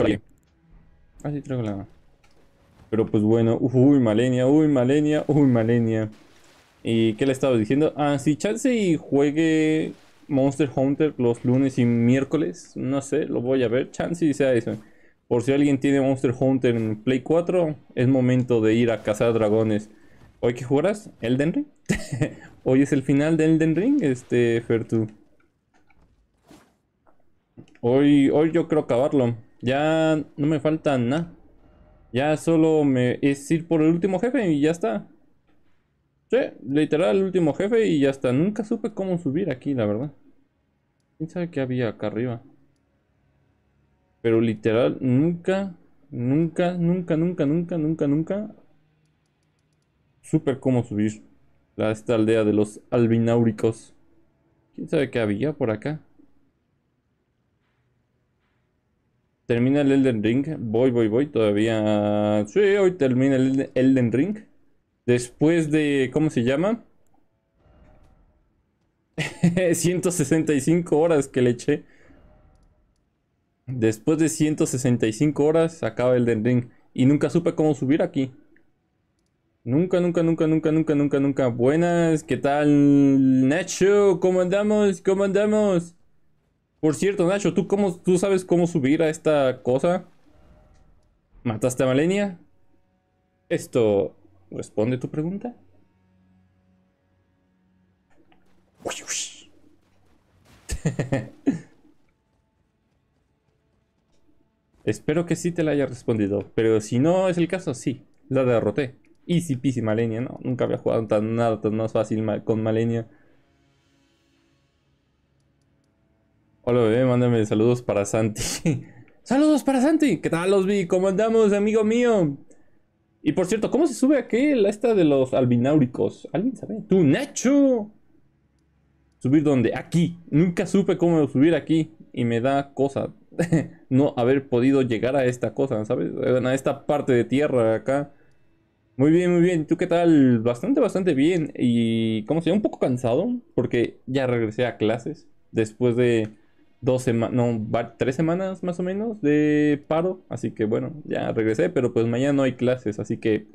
Ah, la... Pero pues bueno, uy, Malenia, uy, Malenia, uy, Malenia. ¿Y qué le estaba diciendo? Ah, si Chansey chance y juegue Monster Hunter los lunes y miércoles, no sé, lo voy a ver, chance sea eso. Por si alguien tiene Monster Hunter en Play 4, es momento de ir a cazar dragones. ¿Hoy qué jugarás? ¿Elden Ring? Hoy es el final de Elden Ring, este, Fertu. Hoy, hoy yo creo acabarlo. Ya no me falta nada. Ya solo me es ir por el último jefe y ya está. Sí, literal, el último jefe y ya está. Nunca supe cómo subir aquí, la verdad. ¿Quién sabe qué había acá arriba? Pero literal, nunca, nunca, nunca, nunca, nunca, nunca, nunca supe cómo subir a esta aldea de los albináuricos. ¿Quién sabe qué había por acá? Termina el Elden Ring. Voy, voy, voy. Todavía. Sí, hoy termina el Elden Ring. Después de. ¿Cómo se llama? 165 horas que le eché. Después de 165 horas acaba el Elden Ring. Y nunca supe cómo subir aquí. Nunca, nunca, nunca, nunca, nunca, nunca, nunca. Buenas, ¿qué tal? Nacho, ¿cómo andamos? ¿Cómo andamos? Por cierto, Nacho, ¿tú, cómo, ¿tú sabes cómo subir a esta cosa? ¿Mataste a Malenia? ¿Esto responde tu pregunta? Espero que sí te la haya respondido, pero si no es el caso, sí, la derroté. Easy peasy Malenia, ¿no? Nunca había jugado tan nada tan más fácil con Malenia. Hola bebé, mándame saludos para Santi. saludos para Santi. ¿Qué tal los vi? ¿Cómo andamos, amigo mío? Y por cierto, ¿cómo se sube aquí? ¿La esta de los albináuricos? ¿Alguien sabe? ¡Tú, Nacho! ¿Subir dónde? Aquí. Nunca supe cómo subir aquí. Y me da cosa no haber podido llegar a esta cosa, ¿sabes? A esta parte de tierra acá. Muy bien, muy bien. ¿Tú qué tal? Bastante, bastante bien. Y, como se Un poco cansado porque ya regresé a clases después de dos semanas, no, tres semanas más o menos de paro, así que bueno, ya regresé, pero pues mañana no hay clases, así que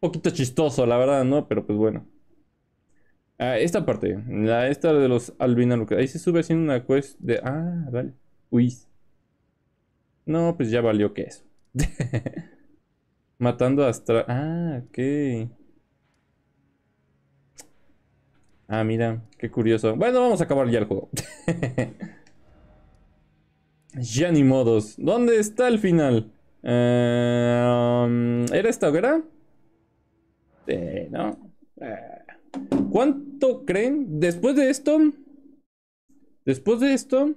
un poquito chistoso, la verdad, ¿no? Pero pues bueno. Ah, esta parte, la esta de los albina albinos, ahí se sube haciendo una quest de... Ah, vale. Uy. No, pues ya valió que eso. Matando a Astra... Ah, ok. Ah, mira, qué curioso. Bueno, vamos a acabar ya el juego. ya ni modos. ¿Dónde está el final? Eh, ¿Era esta hoguera? no. Eh. ¿Cuánto creen? Después de esto. Después de esto.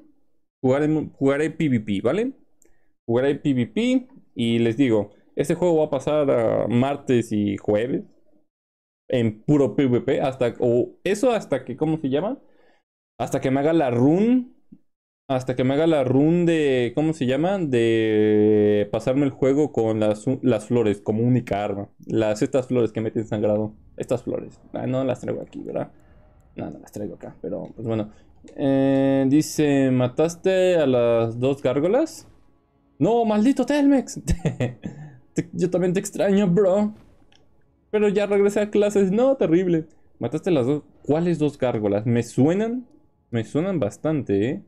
Jugaré, PvP, ¿vale? Jugaré PvP. Y les digo, este juego va a pasar martes y jueves en puro PvP hasta o eso hasta que ¿cómo se llama? Hasta que me haga la run hasta que me haga la run de ¿cómo se llama? de pasarme el juego con las, flores como única arma, las estas flores que meten sangrado, estas flores. Ah, no las traigo aquí, ¿verdad? No, no las traigo acá, pero pues bueno. Eh, dice, ¿mataste a las dos gárgolas? No, maldito Telmex. Yo también te extraño, bro. Pero ya regresé a clases. No, terrible. Mataste las dos. ¿Cuáles dos gárgolas? Me suenan. Me suenan bastante, ¿eh?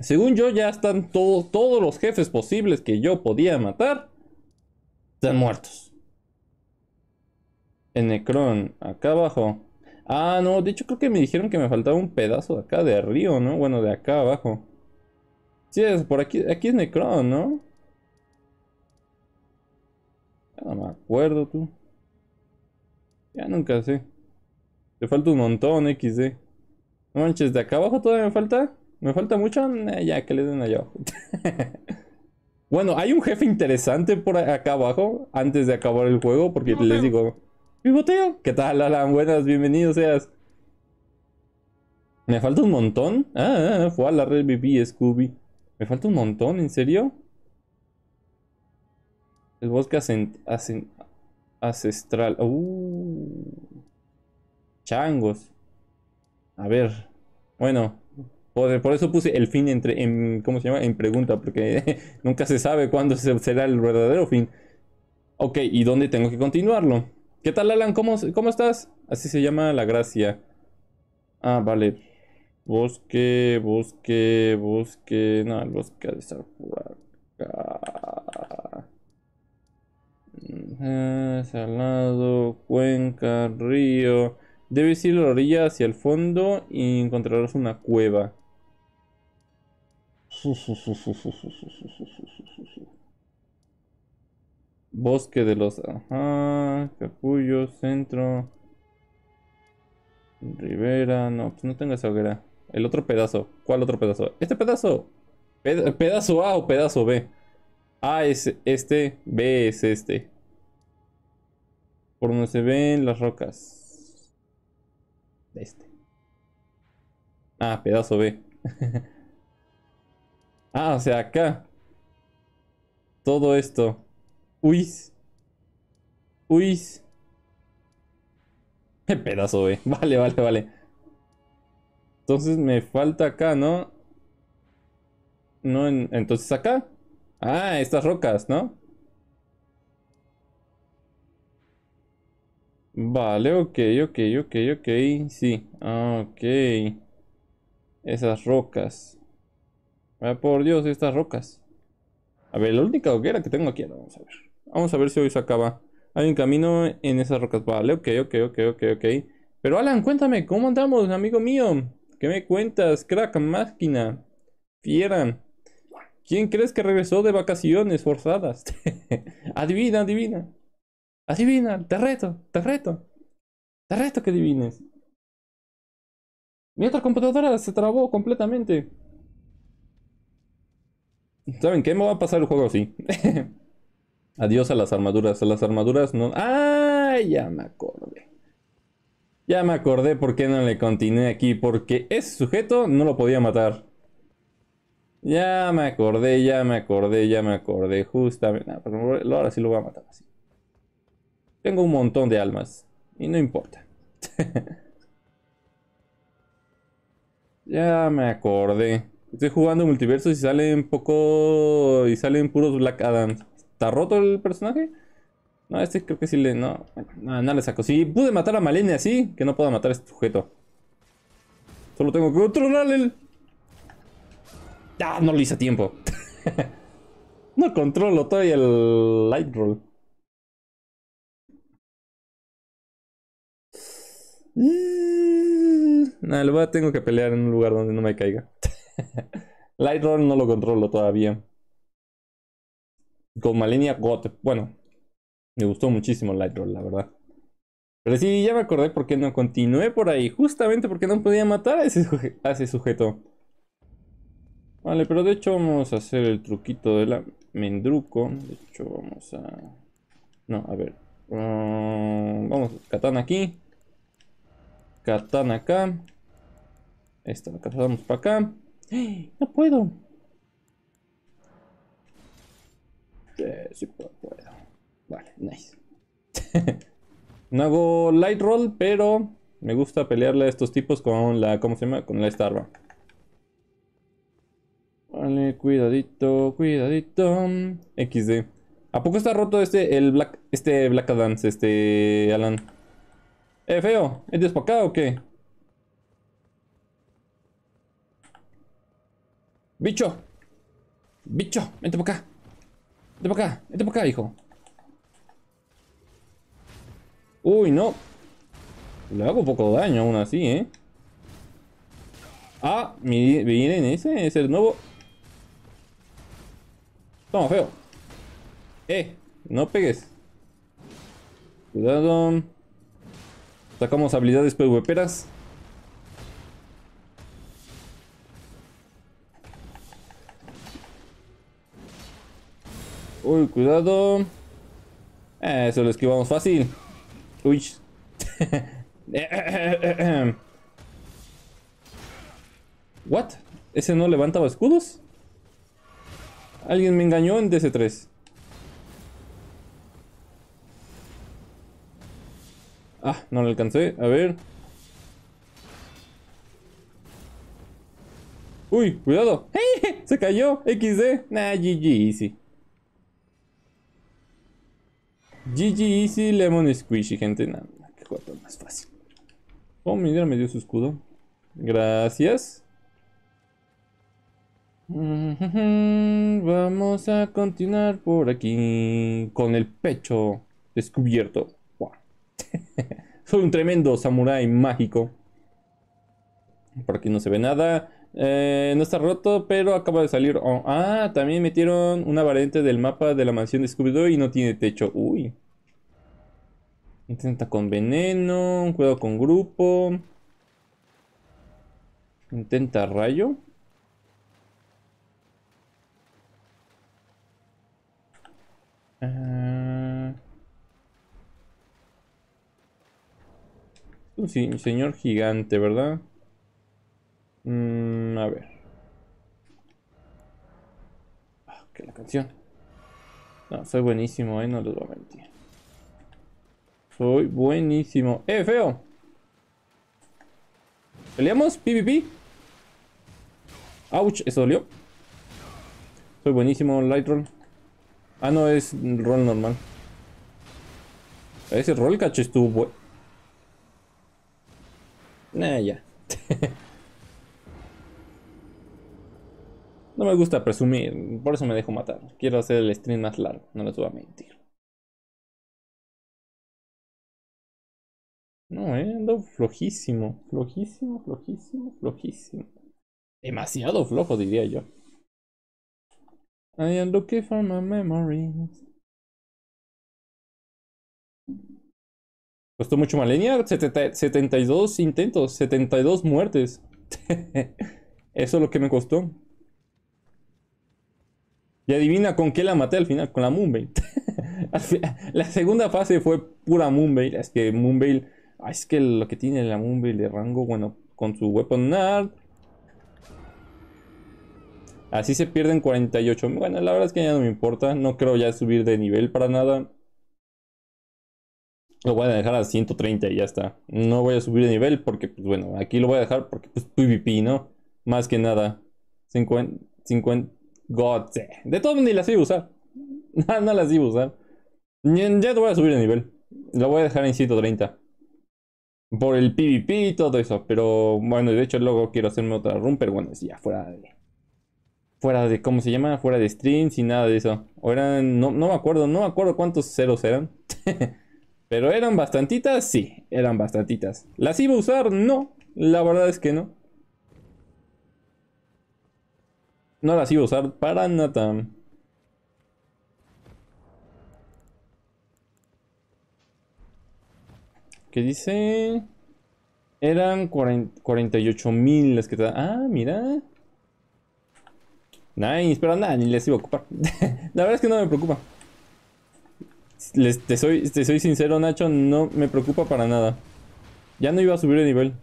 Según yo, ya están todos, todos los jefes posibles que yo podía matar. Están muertos. En Necron, acá abajo. Ah, no, de hecho creo que me dijeron que me faltaba un pedazo de acá de arriba, ¿no? Bueno, de acá abajo. Sí, es por aquí, aquí es Necron, ¿no? No ah, me acuerdo, tú. Ya nunca sé. Te falta un montón, XD. No manches, ¿de acá abajo todavía me falta? ¿Me falta mucho? ya, que le den allá abajo. bueno, hay un jefe interesante por acá abajo, antes de acabar el juego, porque les digo... ¡Pivoteo! ¿Qué tal, Alan? Buenas, bienvenidos seas. ¿Me falta un montón? Ah, ah, ah fue a la red BB, Scooby. ¿Me falta un montón? ¿En serio? El bosque ancestral. Uh, changos. A ver. Bueno. Por, eso puse el fin entre. En, ¿Cómo se llama? En pregunta. Porque nunca se sabe cuándo será el verdadero fin. Ok, ¿y dónde tengo que continuarlo? ¿Qué tal, Alan? ¿Cómo, cómo estás? Así se llama la gracia. Ah, vale. Bosque, bosque, bosque. No, el bosque ha de estar salado, cuenca, río. Debes ir a la orilla hacia el fondo y encontrarás una cueva. Bosque de los... Ajá, capullo, centro... Rivera, no, pues no tengo esa hoguera. El otro pedazo. ¿Cuál otro pedazo? Este pedazo. pedazo A o pedazo B. A ah, es este, B es este. Por donde se ven las rocas. Este. Ah, pedazo B. ah, o sea, acá. Todo esto. Uy Uis. Pedazo B. Vale, vale, vale. Entonces me falta acá, ¿no? No, entonces acá. Ah, estas rocas, ¿no? Vale, ok, ok, ok, ok, sí, ah, ok. Esas rocas. Ah, por Dios, estas rocas. A ver, la única hoguera que tengo aquí, vamos a ver. Vamos a ver si hoy se acaba. Hay un camino en esas rocas, vale, ok, ok, ok, ok, ok. Pero Alan, cuéntame, ¿cómo andamos, amigo mío? ¿Qué me cuentas, crack, máquina? Fieran. ¿Quién crees que regresó de vacaciones forzadas? adivina, adivina. Adivina, te reto, te reto. Te reto que adivines. Mi otra computadora se trabó completamente. ¿Saben qué? Me va a pasar el juego así. Adiós a las armaduras. A las armaduras no... ¡Ah! Ya me acordé. Ya me acordé por qué no le continué aquí. Porque ese sujeto no lo podía matar. Ya me acordé, ya me acordé, ya me acordé. Justamente. ahora sí lo voy a matar así. Tengo un montón de almas. Y no importa. ya me acordé. Estoy jugando multiverso y salen poco. Y salen puros Black Adam. ¿Está roto el personaje? No, este creo que sí le. No, nada le saco. Si pude matar a Malene así, que no puedo matar a este sujeto. Solo tengo que controlarle. Ah, no lo hice a tiempo. no controlo todavía el light roll. Mm, Nada, tengo que pelear en un lugar donde no me caiga. light roll no lo controlo todavía. Con Malenia Got... Bueno, me gustó muchísimo light roll, la verdad. Pero sí, ya me acordé por qué no continué por ahí. Justamente porque no podía matar a ese sujeto. Vale, pero de hecho vamos a hacer el truquito de la mendruco. De hecho vamos a... No, a ver. Um, vamos, katana aquí. Katana acá. Esta la cazamos para acá. ¡Eh! No puedo. sí puedo, Vale, nice. no hago light roll, pero me gusta pelearle a estos tipos con la... ¿Cómo se llama? Con la Starbuck. Vale, cuidadito, cuidadito. XD. ¿A poco está roto este, el Black, este Black Adams, este Alan? Eh, feo, ¿es acá o qué? Bicho. Bicho, vente para acá. Vente para acá, vente para acá, hijo. Uy, no. Le hago poco de daño aún así, ¿eh? Ah, miren, ese es el nuevo Toma, feo. Eh, no pegues. Cuidado. Sacamos habilidades PvPeras. Uy, cuidado. eso eh, lo esquivamos fácil. Uy. What? ¿Ese no levantaba escudos? Alguien me engañó en DC3. Ah, no lo alcancé. A ver. Uy, cuidado. Se cayó. XD. Nah, GG Easy. GG Easy Lemon Squishy, gente. qué juego más fácil. Oh, mira, me dio su escudo. Gracias. Vamos a continuar por aquí con el pecho descubierto. Soy un tremendo samurái mágico. Por aquí no se ve nada. Eh, no está roto, pero acaba de salir. Oh, ah, también metieron una variante del mapa de la mansión descubridor y no tiene techo. Uy. Intenta con veneno. Juego con grupo. Intenta rayo. Ah. Pues un sí, señor gigante, ¿verdad? Mm, a ver. que ah, la canción. No, soy buenísimo, ¿eh? No les voy a mentir. Soy buenísimo. ¡Eh, feo! ¿Peleamos? ¿PvP? ¡Auch! ¿Eso dolió? Soy buenísimo, Lightroll. Ah, no, es rol normal. Ese rol cacho estuvo bueno. Nah, ya. no me gusta presumir, por eso me dejo matar. Quiero hacer el stream más largo, no les voy a mentir. No, eh, ando flojísimo, flojísimo, flojísimo, flojísimo. Demasiado flojo, diría yo. I am looking for my memories. Costó mucho más 72 intentos, 72 muertes. Eso es lo que me costó. Y adivina con qué la maté al final, con la Moonveil. la segunda fase fue pura Moonveil. Es que Moonveil, es que lo que tiene la Moonveil de rango, bueno, con su Weapon Art, Así se pierden 48. Bueno, la verdad es que ya no me importa. No creo ya subir de nivel para nada. Lo voy a dejar a 130 y ya está. No voy a subir de nivel porque, pues bueno, aquí lo voy a dejar porque, pues, PvP, ¿no? Más que nada. 50... 50... God. De todo ni las iba a usar. No, las iba a usar. Ya te voy a subir de nivel. Lo voy a dejar en 130. Por el PvP y todo eso. Pero bueno, de hecho luego quiero hacerme otra run. Pero bueno, es ya fuera de fuera de, ¿cómo se llama? Fuera de strings y nada de eso. O eran, no, me acuerdo, no me acuerdo cuántos ceros eran. Pero eran bastantitas, sí, eran bastantitas. ¿Las iba a usar? No, la verdad es que no. No las iba a usar para nada. ¿Qué dice? Eran 48 mil las que te Ah, mira ni espera nada, ni les iba a ocupar. la verdad es que no me preocupa. te, soy, soy sincero, Nacho, no me preocupa para nada. Ya no iba a subir de nivel.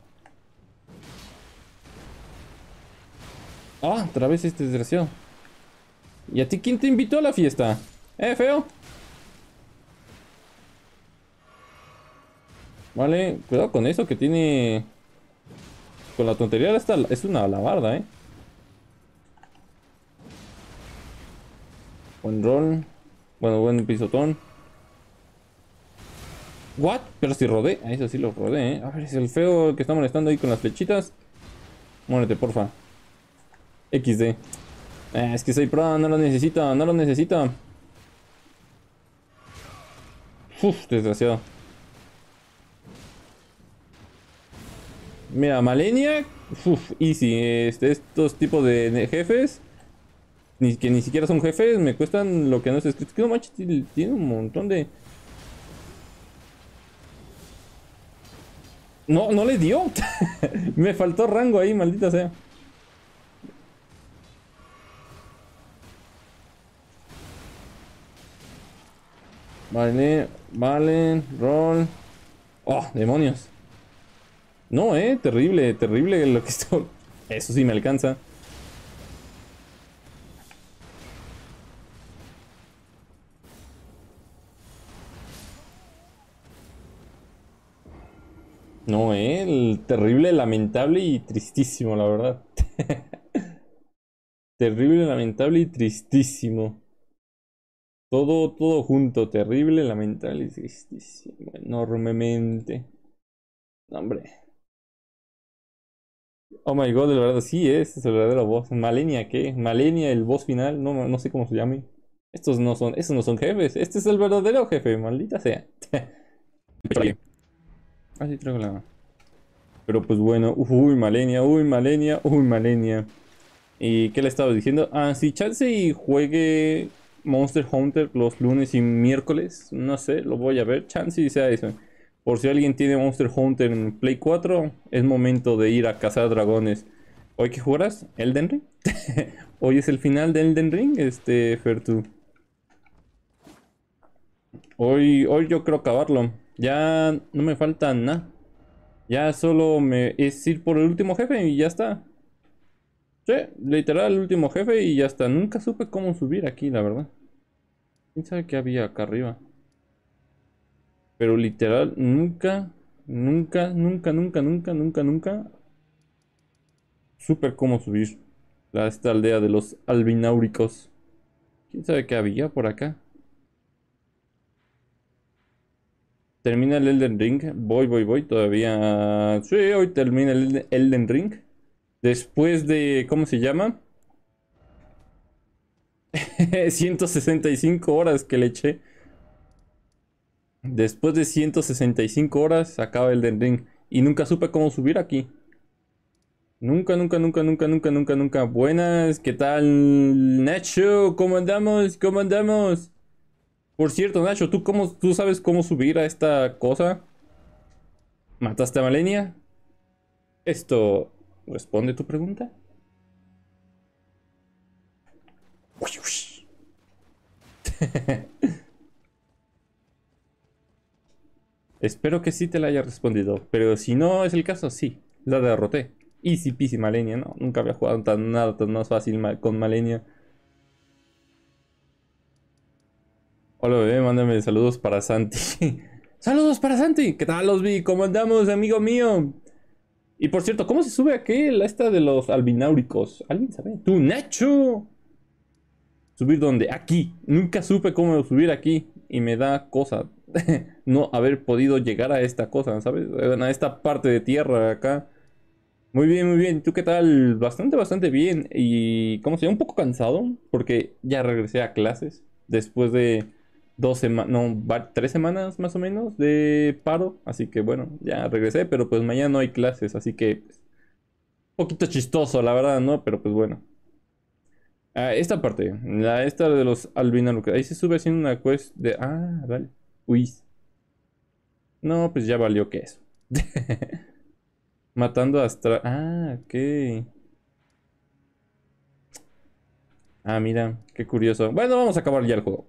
Ah, otra vez este desgraciado. ¿Y a ti quién te invitó a la fiesta? ¿Eh, feo? Vale, cuidado con eso que tiene... Con la tontería esta es una alabarda, ¿eh? Buen rol, Bueno, buen pisotón. ¿What? Pero si rodé. A ah, eso sí lo rodé, ¿eh? A ver, es el feo que está molestando ahí con las flechitas. Muérete, porfa. XD. Eh, es que soy pro, no lo necesita, no lo necesita. Uf, desgraciado. Mira, Malenia. Uf, easy. Eh, este, estos tipos de jefes ni, que ni siquiera son jefes, me cuestan lo que no es escrito. Que no macho tiene un montón de... No, no le dio. me faltó rango ahí, maldita sea. Vale, vale, roll. Oh, demonios. No, eh, terrible, terrible lo que esto. Eso sí me alcanza. No, ¿eh? terrible, lamentable y tristísimo, la verdad. terrible, lamentable y tristísimo. Todo, todo junto, terrible, lamentable y tristísimo. Enormemente. Hombre. Oh my god, de verdad, sí, eh, ese es el verdadero boss. Malenia, ¿qué? Malenia, el boss final, no, no sé cómo se llame. Estos no son, estos no son jefes, este es el verdadero jefe, maldita sea. Así ah, la... Pero pues bueno, uy, Malenia, uy, Malenia, uy, Malenia. ¿Y qué le estaba diciendo? Ah, si Chansey chance y juegue Monster Hunter los lunes y miércoles, no sé, lo voy a ver, chance sea eso. Por si alguien tiene Monster Hunter en Play 4, es momento de ir a cazar dragones. ¿Hoy qué jugarás? ¿Elden Ring? Hoy es el final de Elden Ring, este, Fertu. Hoy, hoy yo creo acabarlo. Ya no me falta nada. Ya solo me es ir por el último jefe y ya está. Sí, literal, el último jefe y ya está. Nunca supe cómo subir aquí, la verdad. ¿Quién sabe qué había acá arriba? Pero literal, nunca, nunca, nunca, nunca, nunca, nunca, nunca supe cómo subir a esta aldea de los albináuricos. ¿Quién sabe qué había por acá? Termina el Elden Ring. Voy, voy, voy. Todavía. Sí, hoy termina el Elden Ring. Después de. ¿Cómo se llama? 165 horas que le eché. Después de 165 horas acaba Elden Ring. Y nunca supe cómo subir aquí. Nunca, nunca, nunca, nunca, nunca, nunca, nunca. Buenas, ¿qué tal, Nacho? ¿Cómo andamos? ¿Cómo andamos? Por cierto, Nacho, ¿tú, cómo, ¿tú sabes cómo subir a esta cosa? ¿Mataste a Malenia? ¿Esto responde tu pregunta? Espero que sí te la haya respondido, pero si no es el caso, sí, la derroté. Easy peasy Malenia, ¿no? Nunca había jugado tan nada tan más fácil con Malenia. Hola bebé, mándame saludos para Santi. saludos para Santi. ¿Qué tal los vi? ¿Cómo andamos, amigo mío? Y por cierto, ¿cómo se sube aquí la esta de los albináuricos? ¿Alguien sabe? ¡Tú, Nacho! ¿Subir dónde? Aquí. Nunca supe cómo subir aquí. Y me da cosa no haber podido llegar a esta cosa, ¿sabes? A esta parte de tierra acá. Muy bien, muy bien. ¿Tú qué tal? Bastante, bastante bien. Y, como se Un poco cansado porque ya regresé a clases después de dos semanas, no, tres semanas más o menos de paro, así que bueno, ya regresé, pero pues mañana no hay clases, así que un pues, poquito chistoso, la verdad, ¿no? Pero pues bueno. Ah, esta parte, la esta de los albinos, ahí se sube haciendo una quest de... Ah, vale. Uy. No, pues ya valió que eso. Matando a Astra... Ah, qué... Ah, mira, qué curioso. Bueno, vamos a acabar ya el juego.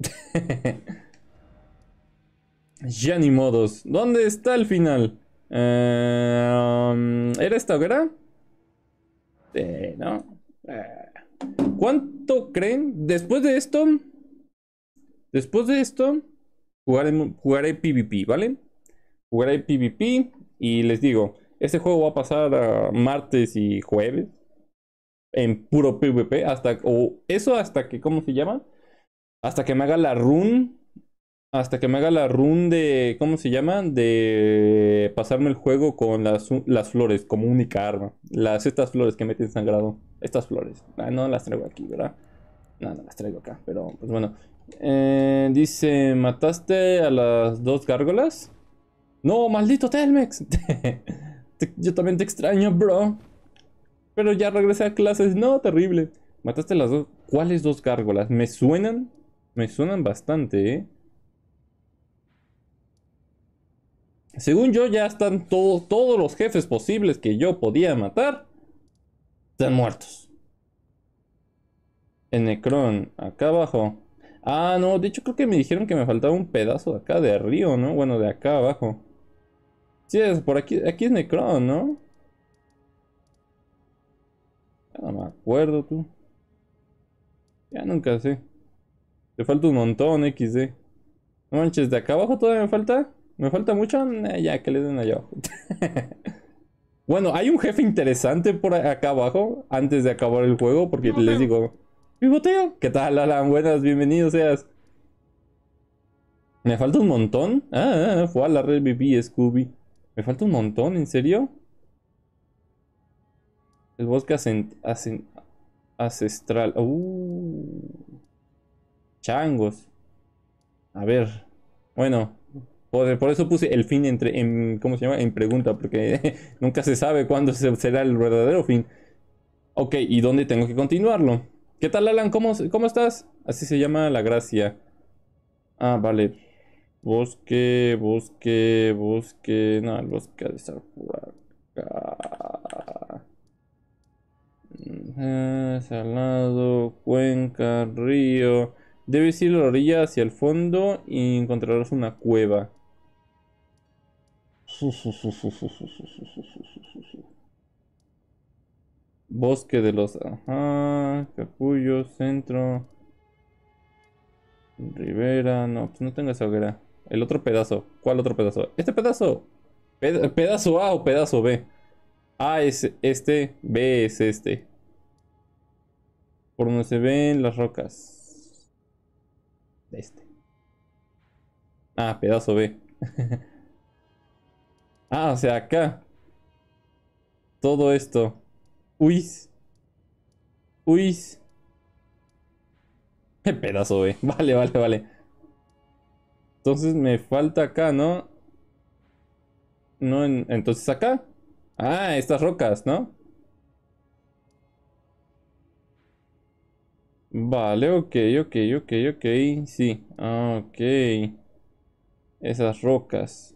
ya ni modos. ¿Dónde está el final? Eh, ¿Era esta hoguera? no. Eh, ¿Cuánto creen? Después de esto... Después de esto... Jugaré, PvP, ¿vale? Jugaré PvP y les digo... Este juego va a pasar a martes y jueves en puro PvP hasta o eso hasta que cómo se llama hasta que me haga la run hasta que me haga la run de cómo se llama de pasarme el juego con las, flores como única arma las estas flores que meten sangrado estas flores ah, no las traigo aquí verdad no no las traigo acá pero pues bueno eh, dice mataste a las dos gárgolas no maldito Telmex yo también te extraño bro pero ya regresé a clases. No, terrible. Mataste las dos. ¿Cuáles dos gárgolas? Me suenan. Me suenan bastante, ¿eh? Según yo, ya están todos, todos los jefes posibles que yo podía matar. Están muertos. En Necron, acá abajo. Ah, no, de hecho creo que me dijeron que me faltaba un pedazo de acá de río, ¿no? Bueno, de acá abajo. Sí, es por aquí, aquí es Necron, ¿no? Ya no me acuerdo, tú. Ya nunca sé. Te falta un montón, XD. No manches, ¿de acá abajo todavía me falta? ¿Me falta mucho? ya, que le den allá abajo. bueno, hay un jefe interesante por acá abajo, antes de acabar el juego, porque les digo... ¡Pivoteo! ¿Qué tal, Alan? Buenas, bienvenidos seas. ¿Me falta un montón? Ah, ah, ah fue a la red BB, Scooby. ¿Me falta un montón? ¿En serio? El bosque ancestral. Uh. changos. A ver. Bueno. Por, eso puse el fin entre. En, ¿Cómo se llama? En pregunta. Porque nunca se sabe cuándo será el verdadero fin. Ok, ¿y dónde tengo que continuarlo? ¿Qué tal, Alan? ¿Cómo, cómo estás? Así se llama la gracia. Ah, vale. Bosque, bosque, bosque. No, el bosque ha de estar eh, Salado, cuenca, río. Debes ir a la orilla hacia el fondo y encontrarás una cueva. Bosque de los... Ajá, capullo, centro... Ribera no, pues no tengas esa hoguera. El otro pedazo. ¿Cuál otro pedazo? Este pedazo. pedazo A o pedazo B. A es este, B es este por donde se ven las rocas. Este. Ah, pedazo B. ah, o sea, acá. Todo esto. Uy. Uy. Pedazo B. Vale, vale, vale. Entonces me falta acá, ¿no? No, entonces acá. Ah, estas rocas, ¿no? Vale, ok, ok, ok, ok, sí, ah, ok. Esas rocas.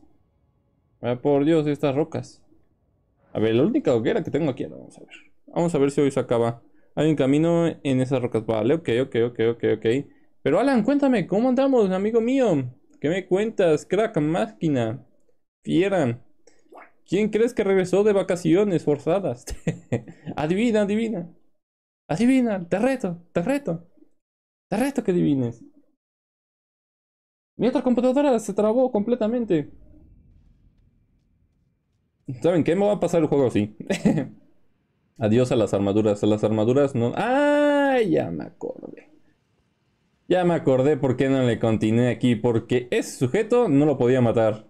Ah, por Dios, estas rocas. A ver, la única hoguera que tengo aquí, vamos a ver. Vamos a ver si hoy se acaba. Hay un camino en esas rocas. Vale, ok, ok, ok, ok, ok. Pero Alan, cuéntame, ¿cómo andamos, amigo mío? ¿Qué me cuentas, crack, máquina? Fiera. ¿Quién crees que regresó de vacaciones forzadas? adivina, adivina. Adivina, te reto, te reto. Te reto que adivines. Mi otra computadora se trabó completamente. ¿Saben qué? Me va a pasar el juego así. Adiós a las armaduras. A las armaduras no... ¡Ah! Ya me acordé. Ya me acordé por qué no le continué aquí. Porque ese sujeto no lo podía matar.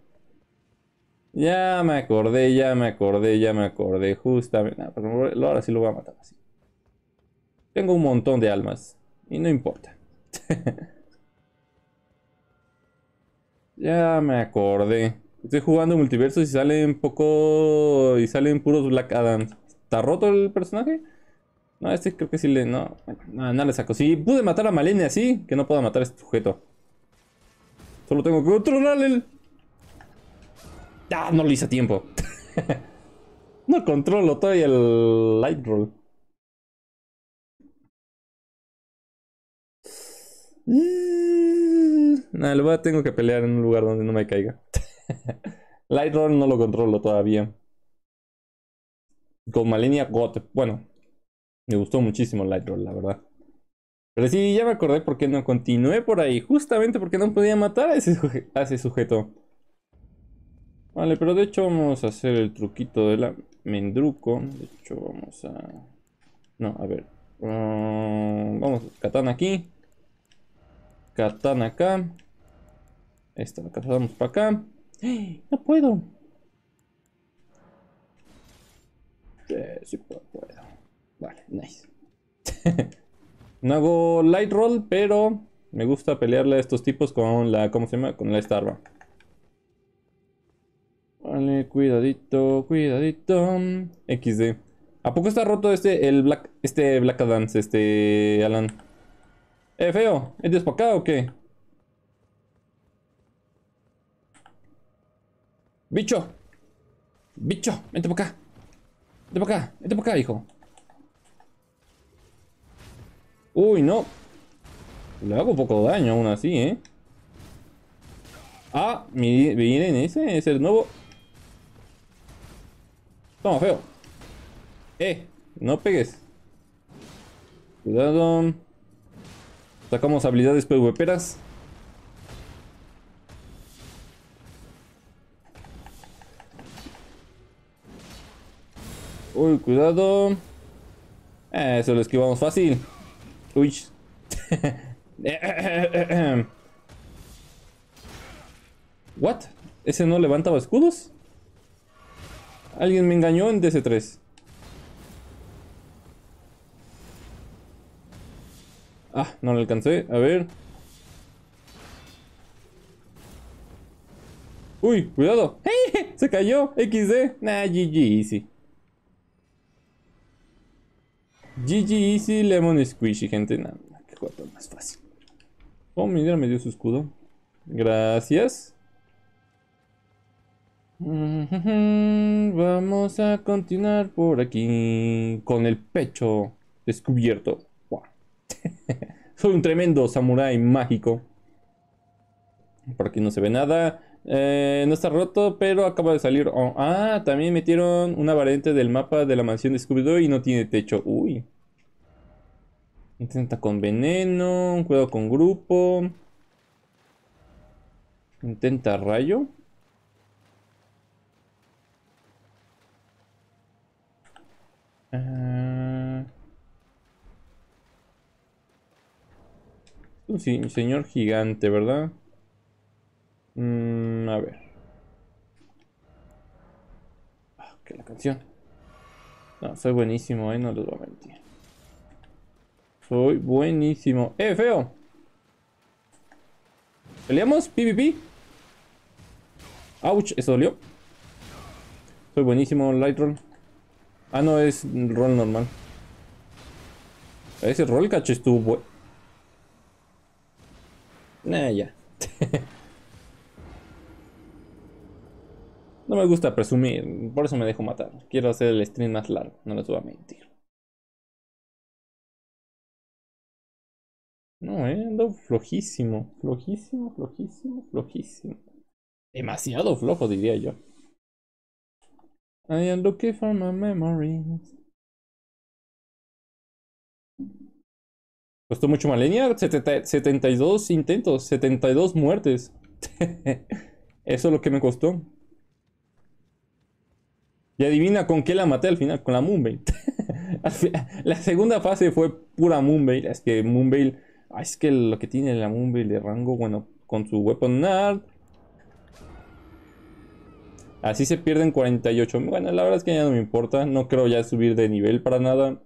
Ya me acordé, ya me acordé, ya me acordé. Justamente... ahora sí lo voy a matar así. Tengo un montón de almas. Y no importa. ya me acordé. Estoy jugando multiverso y salen poco... Y salen puros Black Adam. ¿Está roto el personaje? No, este creo que sí le... No, nada le saco. Si pude matar a Malene así, que no pueda matar a este sujeto. Solo tengo que controlarle el... Ah, no lo hice a tiempo. no controlo todavía el Light Roll. Mm, Nada, a tengo que pelear en un lugar donde no me caiga. Lightroll no lo controlo todavía. Con Malenia Got, Bueno, me gustó muchísimo Lightroll, la verdad. Pero sí, ya me acordé por qué no continué por ahí. Justamente porque no podía matar a ese, sujeto. Vale, pero de hecho vamos a hacer el truquito de la mendruco. De hecho vamos a... No, a ver. Ah, vamos, katana aquí. Katana acá. Esta la cazamos para acá. ¡Eh! No puedo. Sí, sí puedo, Vale, nice. no hago light roll, pero me gusta pelearle a estos tipos con la. ¿Cómo se llama? Con la Starba. Vale, cuidadito, cuidadito. XD. ¿A poco está roto este el Black. Este Black dance este Alan? Eh, feo, ¿es para acá o qué? Bicho. Bicho, vente para acá. Vente para acá, vente para acá, hijo. Uy, no. Le hago poco daño aún así, ¿eh? Ah, miren, ese es el nuevo. Toma, feo. Eh, no pegues. Cuidado. Sacamos habilidades PvPeras. Uy, cuidado. eso eh, lo esquivamos fácil. Uy. ¿What? ¿Ese no levantaba escudos? Alguien me engañó en DC3. Ah, no lo alcancé. A ver. Uy, cuidado. Se cayó. XD. Nah, GG Easy. GG Easy Lemon Squishy, gente. nah, que más fácil. Oh, mira, me dio su escudo. Gracias. Vamos a continuar por aquí con el pecho descubierto. Soy un tremendo samurái mágico. Por aquí no se ve nada. Eh, no está roto, pero acaba de salir. Oh, ah, también metieron una variante del mapa de la mansión de y no tiene techo. Uy. Intenta con veneno. Cuidado con grupo. Intenta rayo. Ah. Sí, señor gigante, ¿verdad? Mm, a ver. que ah, la canción. No, soy buenísimo, ¿eh? No les voy a mentir. Soy buenísimo. ¡Eh, feo! ¿Peleamos? ¿PvP? ¡Auch! ¿Eso dolió? Soy buenísimo, Lightroll. Ah, no, es roll normal. Ese rol, cacho, estuvo Nah, ya. no me gusta presumir, por eso me dejo matar. Quiero hacer el stream más largo, no les voy a mentir. No, eh, ando flojísimo, flojísimo, flojísimo, flojísimo. Demasiado flojo, diría yo. I looking for my memories. Costó mucho más 72 intentos, 72 muertes. Eso es lo que me costó. Y adivina con qué la maté al final, con la Moonveil. la segunda fase fue pura Moonveil. Es que Moonveil, es que lo que tiene la Moonveil de rango, bueno, con su Weapon Art. Así se pierden 48. Bueno, la verdad es que ya no me importa. No creo ya subir de nivel para nada.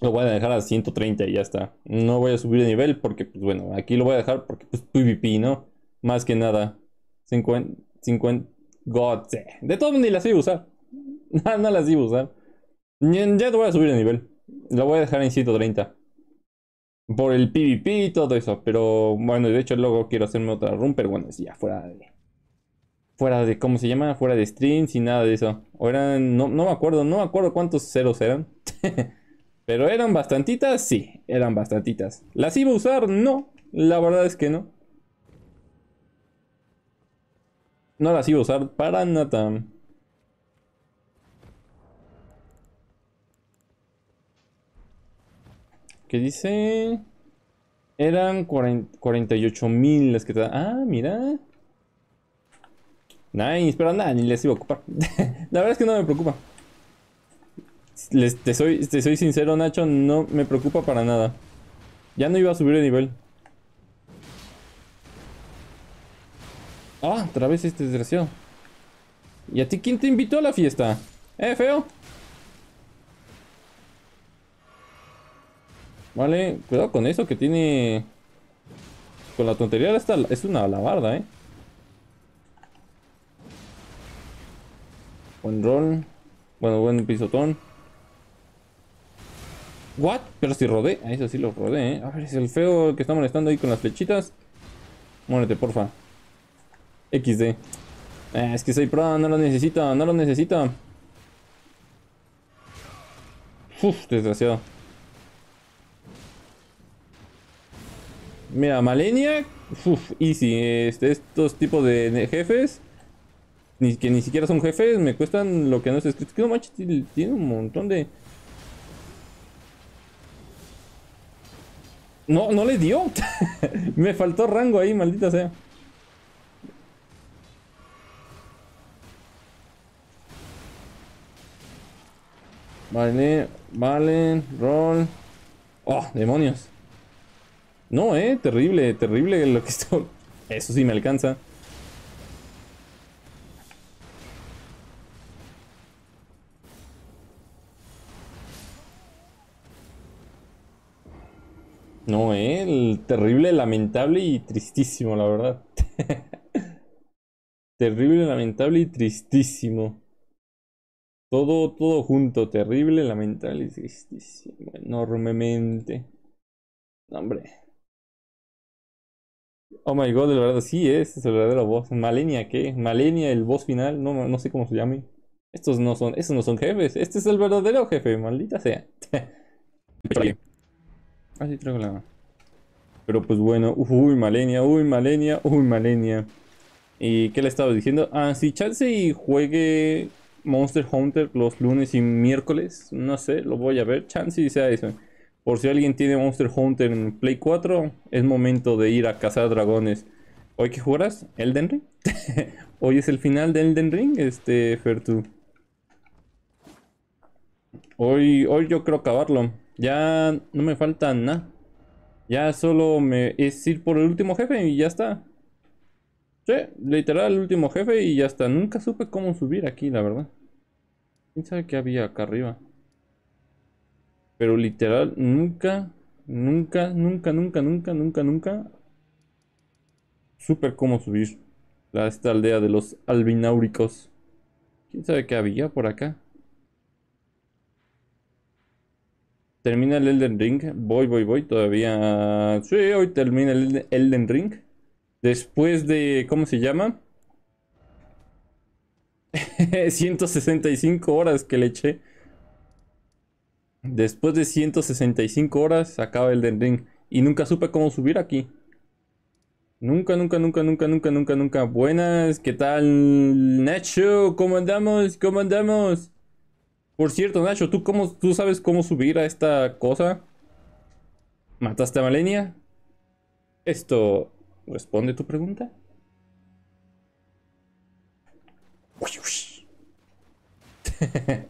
Lo voy a dejar a 130 y ya está. No voy a subir de nivel porque, pues bueno, aquí lo voy a dejar porque, pues, PvP, ¿no? Más que nada. 50... 50... God. De todo ni las iba a usar. No, las iba a usar. Ya te voy a subir de nivel. Lo voy a dejar en 130. Por el PvP y todo eso. Pero bueno, de hecho luego quiero hacerme otra run. Pero bueno, ya fuera de... Fuera de... ¿Cómo se llama? Fuera de streams y nada de eso. O eran... No, no me acuerdo. No me acuerdo cuántos ceros eran. Pero eran bastantitas, sí, eran bastantitas. ¿Las iba a usar? No, la verdad es que no. No las iba a usar para nada. ¿Qué dice? Eran 48 mil las que te Ah, mira. ni pero nada, ni les iba a ocupar. la verdad es que no me preocupa te, soy, te soy sincero, Nacho, no me preocupa para nada. Ya no iba a subir de nivel. Ah, otra vez este desgraciado. ¿Y a ti quién te invitó a la fiesta? ¿Eh, feo? Vale, cuidado con eso que tiene... Con la tontería esta es una alabarda, ¿eh? Buen rol. Bueno, buen pisotón. ¿What? Pero si rodé. A ah, eso sí lo rodé, ¿eh? A ver, es el feo que está molestando ahí con las flechitas. Muérete, porfa. XD. Eh, es que soy pro, no lo necesita, no lo necesita. Uf, desgraciado. Mira, Malenia. Uf, easy. Este, estos tipos de jefes. Ni, que ni siquiera son jefes. Me cuestan lo que no es escrito. Que no tiene un montón de... No, no le dio. Me faltó rango ahí, maldita sea. Vale, vale, roll. Oh, demonios. No, eh, terrible, terrible lo que esto. Eso sí me alcanza. No, ¿eh? terrible, lamentable y tristísimo, la verdad. terrible, lamentable y tristísimo. Todo, todo junto, terrible, lamentable y tristísimo. Enormemente. Hombre. Oh my god, de verdad, sí, eh, ese es el verdadero boss. Malenia, ¿qué? Malenia, el boss final, no, no sé cómo se llame. Estos no son, estos no son jefes, este es el verdadero jefe, maldita sea. Así ah, creo la Pero pues bueno, uy, Malenia, uy, Malenia, uy, Malenia. ¿Y qué le estaba diciendo? Ah, si chance y juegue Monster Hunter los lunes y miércoles, no sé, lo voy a ver, chance y sea eso. Por si alguien tiene Monster Hunter en Play 4, es momento de ir a cazar dragones. ¿Hoy qué jugarás? ¿Elden Ring? Hoy es el final de Elden Ring, este, Fertu. Hoy, hoy yo creo acabarlo. Ya no me falta nada. Ya solo me es ir por el último jefe y ya está. Sí, literal, el último jefe y ya está. Nunca supe cómo subir aquí, la verdad. ¿Quién sabe qué había acá arriba? Pero literal, nunca, nunca, nunca, nunca, nunca, nunca, nunca supe cómo subir la, esta aldea de los albináuricos. ¿Quién sabe qué había por acá? ¿Termina el Elden Ring? Voy, voy, voy. Todavía... Sí, hoy termina el Elden Ring. Después de... ¿Cómo se llama? 165 horas que le eché. Después de 165 horas acaba Elden Ring. Y nunca supe cómo subir aquí. Nunca, nunca, nunca, nunca, nunca, nunca, nunca. Buenas, ¿qué tal Nacho? ¿Cómo andamos? ¿Cómo andamos? Por cierto, Nacho, ¿tú, cómo, ¿tú sabes cómo subir a esta cosa? ¿Mataste a Malenia? ¿Esto responde tu pregunta?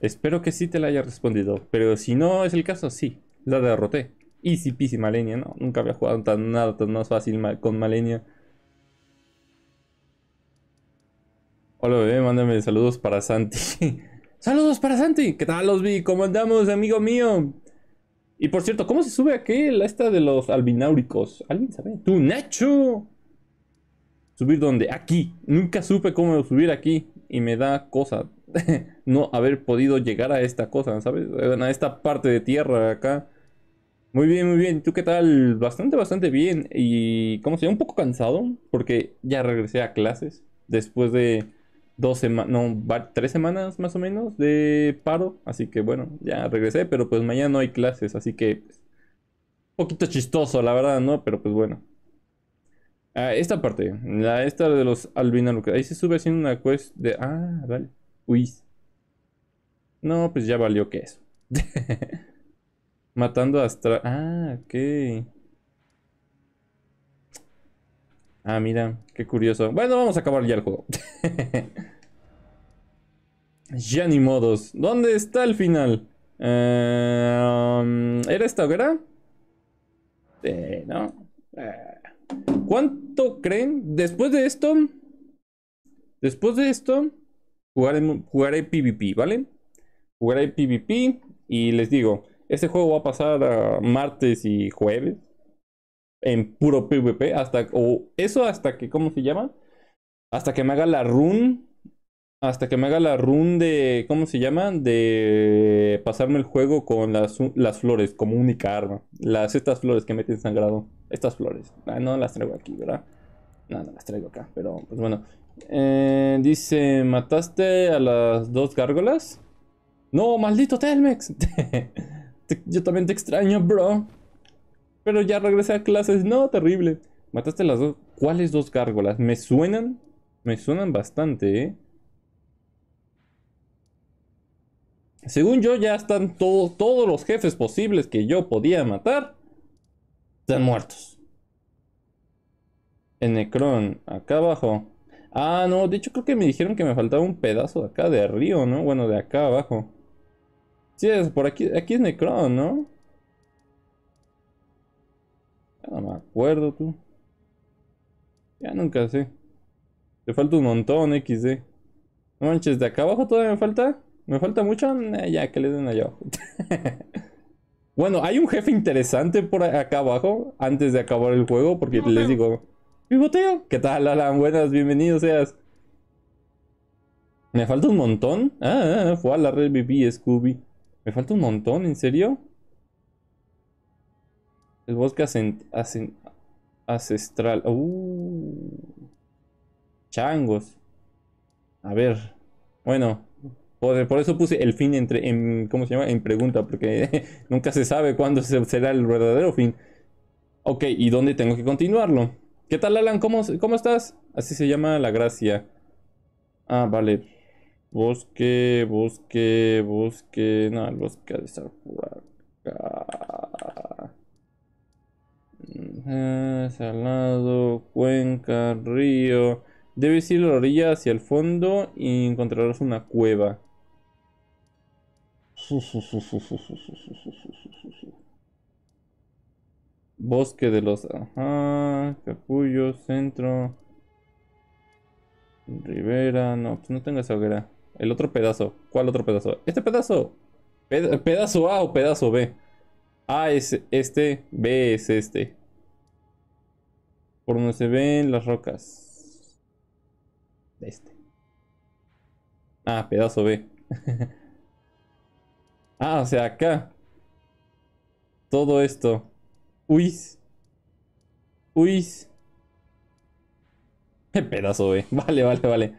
Espero que sí te la haya respondido, pero si no es el caso, sí, la derroté. Easy peasy Malenia, ¿no? Nunca había jugado tan nada tan más fácil con Malenia. Hola bebé, mándame saludos para Santi. saludos para Santi. ¿Qué tal los vi? ¿Cómo andamos, amigo mío? Y por cierto, ¿cómo se sube ¿La esta de los albináuricos? ¿Alguien sabe? ¡Tú, Nacho! ¿Subir dónde? Aquí. Nunca supe cómo subir aquí. Y me da cosa no haber podido llegar a esta cosa, ¿sabes? A esta parte de tierra acá. Muy bien, muy bien. ¿Tú qué tal? Bastante, bastante bien. Y, como se Un poco cansado porque ya regresé a clases después de dos semanas, no, tres semanas más o menos de paro. Así que bueno, ya regresé, pero pues mañana no hay clases, así que un pues, poquito chistoso, la verdad, ¿no? Pero pues bueno. Ah, esta parte, la, esta de los albinos Ahí se sube haciendo una quest de. Ah, vale. Uy. No, pues ya valió que eso. Matando a Astra. Ah, ok. Ah, mira, qué curioso. Bueno, vamos a acabar ya el juego. ya ni modos. ¿Dónde está el final? Eh, ¿Era esta hoguera? no. Eh, ¿Cuánto creen? Después de esto... Después de esto... Jugaré, PvP, ¿vale? Jugaré PvP y les digo, este juego va a pasar a martes y jueves en puro PvP hasta o eso hasta que ¿cómo se llama? Hasta que me haga la run hasta que me haga la run de ¿cómo se llama? de pasarme el juego con las, flores como única arma, las estas flores que meten sangrado, estas flores. Ah, no las traigo aquí, ¿verdad? No, no las traigo acá, pero pues bueno. Eh, dice, ¿mataste a las dos gárgolas? No, maldito Telmex. Yo también te extraño, bro. Pero ya regresé a clases. No, terrible. Mataste las dos. ¿Cuáles dos gárgolas? Me suenan. Me suenan bastante, ¿eh? Según yo, ya están todos todos los jefes posibles que yo podía matar. Están muertos. En Necron, acá abajo. Ah, no, de hecho creo que me dijeron que me faltaba un pedazo de acá de río, ¿no? Bueno, de acá abajo. Sí, es por aquí. Aquí es Necron, ¿no? no me acuerdo, tú. Ya nunca sé. Te falta un montón, XD. No manches, ¿de acá abajo todavía me falta? ¿Me falta mucho? Eh, ya, que le den allá abajo. bueno, hay un jefe interesante por acá abajo antes de acabar el juego, porque les digo... ¡Pivoteo! ¿Qué tal, Alan? Buenas, bienvenidos seas. ¿Me falta un montón? Ah, ah, ah fue a la red BB, Scooby. ¿Me falta un montón? ¿En serio? El bosque ancestral. Uh, changos. A ver. Bueno. Por, eso puse el fin entre. En, ¿Cómo se llama? En pregunta. Porque nunca se sabe cuándo será el verdadero fin. Ok, ¿y dónde tengo que continuarlo? ¿Qué tal, Alan? ¿Cómo, cómo estás? Así se llama la gracia. Ah, vale. Bosque, bosque, bosque. No, el bosque de estar por salado, cuenca, río. Debes ir a la orilla hacia el fondo y encontrarás una cueva. Bosque de los... Ajá, capullo, centro... Rivera, no, pues no tengas hoguera. El otro pedazo. ¿Cuál otro pedazo? Este pedazo. pedazo A o pedazo B. A es este, B es este. Por donde se ven las rocas. Este. Ah, pedazo B. ah, o sea, acá. Todo esto. Uy. Uy. Pedazo B. Vale, vale, vale.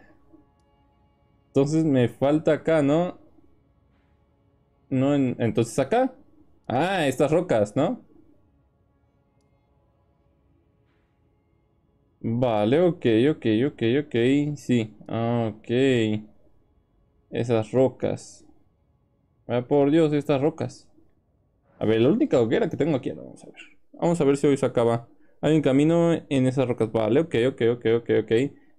Entonces me falta acá, ¿no? No, entonces acá. Ah, estas rocas, ¿no? Vale, ok, ok, ok, ok, sí, ah, ok. Esas rocas. Ah, por Dios, estas rocas. A ver, la única hoguera que tengo aquí, vamos a ver. Vamos a ver si hoy se acaba. Hay un camino en esas rocas, vale, ok, ok, ok, ok, ok.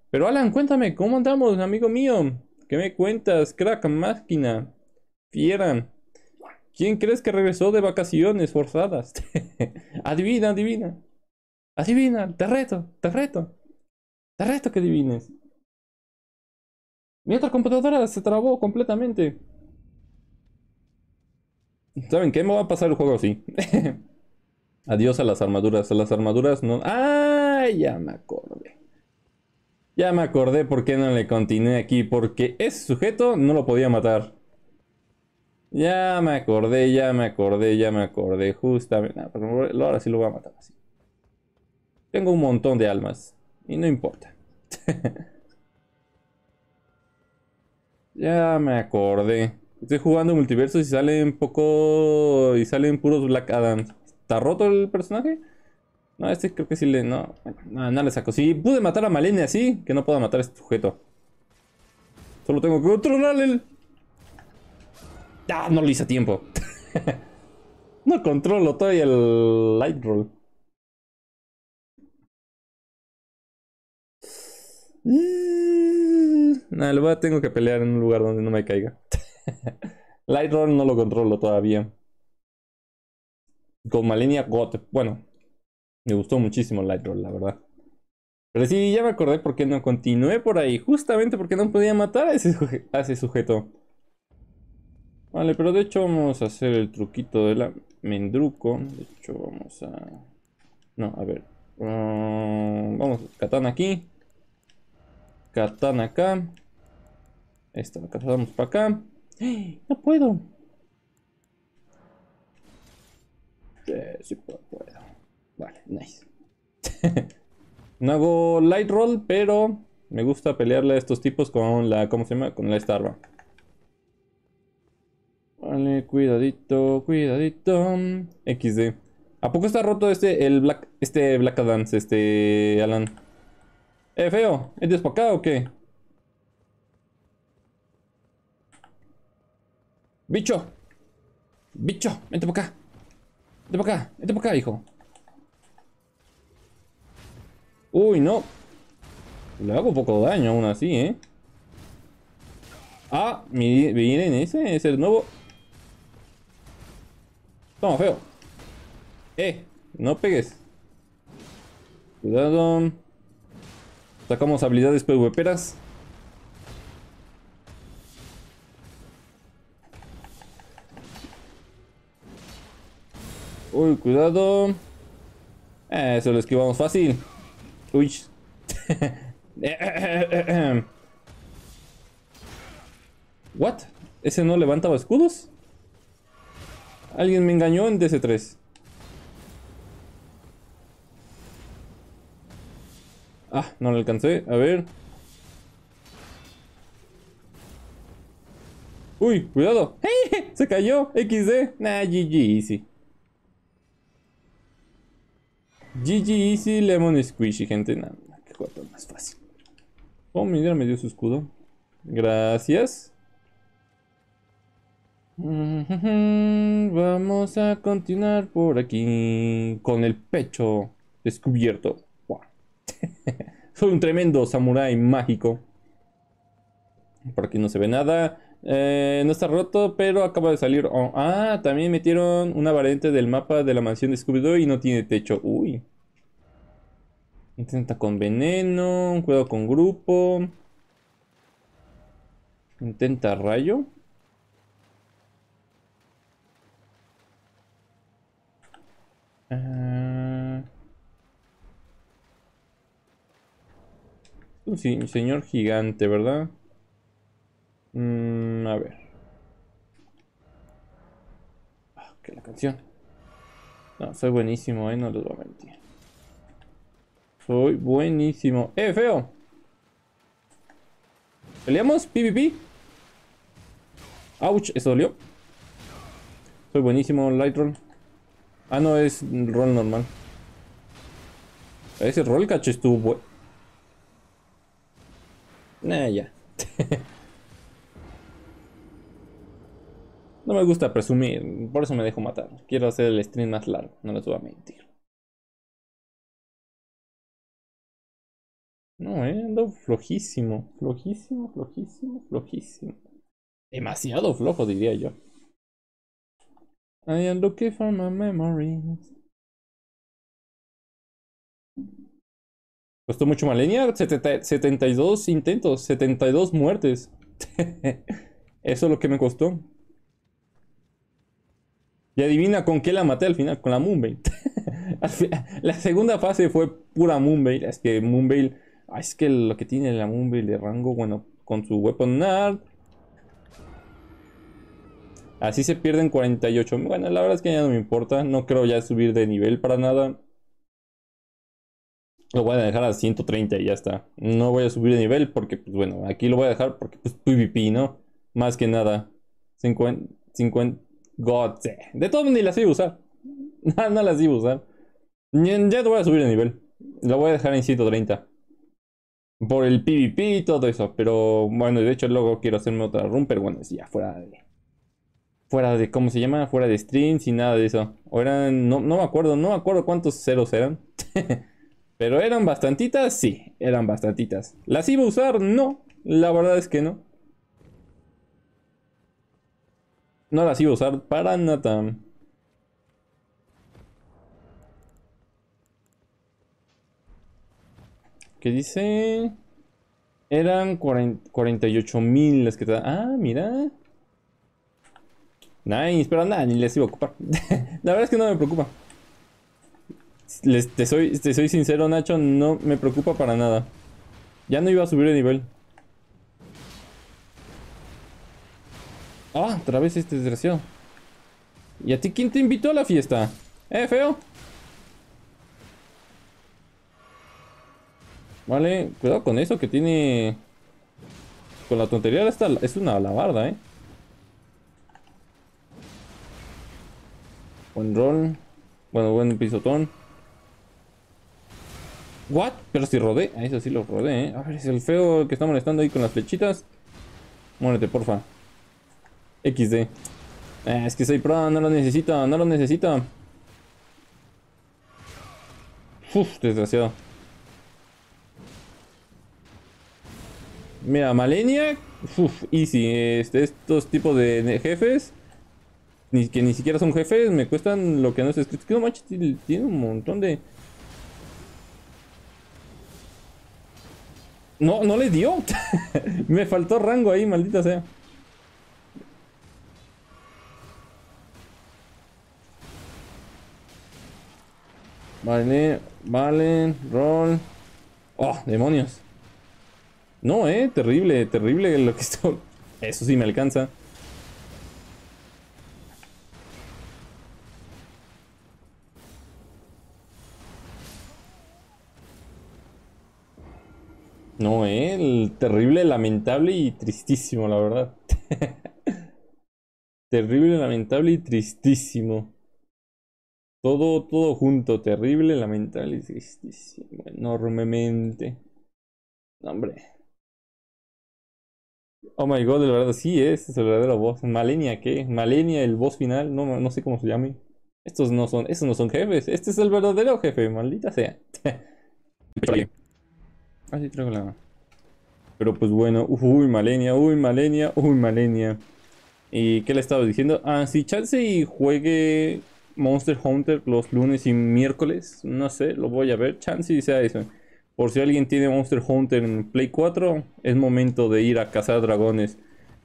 Pero Alan, cuéntame, ¿cómo andamos, amigo mío? ¿Qué me cuentas, crack, máquina? Fiera. ¿Quién crees que regresó de vacaciones forzadas? adivina, adivina. Adivina, te reto, te reto. Te reto que adivines. Mi otra computadora se trabó completamente. ¿Saben qué? Me va a pasar el juego así. Adiós a las armaduras. A las armaduras no... ¡Ah! Ya me acordé. Ya me acordé por qué no le continué aquí. Porque ese sujeto no lo podía matar. Ya me acordé, ya me acordé, ya me acordé. Justamente... ahora sí lo voy a matar así. Tengo un montón de almas. Y no importa. ya me acordé. Estoy jugando multiverso y salen poco... Y salen puros Black Adam. ¿Está roto el personaje? No, este creo que sí le... No, no, le saco. Si pude matar a Malene así, que no pueda matar a este sujeto. Solo tengo que controlarle Ah, no lo hice a tiempo. no controlo todavía el Light Roll. Mm, Nada, lo tengo que pelear en un lugar donde no me caiga. Lightroll no lo controlo todavía. Con Malenia GOT. Bueno, me gustó muchísimo Lightroll, la verdad. Pero sí, ya me acordé por qué no continué por ahí. Justamente porque no podía matar a ese, sujeto. Vale, pero de hecho vamos a hacer el truquito de la mendruco. De hecho vamos a... No, a ver. Ah, vamos, katana aquí. Katana acá. Esta la cazamos para acá. ¡Ah! No puedo. Eh, sí puedo, Vale, nice. no hago light roll, pero me gusta pelearle a estos tipos con la. ¿Cómo se llama? Con la starva. Vale, cuidadito, cuidadito. XD. ¿A poco está roto este el Black. Este Black dance este Alan? Eh, feo, ¿es para acá o qué? Bicho. Bicho, vente para acá. Vente para acá, vente para acá, hijo. Uy, no. Le hago poco daño aún así, ¿eh? Ah, miren ese, es el nuevo. Toma, feo. Eh, no pegues. Cuidado. Sacamos habilidades PvPeras. Uy, cuidado. Eso eh, lo esquivamos fácil. Uy. ¿What? ¿Ese no levantaba escudos? Alguien me engañó en DC3. Ah, no le alcancé. A ver. Uy, cuidado. Se cayó. XD. Nah, GG Easy. GG Easy Lemon Squishy, gente. Nada, que cuarto más fácil. Oh, mira, me dio su escudo. Gracias. Vamos a continuar por aquí con el pecho descubierto. Soy un tremendo samurái mágico. Por aquí no se ve nada. Eh, no está roto, pero acaba de salir. Oh, ah, también metieron una variante del mapa de la mansión de scooby y no tiene techo. Uy. Intenta con veneno. Cuidado con grupo. Intenta rayo. Ah. Sí, señor gigante, ¿verdad? Mm, a ver. Ah, que la canción. No, soy buenísimo, ¿eh? No les voy a mentir. Soy buenísimo. ¡Eh, feo! ¿Peleamos? ¿PvP? ¡Auch! Eso dolió. Soy buenísimo, Lightroll. Ah, no, es rol normal. Ese rol cacho estuvo Nah, ya. no me gusta presumir, por eso me dejo matar. Quiero hacer el stream más largo, no les voy a mentir. No, eh, ando flojísimo, flojísimo, flojísimo, flojísimo. Demasiado flojo, diría yo. I am looking for my memories. Costó mucho más 72 intentos, 72 muertes. Eso es lo que me costó. Y adivina con qué la maté al final, con la Moonveil. la segunda fase fue pura mumble. Es que Moonveil, ah, es que lo que tiene la mumble de rango, bueno, con su Weapon Art. Así se pierden 48. Bueno, la verdad es que ya no me importa. No creo ya subir de nivel para nada. Lo voy a dejar a 130 y ya está. No voy a subir de nivel porque, pues bueno, aquí lo voy a dejar porque, pues, PvP, ¿no? Más que nada. 50... 50... God. De todo ni las iba a usar. No, las iba a usar. Ya te voy a subir de nivel. Lo voy a dejar en 130. Por el PvP y todo eso. Pero bueno, de hecho luego quiero hacerme otra run. Pero bueno, ya fuera de... Fuera de... ¿Cómo se llama? Fuera de streams y nada de eso. O eran... No, no me acuerdo. No me acuerdo cuántos ceros eran. Pero eran bastantitas, sí, eran bastantitas. ¿Las iba a usar? No, la verdad es que no. No las iba a usar para nada. ¿Qué dice? Eran 48.000 mil las que te Ah, mira. ni pero nada, ni las iba a ocupar. la verdad es que no me preocupa te, soy, soy sincero, Nacho, no me preocupa para nada. Ya no iba a subir de nivel. Ah, otra vez este desgraciado. ¿Y a ti quién te invitó a la fiesta? ¿Eh, feo? Vale, cuidado con eso que tiene... Con la tontería esta es una alabarda, ¿eh? Buen rol. Bueno, buen pisotón. ¿What? Pero si rodé? A ah, eso sí lo rodé, ¿eh? A ver, es el feo que está molestando ahí con las flechitas. Muérete, porfa. XD. Eh, es que soy pro, no lo necesita, no lo necesita. Uf, desgraciado. Mira, Malenia. Uf, easy. Este, estos tipos de jefes. Ni, que ni siquiera son jefes. Me cuestan lo que no es escrito. Que no manches, tiene un montón de No, no le dio. Me faltó rango ahí, maldita sea. Vale, vale, roll. Oh, demonios. No, eh, terrible, terrible lo que esto. Eso sí me alcanza. No, ¿eh? terrible, lamentable y tristísimo, la verdad. terrible, lamentable y tristísimo. Todo, todo junto, terrible, lamentable y tristísimo. Enormemente. Hombre. Oh my god, de verdad, sí, eh, ese es el verdadero boss. Malenia, ¿qué? Malenia, el boss final, no, no sé cómo se llame. Estos no son, estos no son jefes. Este es el verdadero jefe, maldita sea. Así creo la... Pero pues bueno, uy, Malenia, uy, Malenia, uy, Malenia. ¿Y qué le estaba diciendo? Ah, si chance y juegue Monster Hunter los lunes y miércoles, no sé, lo voy a ver, chance sea eso. Por si alguien tiene Monster Hunter en Play 4, es momento de ir a cazar dragones.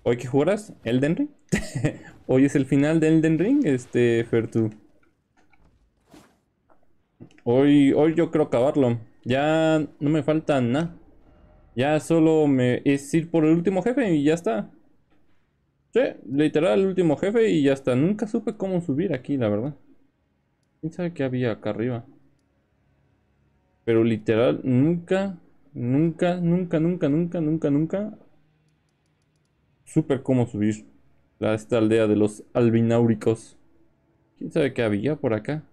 ¿Hoy qué jugarás? ¿Elden Ring? Hoy es el final de Elden Ring, este, Fertu. Hoy, hoy yo creo acabarlo. Ya no me falta nada. Ya solo me es ir por el último jefe y ya está. Sí, literal, el último jefe y ya está. Nunca supe cómo subir aquí, la verdad. ¿Quién sabe qué había acá arriba? Pero literal, nunca, nunca, nunca, nunca, nunca, nunca, nunca supe cómo subir a esta aldea de los albináuricos. ¿Quién sabe qué había por acá?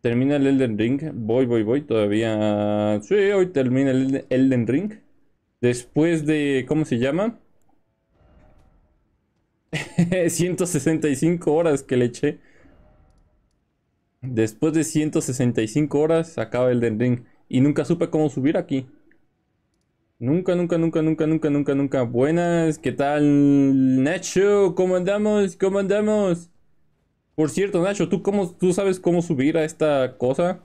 ¿Termina el Elden Ring? Voy, voy, voy. Todavía... Sí, hoy termina el Elden Ring. Después de... ¿Cómo se llama? 165 horas que le eché. Después de 165 horas acaba el Elden Ring. Y nunca supe cómo subir aquí. Nunca, nunca, nunca, nunca, nunca, nunca, nunca. Buenas, ¿qué tal? Nacho, ¿cómo andamos? ¿Cómo andamos? Por cierto, Nacho, ¿tú, cómo, ¿tú sabes cómo subir a esta cosa?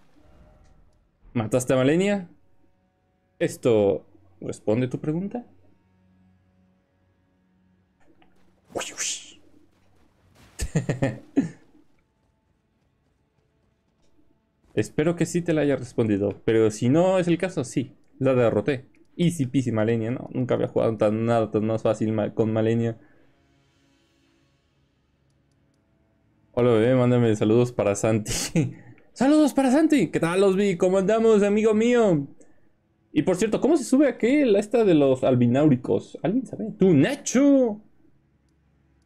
¿Mataste a Malenia? ¿Esto responde tu pregunta? Espero que sí te la haya respondido, pero si no es el caso, sí, la derroté. Easy peasy Malenia, ¿no? Nunca había jugado tan nada tan más fácil con Malenia. Hola bebé, mándame saludos para Santi. saludos para Santi. ¿Qué tal los vi? ¿Cómo andamos, amigo mío? Y por cierto, ¿cómo se sube aquí la esta de los albináuricos? ¿Alguien sabe? ¡Tú, Nacho!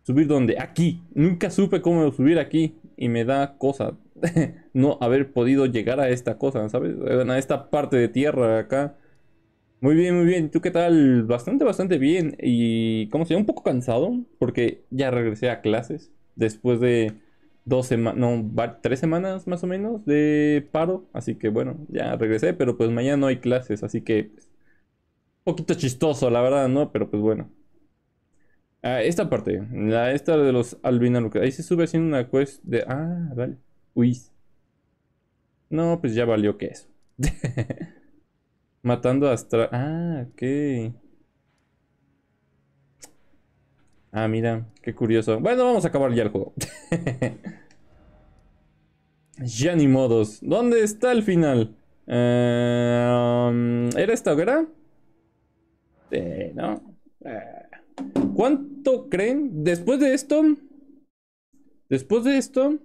¿Subir dónde? Aquí. Nunca supe cómo subir aquí. Y me da cosa no haber podido llegar a esta cosa, ¿sabes? A esta parte de tierra acá. Muy bien, muy bien. ¿Tú qué tal? Bastante, bastante bien. Y como se un poco cansado porque ya regresé a clases después de dos semanas, no, tres semanas más o menos de paro. Así que bueno, ya regresé, pero pues mañana no hay clases, así que un pues, poquito chistoso, la verdad, ¿no? Pero pues bueno. Ah, esta parte, la, esta de los albinos, ahí se sube haciendo una quest de... Ah, vale. Uy. No, pues ya valió que eso. Matando a Astra... Ah, ok. Ah, mira, qué curioso. Bueno, vamos a acabar ya el juego. ya ni modos. ¿Dónde está el final? Eh, um, ¿Era esta hoguera? Eh, no. ¿Cuánto creen? Después de esto... Después de esto...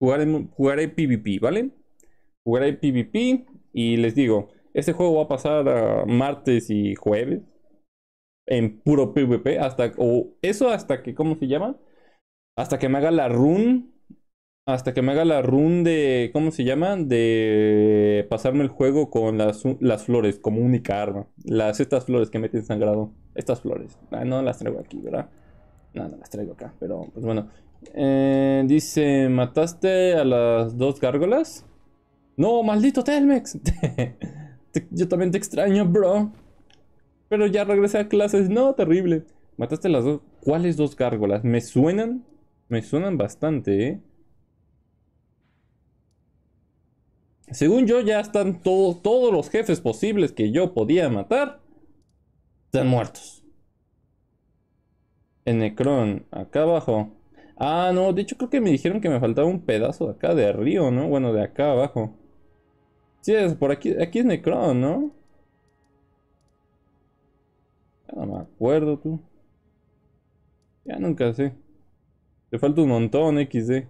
Jugaré, jugaré PvP, ¿vale? Jugaré PvP y les digo... Este juego va a pasar a martes y jueves en puro PvP hasta o eso hasta que ¿cómo se llama? Hasta que me haga la run hasta que me haga la run de ¿cómo se llama? de pasarme el juego con las, flores como única arma. Las estas flores que meten sangrado, estas flores. Ah, no las traigo aquí, ¿verdad? No, no las traigo acá, pero pues bueno. Eh, dice, ¿mataste a las dos gárgolas? No, maldito Telmex. Yo también te extraño, bro. Pero ya regresé a clases. No, terrible. Mataste las dos. ¿Cuáles dos gárgolas? Me suenan. Me suenan bastante, ¿eh? Según yo, ya están todos. todos los jefes posibles que yo podía matar. Están muertos. En Necron, acá abajo. Ah, no, de hecho creo que me dijeron que me faltaba un pedazo de acá de río, ¿no? Bueno, de acá abajo. Sí, es por aquí. Aquí es Necron, ¿no? no me acuerdo tú. Ya nunca sé. Te falta un montón, XD.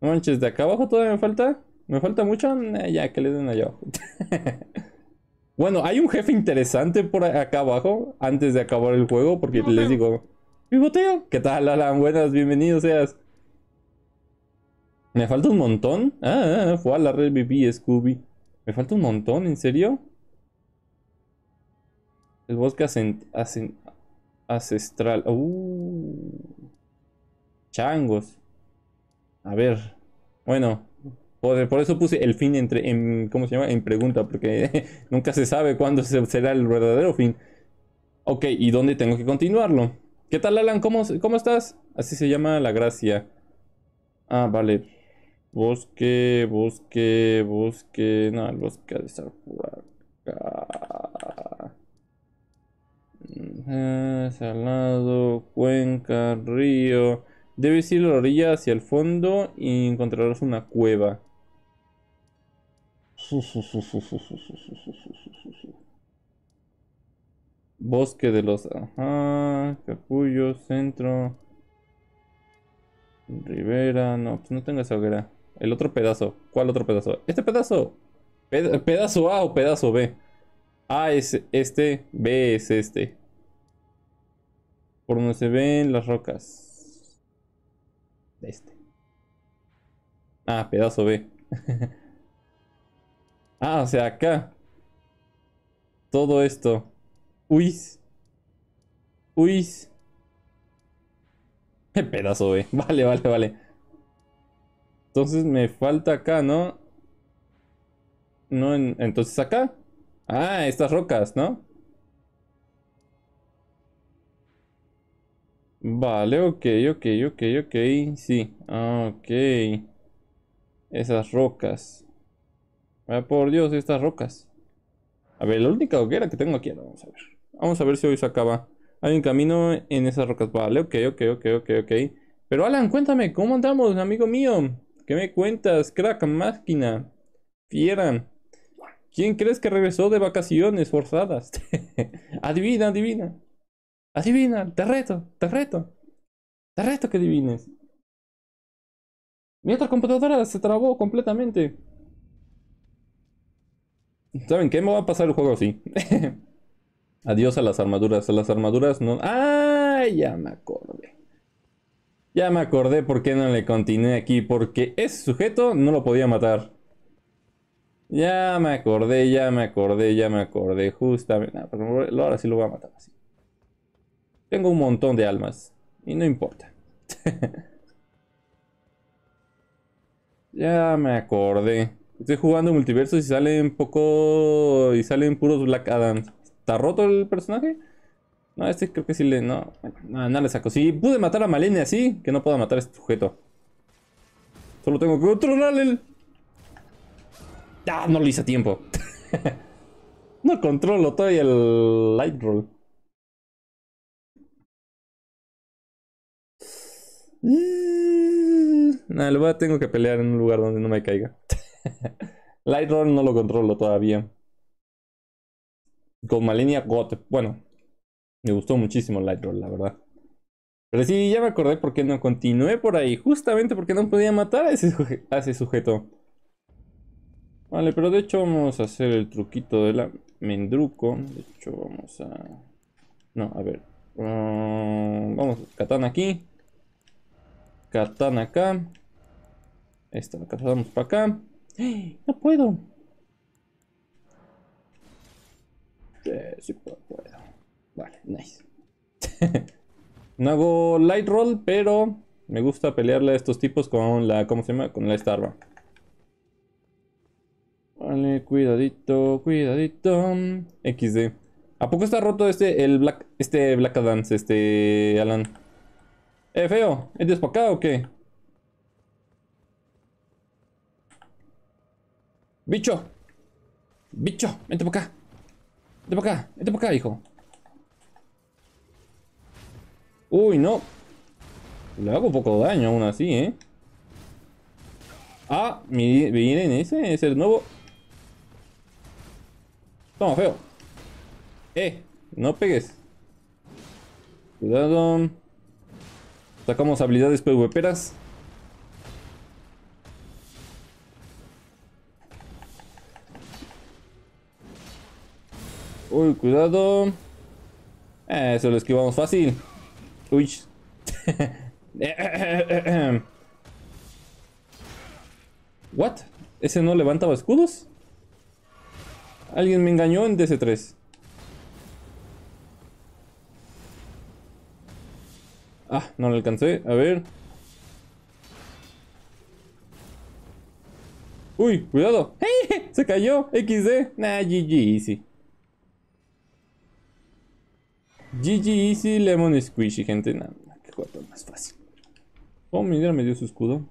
No manches, de acá abajo todavía me falta. ¿Me falta mucho? Eh, ya, que le den allá abajo. bueno, hay un jefe interesante por acá abajo. Antes de acabar el juego, porque les digo. ¡Pivoteo! ¿Qué tal, Alan? Buenas, bienvenido seas. Me falta un montón. Ah, ah, ah fue a la red BB, Scooby. Me falta un montón, ¿en serio? El bosque ancestral. Uh. changos. A ver. Bueno. Por, eso puse el fin entre. En, ¿Cómo se llama? En pregunta. Porque nunca se sabe cuándo será el verdadero fin. Ok, ¿y dónde tengo que continuarlo? ¿Qué tal, Alan? ¿Cómo, cómo estás? Así se llama la gracia. Ah, vale. Bosque, bosque, bosque. No, el bosque de estar eh, salado, cuenca, río. Debes ir a la orilla hacia el fondo y encontrarás una cueva. Bosque de los... capullo, centro. Rivera, no, pues no tengas hoguera. El otro pedazo. ¿Cuál otro pedazo? Este pedazo. pedazo A o pedazo B. A es este, B es este por donde se ven las rocas. Este. Ah, pedazo B. ah, o sea, acá. Todo esto. Uy. Uy. Pedazo B. Vale, vale, vale. Entonces me falta acá, ¿no? No, entonces acá. Ah, estas rocas, ¿no? Vale, ok, ok, ok, ok, sí, ah, ok. Esas rocas. Ah, por Dios, estas rocas. A ver, la única hoguera que tengo aquí, vamos a ver. Vamos a ver si hoy se acaba. Hay un camino en esas rocas, vale, ok, ok, ok, ok, ok. Pero Alan, cuéntame, ¿cómo andamos, amigo mío? ¿Qué me cuentas, crack, máquina, fiera? ¿Quién crees que regresó de vacaciones forzadas? adivina, adivina. Adivina, te reto, te reto. Te reto que adivines. Mi otra computadora se trabó completamente. ¿Saben qué? Me va a pasar el juego así. Adiós a las armaduras. A las armaduras no... ¡Ah! Ya me acordé. Ya me acordé por qué no le continué aquí. Porque ese sujeto no lo podía matar. Ya me acordé, ya me acordé, ya me acordé. Justamente... ahora sí lo voy a matar así. Tengo un montón de almas. Y no importa. ya me acordé. Estoy jugando multiverso y salen poco... Y salen puros Black Adam. ¿Está roto el personaje? No, este creo que sí le... No, no, no le saco. Si pude matar a Malene así, que no pueda matar a este sujeto. Solo tengo que controlarle Ah, no lo hice a tiempo. no controlo todavía el Light Roll. Mm. Nada, lo tengo que pelear en un lugar donde no me caiga. Light no lo controlo todavía. Con Malenia Got. Bueno, me gustó muchísimo Light la verdad. Pero sí, ya me acordé por qué no continué por ahí. Justamente porque no podía matar a ese, sujeto. Vale, pero de hecho vamos a hacer el truquito de la mendruco. De hecho vamos a... No, a ver. Ah, vamos, katana aquí. Katana acá. Esta la cazamos para acá. ¡Ah! No puedo. Sí, sí puedo, Vale, nice. no hago light roll, pero me gusta pelearle a estos tipos con la. ¿Cómo se llama? Con la Starva. Vale, cuidadito, cuidadito. XD. ¿A poco está roto este el Black. Este Black este Alan? Eh, feo, ¿es despacado acá o qué? Bicho. Bicho, vente para acá. Vente para acá, vente para acá, hijo. Uy, no. Le hago un poco de daño aún así, ¿eh? Ah, miren ese, es el nuevo. Toma, feo. Eh, no pegues. Cuidado. Sacamos habilidades PvPeras. Uy, cuidado. Eso eh, lo esquivamos fácil. Uy. What? ¿Ese no levantaba escudos? Alguien me engañó en DC3. Ah, no lo alcancé. A ver. Uy, cuidado. Se cayó. XD. Nah, GG Easy. GG Easy Lemon Squishy, gente. qué cuarto más fácil. Oh, mira, me dio su escudo.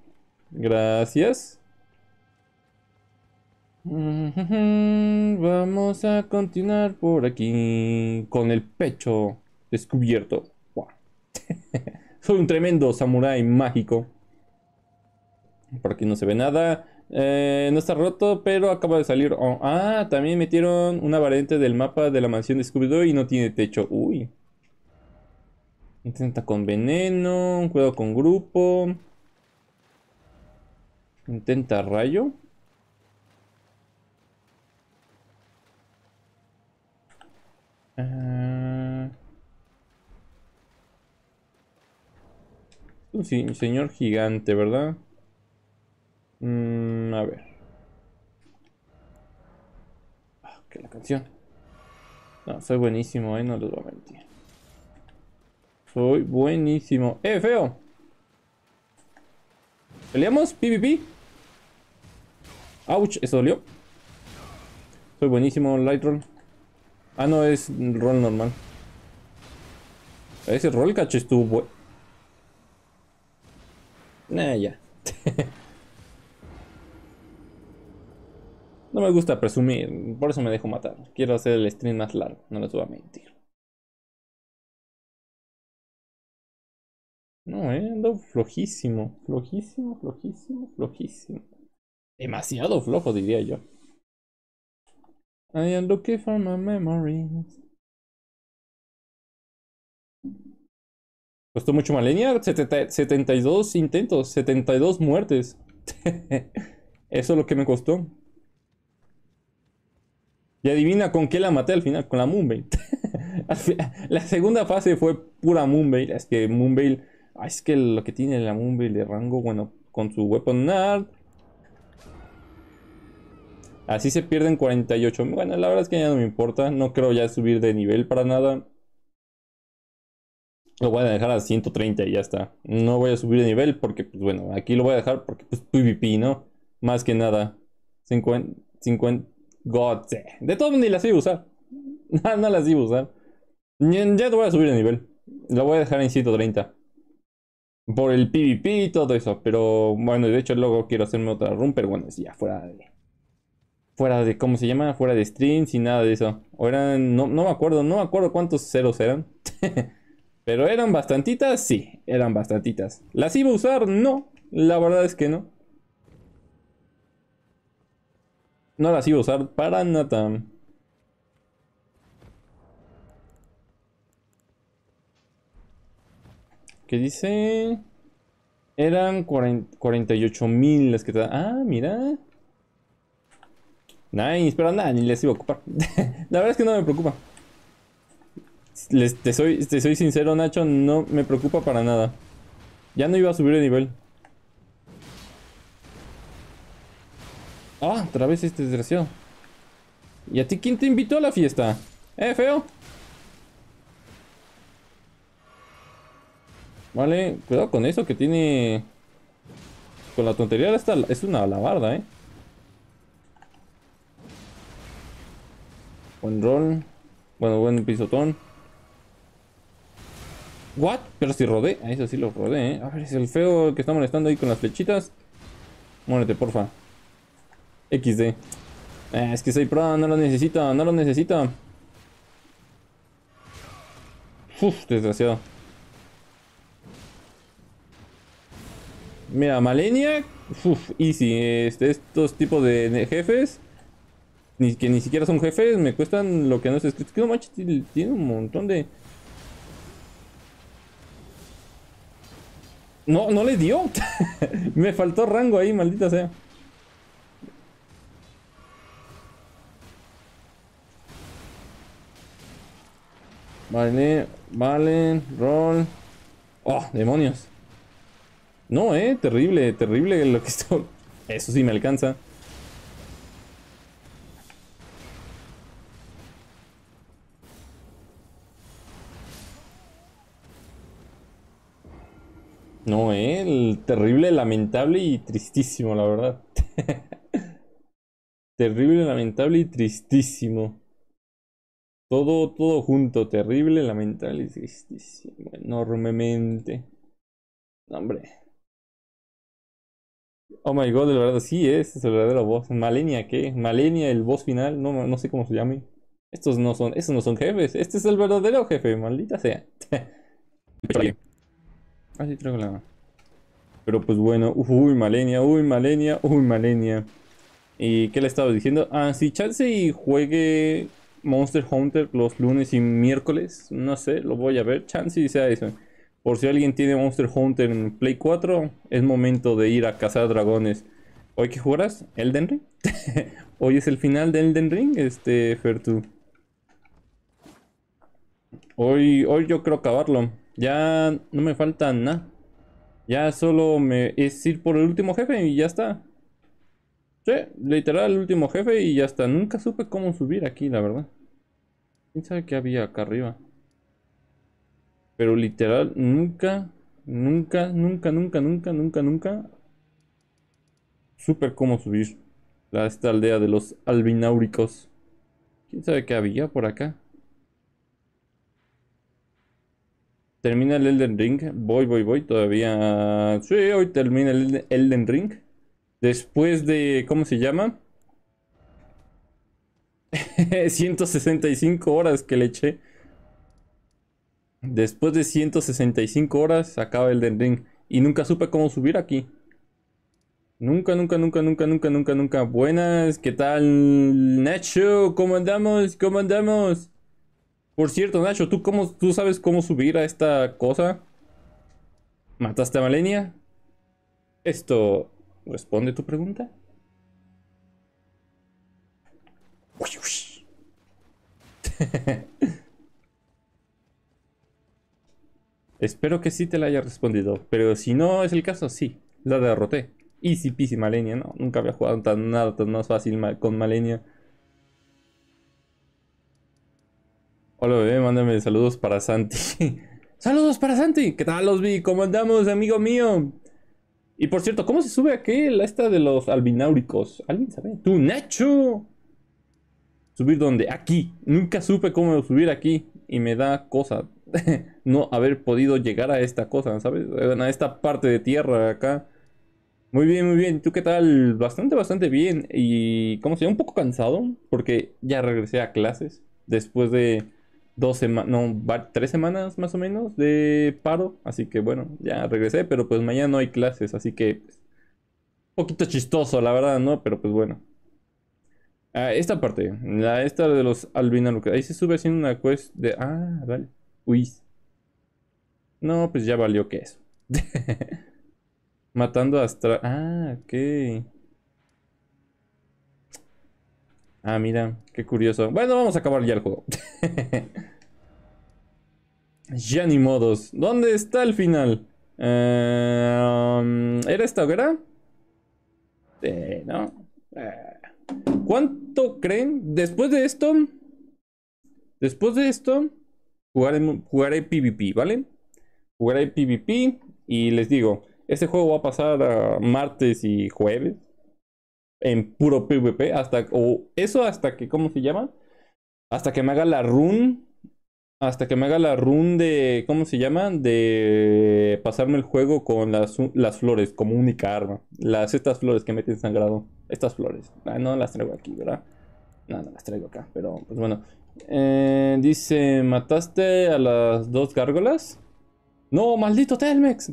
Gracias. Vamos a continuar por aquí con el pecho descubierto. Soy un tremendo samurái mágico. Por aquí no se ve nada. Eh, no está roto, pero acaba de salir. Oh, ah, también metieron una variante del mapa de la mansión de scooby y no tiene techo. Uy. Intenta con veneno. Cuidado con grupo. Intenta rayo. Ah. Sí, señor gigante, ¿verdad? Mm, a ver. Ah, que la canción. No, soy buenísimo, ¿eh? No les voy a mentir. Soy buenísimo. ¡Eh, feo! ¿Peleamos? ¿PvP? ¡Auch! Eso dolió. Soy buenísimo, Lightroll. Ah, no, es roll normal. Ese rol cacho estuvo Nah, ya. no me gusta presumir, por eso me dejo matar. Quiero hacer el stream más largo, no lo voy a mentir. No, eh, ando flojísimo, flojísimo, flojísimo, flojísimo. Demasiado flojo, diría yo. I am looking for my memories. Costó mucho más 72 intentos, 72 muertes. Eso es lo que me costó. Y adivina con qué la maté al final, con la Moonveil. la segunda fase fue pura Moonveil. Es que Moonveil, es que lo que tiene la Moonveil de rango, bueno, con su Weapon Art. Así se pierden 48. Bueno, la verdad es que ya no me importa. No creo ya subir de nivel para nada lo voy a dejar a 130 y ya está. No voy a subir de nivel porque, pues bueno, aquí lo voy a dejar porque pues PvP, ¿no? Más que nada. 50... 50... God. De todo, ni las iba a usar. No, las iba a usar. Ya te voy a subir de nivel. Lo voy a dejar en 130. Por el PvP y todo eso. Pero bueno, de hecho luego quiero hacerme otra run. Pero bueno, ya fuera de... Fuera de... ¿Cómo se llama? Fuera de streams y nada de eso. O eran... No, no me acuerdo. No me acuerdo cuántos ceros eran. Pero eran bastantitas, sí, eran bastantitas. ¿Las iba a usar? No, la verdad es que no. No las iba a usar para nada. ¿Qué dice? Eran 48 mil las que te dan. Ah, mira. Nice, pero nada, ni les iba a ocupar. la verdad es que no me preocupa te, soy, soy sincero, Nacho, no me preocupa para nada. Ya no iba a subir de nivel. Ah, otra vez este desgraciado. ¿Y a ti quién te invitó a la fiesta? ¿Eh, feo? Vale, cuidado con eso que tiene... Con la tontería esta es una alabarda, ¿eh? Buen rol. Bueno, buen pisotón. ¿What? Pero si rodé. A ah, eso sí lo rodé, ¿eh? A ver, es el feo que está molestando ahí con las flechitas. Muérete, porfa. XD. Eh, es que soy pro, no lo necesita, no lo necesita. Uf, desgraciado. Mira, Malenia. Uf, easy. Este, estos tipos de jefes. Ni, que ni siquiera son jefes. Me cuestan lo que no es escrito. Que no tiene un montón de... No, no le dio. Me faltó rango ahí, maldita sea. Vale, vale, roll. ¡Oh, demonios! No, eh, terrible, terrible lo que esto... Eso sí me alcanza. No, ¿eh? terrible, lamentable y tristísimo, la verdad. terrible, lamentable y tristísimo. Todo, todo junto, terrible, lamentable y tristísimo. Enormemente. Hombre. Oh my god, de verdad, sí, ¿eh? ese es el verdadero boss. Malenia, ¿qué? Malenia, el boss final, no, no sé cómo se llame. Estos no son, estos no son jefes. Este es el verdadero jefe, maldita sea. Ah, Pero pues bueno, uy, Malenia, uy, Malenia, uy, Malenia. ¿Y qué le estaba diciendo? Ah, si chance y juegue Monster Hunter los lunes y miércoles, no sé, lo voy a ver, chance y sea eso. Por si alguien tiene Monster Hunter en Play 4, es momento de ir a cazar dragones. ¿Hoy qué jugarás? ¿Elden Ring? Hoy es el final de Elden Ring, este, Fertu. Hoy, hoy yo creo acabarlo. Ya no me falta nada. Ya solo me es ir por el último jefe y ya está. Sí, literal, el último jefe y ya está. Nunca supe cómo subir aquí, la verdad. ¿Quién sabe qué había acá arriba? Pero literal, nunca, nunca, nunca, nunca, nunca, nunca, nunca supe cómo subir a esta aldea de los albináuricos ¿Quién sabe qué había por acá? Termina el Elden Ring. Voy, voy, voy. Todavía. Sí, hoy termina el Elden Ring. Después de. ¿Cómo se llama? 165 horas que le eché. Después de 165 horas acaba el Elden Ring. Y nunca supe cómo subir aquí. Nunca, nunca, nunca, nunca, nunca, nunca, nunca. Buenas, ¿qué tal? Nacho, ¿cómo andamos? ¿Cómo andamos? Por cierto, Nacho, ¿tú, cómo, ¿tú sabes cómo subir a esta cosa? ¿Mataste a Malenia? ¿Esto responde tu pregunta? Espero que sí te la haya respondido, pero si no es el caso, sí, la derroté. Easy peasy Malenia, ¿no? Nunca había jugado tan nada tan más fácil con Malenia. Hola bebé, mándame saludos para Santi. saludos para Santi. ¿Qué tal, vi? ¿Cómo andamos, amigo mío? Y por cierto, ¿cómo se sube aquí? la esta de los albináuricos? ¿Alguien sabe? ¡Tú, Nacho! ¿Subir dónde? Aquí. Nunca supe cómo subir aquí. Y me da cosa no haber podido llegar a esta cosa, ¿sabes? A esta parte de tierra acá. Muy bien, muy bien. ¿Tú qué tal? Bastante, bastante bien. Y, ¿cómo se Un poco cansado porque ya regresé a clases después de dos semanas, no, tres semanas más o menos de paro. Así que bueno, ya regresé, pero pues mañana no hay clases, así que un pues, poquito chistoso, la verdad, ¿no? Pero pues bueno. Ah, esta parte, la, esta de los albinos Ahí se sube haciendo una quest de. Ah, vale. Uy. No, pues ya valió que eso. Matando a Astra. Ah, ok. Ah, mira, qué curioso. Bueno, vamos a acabar ya el juego. Ya ni modos. ¿Dónde está el final? Em, ¿Era esta hoguera? no. Eh, ¿Cuánto creen? Después de esto. Después de esto. Jugaré, PvP, ¿vale? Jugaré PvP. Y les digo. Este juego va a pasar martes y jueves. En puro PvP. Hasta. O eso hasta que. ¿Cómo se llama? Hasta que me haga la run hasta que me haga la run de. ¿Cómo se llama? De pasarme el juego con las, flores como única arma. Las estas flores que meten sangrado. Estas flores. Ah, no las traigo aquí, ¿verdad? No, no las traigo acá. Pero pues bueno. Eh, dice: ¿Mataste a las dos gárgolas? No, maldito Telmex.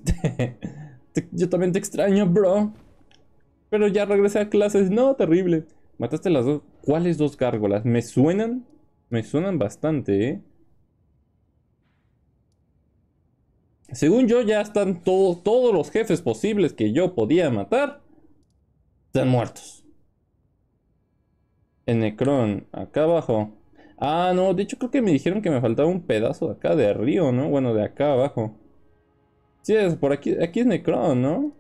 Yo también te extraño, bro. Pero ya regresé a clases. No, terrible. Mataste a las dos. ¿Cuáles dos gárgolas? Me suenan. Me suenan bastante, eh. Según yo, ya están todos, todos los jefes posibles que yo podía matar. Están muertos. En Necron, acá abajo. Ah, no, de hecho creo que me dijeron que me faltaba un pedazo de acá de río, ¿no? Bueno, de acá abajo. Sí, es por aquí. Aquí es Necron, ¿no?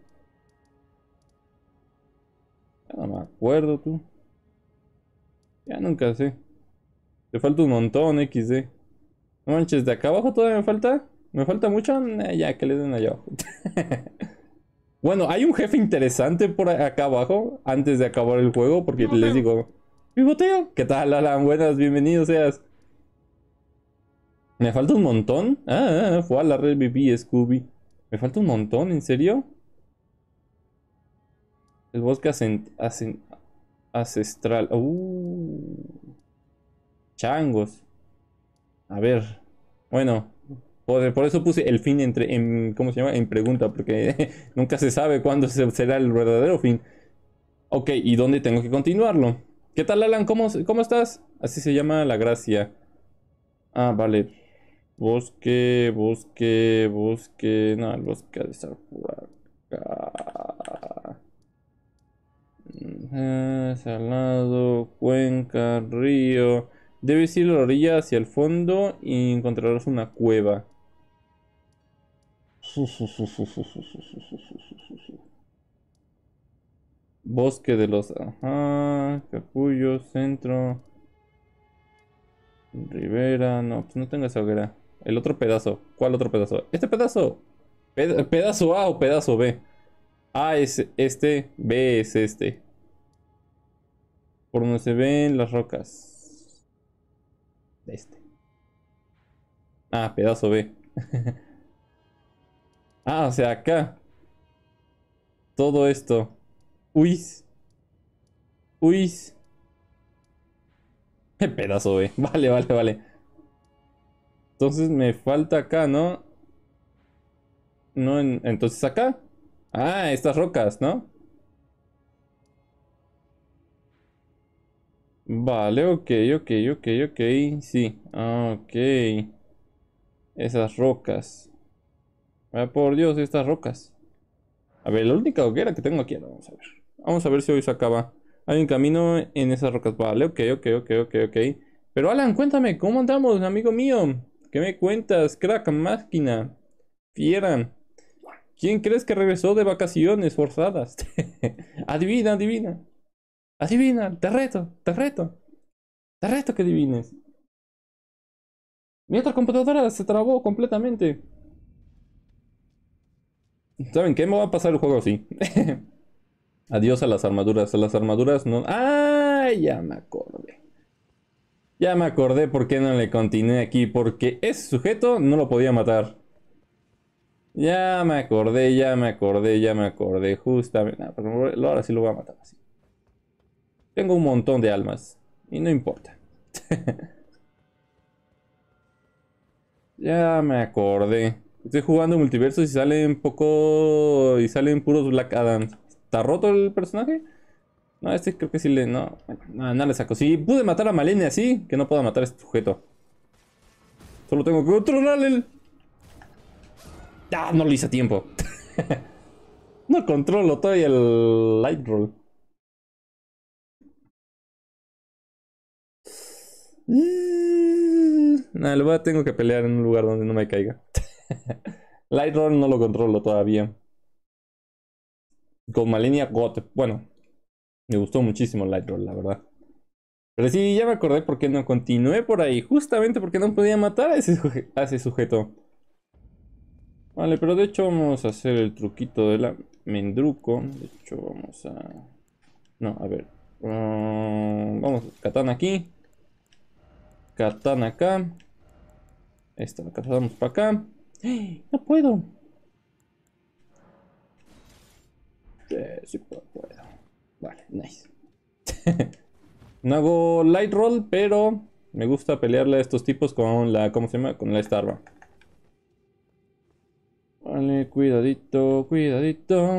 Ya no me acuerdo, tú. Ya nunca sé. Te falta un montón, XD. No manches, ¿de acá abajo todavía me falta? ¿Me falta mucho? Eh, ya, que le den allá abajo. bueno, hay un jefe interesante por acá abajo, antes de acabar el juego, porque les digo... ¿Boteo? ¿Qué tal, Alan? Buenas, bienvenidos seas. ¿Me falta un montón? Ah, ah, ah fue a la red BB, Scooby. ¿Me falta un montón? ¿En serio? El bosque ancestral. Uh. Changos. A ver. Bueno. Por, eso puse el fin entre, en, ¿cómo se llama? En pregunta, porque nunca se sabe cuándo será el verdadero fin. Ok, ¿y dónde tengo que continuarlo? ¿Qué tal, Alan? ¿Cómo, cómo estás? Así se llama la gracia. Ah, vale. Bosque, bosque, bosque. No, el bosque ha de estar por acá. salado, cuenca, río. Debes ir a la orilla hacia el fondo y encontrarás una cueva. Bosque de los... Ajá, Capullo, centro... Rivera, no, no tengo esa hoguera. El otro pedazo. ¿Cuál otro pedazo? Este pedazo. pedazo A o pedazo B. A es este, B es este. Por donde se ven las rocas. Este. Ah, pedazo B. Ah, o sea, acá. Todo esto. Uy. Uy. Qué pedazo, eh Vale, vale, vale. Entonces me falta acá, ¿no? No, entonces acá. Ah, estas rocas, ¿no? Vale, ok, ok, ok, ok. Sí, ah, ok. Esas rocas. Ah, por Dios, estas rocas. A ver, la única hoguera que tengo aquí. Vamos a ver. Vamos a ver si hoy se acaba. Hay un camino en esas rocas. Vale, ok, ok, ok, ok, ok. Pero Alan, cuéntame, ¿cómo andamos, amigo mío? ¿Qué me cuentas, crack, máquina? Fiera. ¿Quién crees que regresó de vacaciones forzadas? adivina, adivina. Adivina, te reto, te reto. Te reto que adivines. Mi otra computadora se trabó completamente. ¿Saben qué? Me va a pasar el juego así. Adiós a las armaduras. A las armaduras no. ¡Ah! Ya me acordé. Ya me acordé por qué no le continué aquí. Porque ese sujeto no lo podía matar. Ya me acordé, ya me acordé, ya me acordé. Justamente. ahora sí lo voy a matar así. Tengo un montón de almas. Y no importa. ya me acordé. Estoy jugando multiverso y salen poco. Y salen puros Black Adam. ¿Está roto el personaje? No, este creo que sí le. No, no, le saco. Si pude matar a Malene así, que no puedo matar a este sujeto. Solo tengo que controlar el. ¡Ah! No lo hice a tiempo. no controlo todavía el Light Roll. Mm, nada, tengo que pelear en un lugar donde no me caiga. Lightroll no lo controlo todavía. Con Malenia Got. Bueno, me gustó muchísimo Lightroll la verdad. Pero sí, ya me acordé por qué no continué por ahí. Justamente porque no podía matar a ese, sujeto. Vale, pero de hecho vamos a hacer el truquito de la mendruco. De hecho vamos a... No, a ver. Um, vamos, katana aquí. Katana acá. Esto la para acá. No puedo. Sí, sí puedo, Vale, nice. no hago light roll, pero me gusta pelearle a estos tipos con la, ¿cómo se llama? Con la starva. Vale, cuidadito, cuidadito.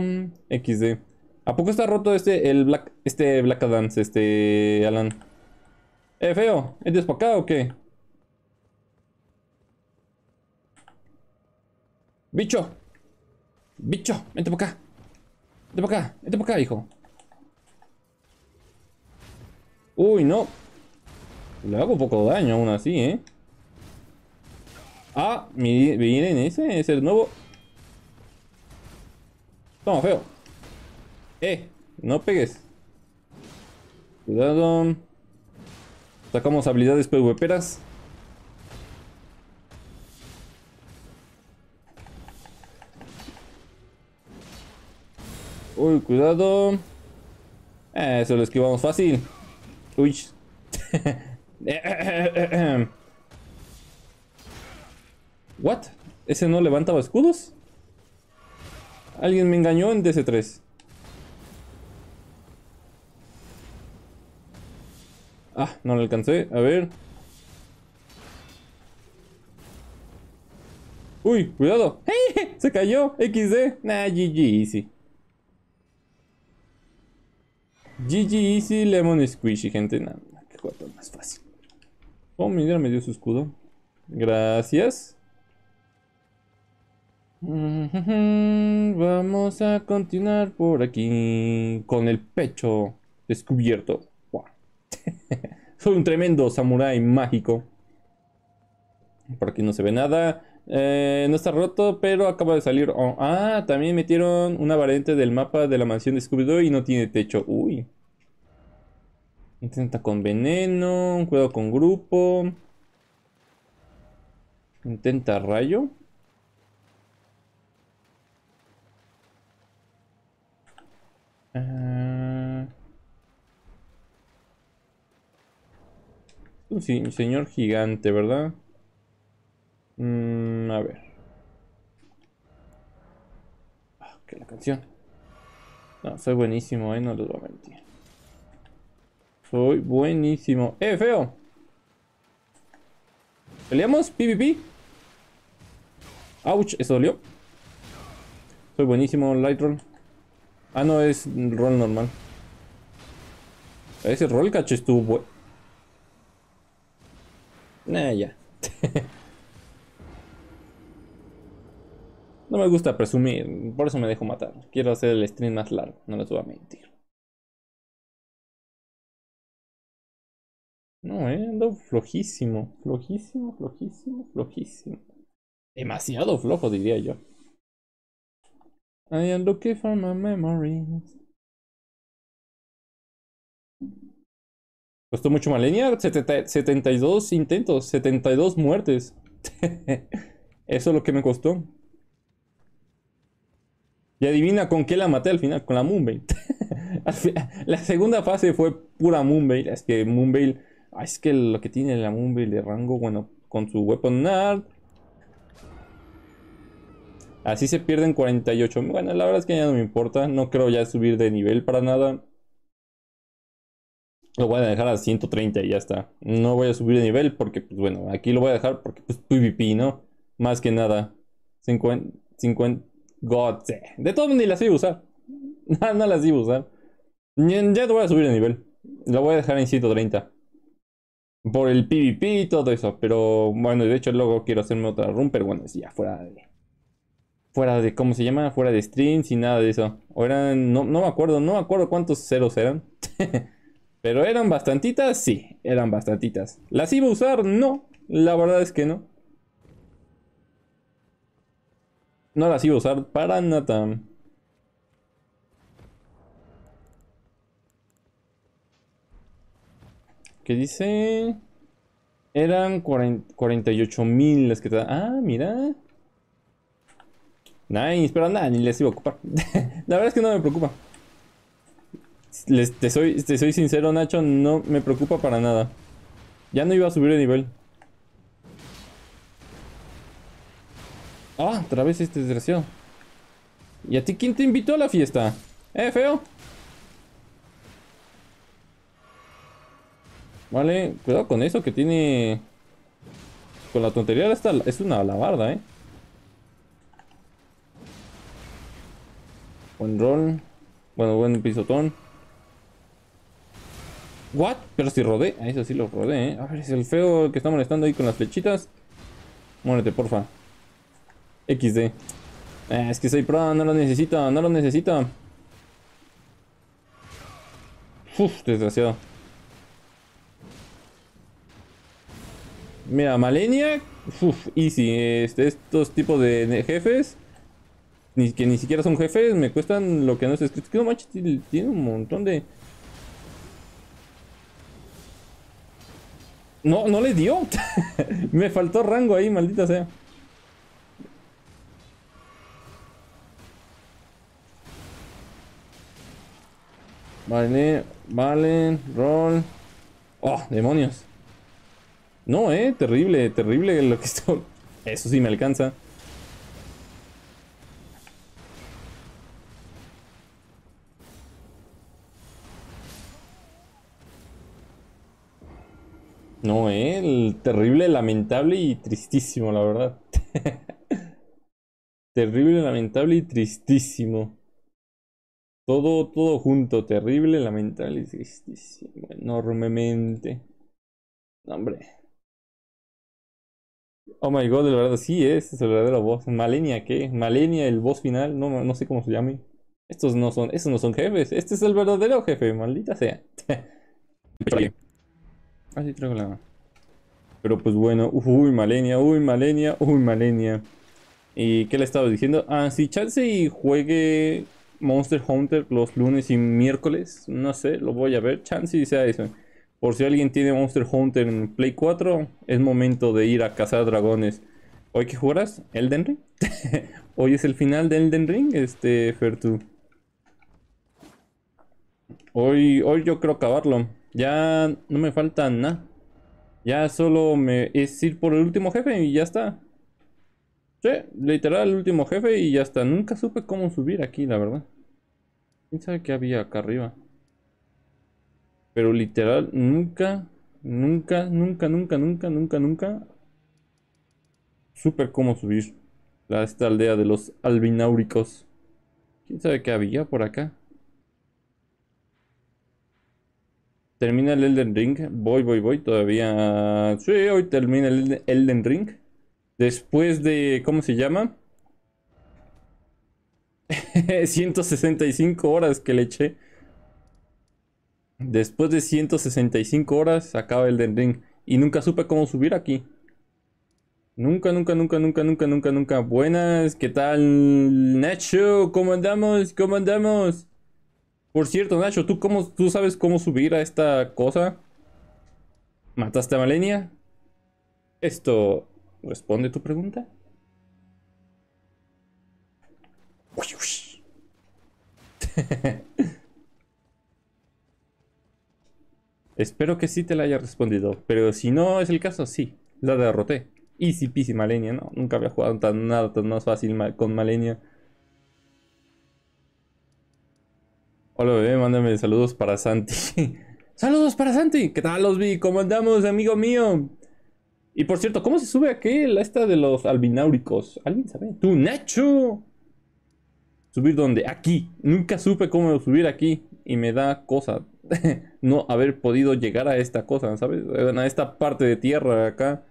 XD. ¿A poco está roto este, el Black, este Black dance, este Alan? Eh, feo, ¿es para acá o qué? Bicho. Bicho, vente para acá. Vente para acá, vente para acá, hijo. Uy, no. Le hago poco daño aún así, ¿eh? Ah, miren, ese es el nuevo. Toma, feo. Eh, no pegues. Cuidado. Sacamos habilidades PvPeras. Uy, cuidado. Eso eh, lo esquivamos fácil. Uy. What? ¿Ese no levantaba escudos? Alguien me engañó en DC3. Ah, no le alcancé. A ver. Uy, cuidado. Se cayó. XD. Nah, GG, easy. GG Easy Lemon Squishy, gente. Nada, que más fácil. Oh, mira, me dio su escudo. Gracias. Vamos a continuar por aquí con el pecho descubierto. Soy un tremendo samurái mágico. Por aquí no se ve nada. Eh, no está roto, pero acaba de salir. Oh, ah, también metieron una variante del mapa de la mansión de Scooby-Doo y no tiene techo. Uy. Intenta con veneno, juego con grupo. Intenta rayo. Ah. Un señor gigante, ¿verdad? Mmm, a ver. Ah, que la canción. No, soy buenísimo, ¿eh? No les voy a mentir. Soy buenísimo. ¡Eh, feo! ¿Peleamos? ¿PvP? ¡Auch! Eso dolió. Soy buenísimo, Lightroll. Ah, no, es roll normal. Ese rol cacho estuvo bueno. Nah, ya. No me gusta presumir, por eso me dejo matar. Quiero hacer el stream más largo, no les voy a mentir. No, eh, ando flojísimo, flojísimo, flojísimo, flojísimo. Demasiado flojo, diría yo. I am for my memories. Costó mucho más 72 intentos, 72 muertes. Eso es lo que me costó. Y adivina con qué la maté al final, con la Moonveil. la segunda fase fue pura Moonveil. Es que Moonveil. Es que lo que tiene la Moonveil de rango, bueno, con su Weapon Art. Así se pierden 48. Bueno, la verdad es que ya no me importa. No creo ya subir de nivel para nada. Lo voy a dejar a 130 y ya está. No voy a subir de nivel porque, pues bueno, aquí lo voy a dejar porque, pues, PvP, ¿no? Más que nada. 50. 50 se, De todo ni las iba a usar. No, no las iba a usar. Ya te voy a subir de nivel. Lo voy a dejar en 130. Por el PvP y todo eso. Pero bueno, de hecho luego quiero hacerme otra run. Pero bueno, ya fuera de... Fuera de... ¿Cómo se llama? Fuera de streams y nada de eso. O eran... No, no me acuerdo. No me acuerdo cuántos ceros eran. pero eran bastantitas. Sí, eran bastantitas. ¿Las iba a usar? No. La verdad es que no. No las iba a usar para nada. ¿Qué dice? Eran 48 mil las que te Ah, mira. Nice, pero nada, ni les iba a ocupar. La verdad es que no me preocupa. te, soy, te soy sincero, Nacho, no me preocupa para nada. Ya no iba a subir de nivel. Ah, otra vez este desgraciado. ¿Y a ti quién te invitó a la fiesta? ¿Eh, feo? Vale, cuidado con eso que tiene... Con la tontería esta es una alabarda, ¿eh? Buen roll. Bueno, buen pisotón. ¿What? Pero si rodé. A eso sí lo rodé, ¿eh? A ver, es el feo que está molestando ahí con las flechitas. Muérete, porfa. XD. Eh, es que soy pro, no lo necesito, no lo necesito. Uf, desgraciado. Mira, Malenia. Uf, easy. Este, estos tipos de jefes. Ni, que ni siquiera son jefes. Me cuestan lo que no es Es que no manches, tiene un montón de... No, no le dio. me faltó rango ahí, maldita sea. Vale, Valen, Roll. ¡Oh, demonios! No, eh, terrible, terrible lo que esto. Eso sí me alcanza. No, eh, terrible, lamentable y tristísimo, la verdad. terrible, lamentable y tristísimo. Todo, todo junto, terrible, lamentable enormemente. Hombre. Oh my god, de verdad, sí, eh, ese es el verdadero boss. Malenia, ¿qué? Malenia, el boss final, no, no sé cómo se llame. Estos no son, estos no son jefes, este es el verdadero jefe, maldita sea. Así ah, traigo la... Pero pues bueno, uy, Malenia, uy, Malenia, uy, Malenia. ¿Y qué le estaba diciendo? Ah, si chance y juegue Monster Hunter los lunes y miércoles. No sé, lo voy a ver. Chance y sea eso. Por si alguien tiene Monster Hunter en Play 4, es momento de ir a cazar dragones. ¿Hoy que jugarás? ¿Elden Ring? Hoy es el final de Elden Ring, este, Fertu. Hoy, hoy yo creo acabarlo. Ya no me falta nada. Ya solo me, es ir por el último jefe y ya está. Sí, literal el último jefe y ya está. Nunca supe cómo subir aquí, la verdad. ¿Quién sabe qué había acá arriba? Pero literal, nunca, nunca, nunca, nunca, nunca, nunca, nunca supe cómo subir a esta aldea de los albináuricos. ¿Quién sabe qué había por acá? Termina el Elden Ring. Voy, voy, voy. Todavía... Sí, hoy termina el Elden Ring. Después de, ¿cómo se llama? 165 horas que le eché. Después de 165 horas acaba el Den Ring. Y nunca supe cómo subir aquí. Nunca, nunca, nunca, nunca, nunca, nunca, nunca. Buenas, ¿qué tal, Nacho? ¿Cómo andamos? ¿Cómo andamos? Por cierto, Nacho, ¿tú, cómo, ¿tú sabes cómo subir a esta cosa? ¿Mataste a Malenia? Esto ¿Responde tu pregunta? Espero que sí te la haya respondido, pero si no es el caso, sí, la derroté. Easy peasy Malenia, ¿no? Nunca había jugado tan nada tan más fácil con Malenia. Hola bebé, mándame saludos para Santi. ¡Saludos para Santi! ¿Qué tal los vi? ¿Cómo andamos, amigo mío? Y por cierto, ¿cómo se sube la esta de los albináuricos? ¿Alguien sabe? ¡Tú, Nacho! ¿Subir dónde? Aquí. Nunca supe cómo subir aquí. Y me da cosa. no haber podido llegar a esta cosa, ¿sabes? A esta parte de tierra acá.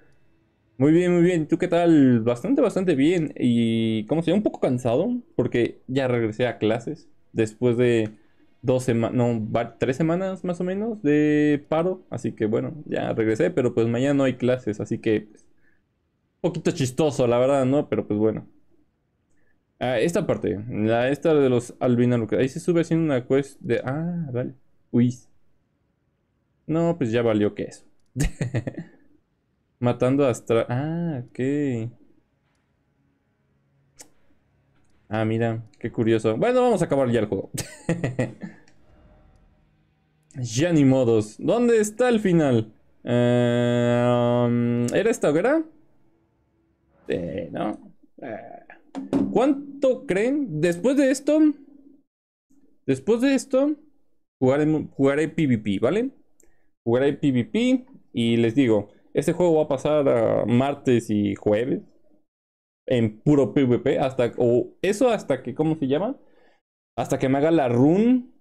Muy bien, muy bien. ¿Tú qué tal? Bastante, bastante bien. Y, ¿cómo se Un poco cansado. Porque ya regresé a clases. Después de dos semanas, no, tres semanas más o menos de paro. Así que bueno, ya regresé, pero pues mañana no hay clases, así que un poquito chistoso, la verdad, ¿no? Pero pues bueno. Ah, esta parte, la, esta de los albinos, ahí se sube haciendo una quest de... Ah, vale. Uy. No, pues ya valió que eso. Matando a Astra... Ah, ok. Ah, mira, qué curioso. Bueno, vamos a acabar ya el juego. ya ni modos. ¿Dónde está el final? Em, ¿Era esta hoguera? no. Eh, ¿Cuánto creen? Después de esto... Después de esto... Jugaré, PvP, ¿vale? Jugaré PvP y les digo... Este juego va a pasar a martes y jueves en puro PvP hasta o eso hasta que ¿cómo se llama? Hasta que me haga la run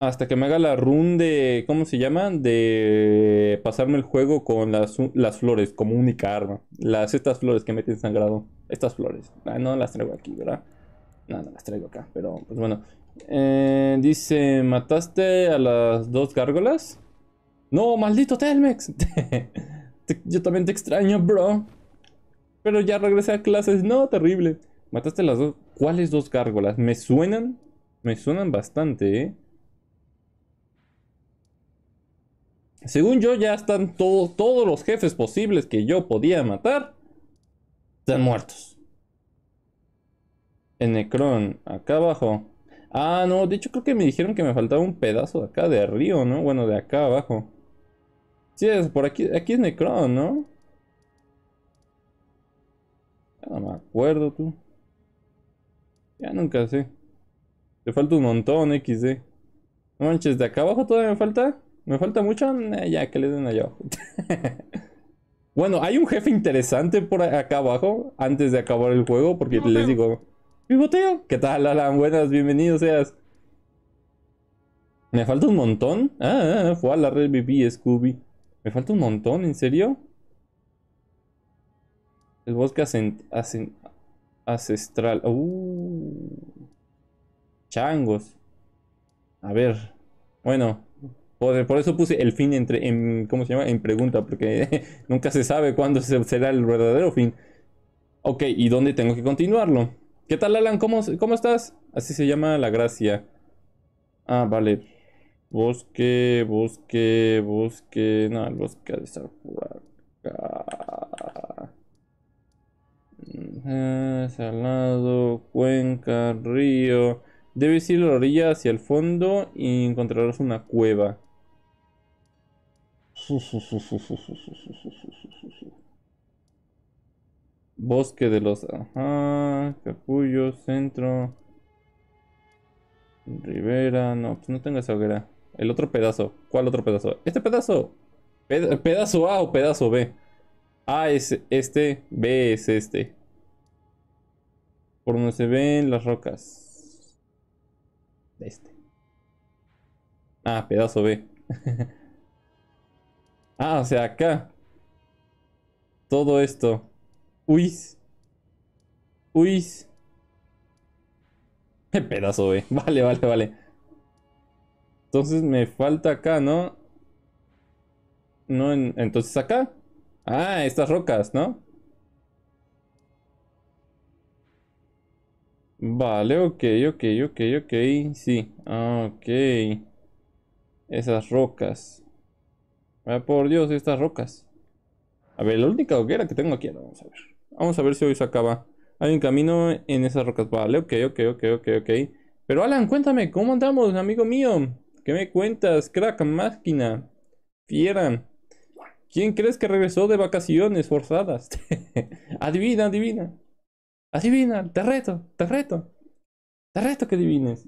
hasta que me haga la run de ¿cómo se llama? de pasarme el juego con las, flores como única arma. Las estas flores que meten sangrado, estas flores. Ah, no las traigo aquí, ¿verdad? No, no las traigo acá, pero pues bueno. Eh, dice, ¿mataste a las dos gárgolas? No, maldito Telmex. yo también te extraño, bro. Pero ya regresé a clases. No, terrible. Mataste las dos. ¿Cuáles dos gárgolas? Me suenan. Me suenan bastante, ¿eh? Según yo, ya están todos los jefes posibles que yo podía matar. Están muertos. En Necron, acá abajo. Ah, no, de hecho creo que me dijeron que me faltaba un pedazo de acá de arriba, ¿no? Bueno, de acá abajo. Sí, es por aquí, aquí es Necron, ¿no? no me acuerdo, tú. Ya nunca sé. Te falta un montón, XD. No manches, ¿de acá abajo todavía me falta? ¿Me falta mucho? Eh, ya, que le den allá abajo. bueno, hay un jefe interesante por acá abajo, antes de acabar el juego, porque les digo... ¡Pivoteo! ¿Qué tal, Alan? Buenas, bienvenidos seas. ¿Me falta un montón? Ah, ah fue a la red BB, Scooby. ¿Me falta un montón? ¿En serio? El bosque ancestral. Uh, changos. A ver. Bueno, por, por, eso puse el fin entre, en, ¿cómo se llama? En pregunta, porque nunca se sabe cuándo será el verdadero fin. Ok, ¿y dónde tengo que continuarlo? ¿Qué tal, Alan? ¿Cómo, cómo estás? Así se llama la gracia. Ah, vale. Bosque, bosque, bosque. No, el bosque de estar por salado, cuenca, río. Debes ir a la orilla hacia el fondo y encontrarás una cueva. Bosque de los... Ajá, capullo, centro. Rivera, no, pues no tengo esa hoguera. El otro pedazo. ¿Cuál otro pedazo? Este pedazo. pedazo A o pedazo B. A es este, B es este. Por donde se ven las rocas. De este. Ah, pedazo B. ah, o sea, acá. Todo esto. Uy. Uy. Pedazo B. Vale, vale, vale. Entonces me falta acá, ¿no? No, entonces acá. Ah, estas rocas, ¿no? Vale, ok, ok, ok, ok, sí, ah, ok. Esas rocas. Ah, por Dios, estas rocas. A ver, la única hoguera que tengo aquí, vamos a ver. Vamos a ver si hoy se acaba. Hay un camino en esas rocas, vale, ok, ok, ok, ok, ok. Pero Alan, cuéntame, ¿cómo andamos, amigo mío? ¿Qué me cuentas, crack, máquina? Fiera. ¿Quién crees que regresó de vacaciones forzadas? adivina, adivina. Adivina, te reto, te reto. Te reto que adivines.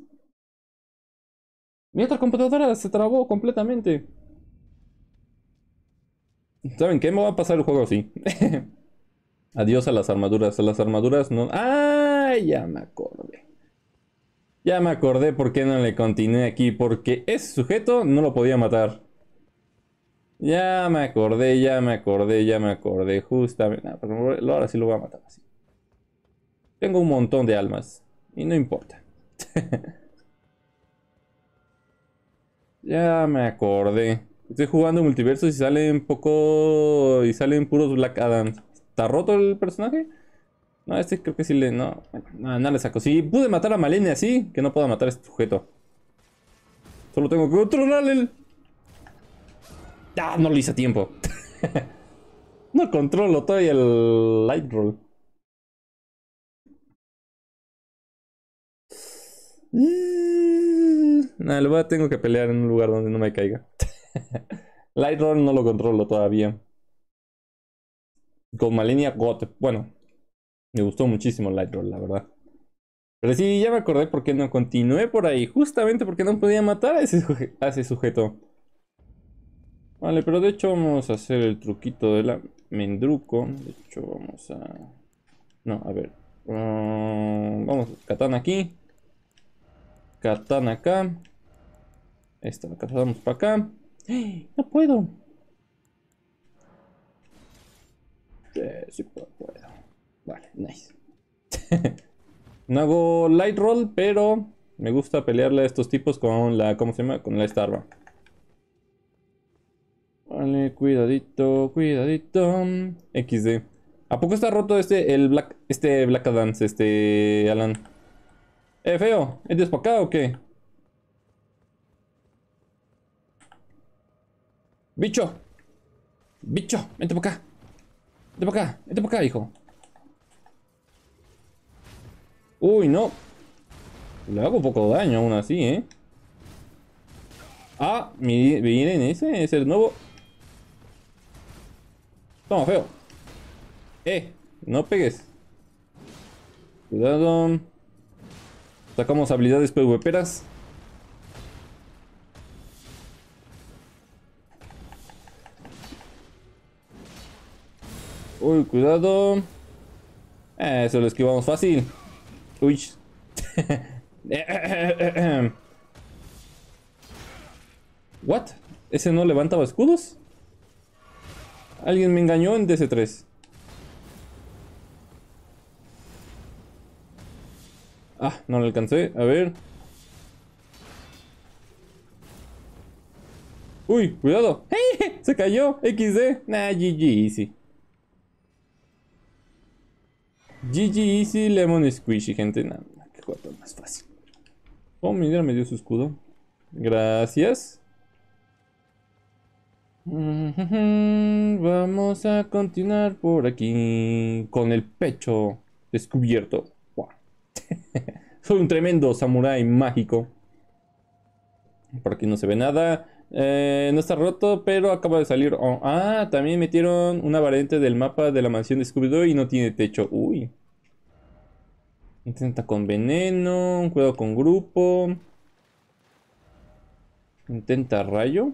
Mi otra computadora se trabó completamente. ¿Saben qué? Me va a pasar el juego así. Adiós a las armaduras. A las armaduras no... ¡Ah! Ya me acordé. Ya me acordé por qué no le continué aquí. Porque ese sujeto no lo podía matar. Ya me acordé, ya me acordé, ya me acordé. Justamente... Pues, ahora sí lo voy a matar así. Tengo un montón de almas. Y no importa. ya me acordé. Estoy jugando multiversos y salen poco... Y salen puros Black Adam. ¿Está roto el personaje? No, este creo que sí le... No, no, le saco. Si pude matar a Malene así, que no pueda matar a este sujeto. Solo tengo que controlarle Ah, no lo hice a tiempo. no controlo todavía el Light Roll. Mm, Nada, tengo que pelear en un lugar donde no me caiga. Lightroll no lo controlo todavía. Con Malenia Got, Bueno, me gustó muchísimo Lightroll, la verdad. Pero sí, ya me acordé por qué no continué por ahí. Justamente porque no podía matar a ese, sujeto. Vale, pero de hecho vamos a hacer el truquito de la mendruco. De hecho vamos a... No, a ver. Ah, vamos, katana aquí. Katana acá. Esta la cazamos para acá. ¡Ah! ¡No puedo! Sí, sí puedo, Vale, nice. no hago light roll, pero me gusta pelearle a estos tipos con la... ¿Cómo se llama? Con la starva. Vale, cuidadito, cuidadito. XD. ¿A poco está roto este, el Black, este Black dance este Alan? Eh, feo, ¿es para acá o qué? Bicho. Bicho, vente para acá. Vente para acá, vente para acá, hijo. Uy, no. Le hago poco daño aún así, ¿eh? Ah, miren, ese es el nuevo. Toma, feo. Eh, no pegues. Cuidado. Sacamos habilidades PvPeras. Uy, cuidado. Eso eh, lo esquivamos fácil. Uy. ¿What? ¿Ese no levantaba escudos? Alguien me engañó en DC3. Ah, no le alcancé. A ver. Uy, cuidado. Se cayó. XD. Nah, GG Easy. GG Easy Lemon Squishy, gente. qué guapo, más fácil. Oh, mira, me dio su escudo. Gracias. Vamos a continuar por aquí con el pecho descubierto. Soy un tremendo samurái mágico. Por aquí no se ve nada. Eh, no está roto, pero acaba de salir. Oh, ah, también metieron una variante del mapa de la mansión de Scooby-Doo y no tiene techo. Uy. Intenta con veneno. Cuidado con grupo. Intenta rayo.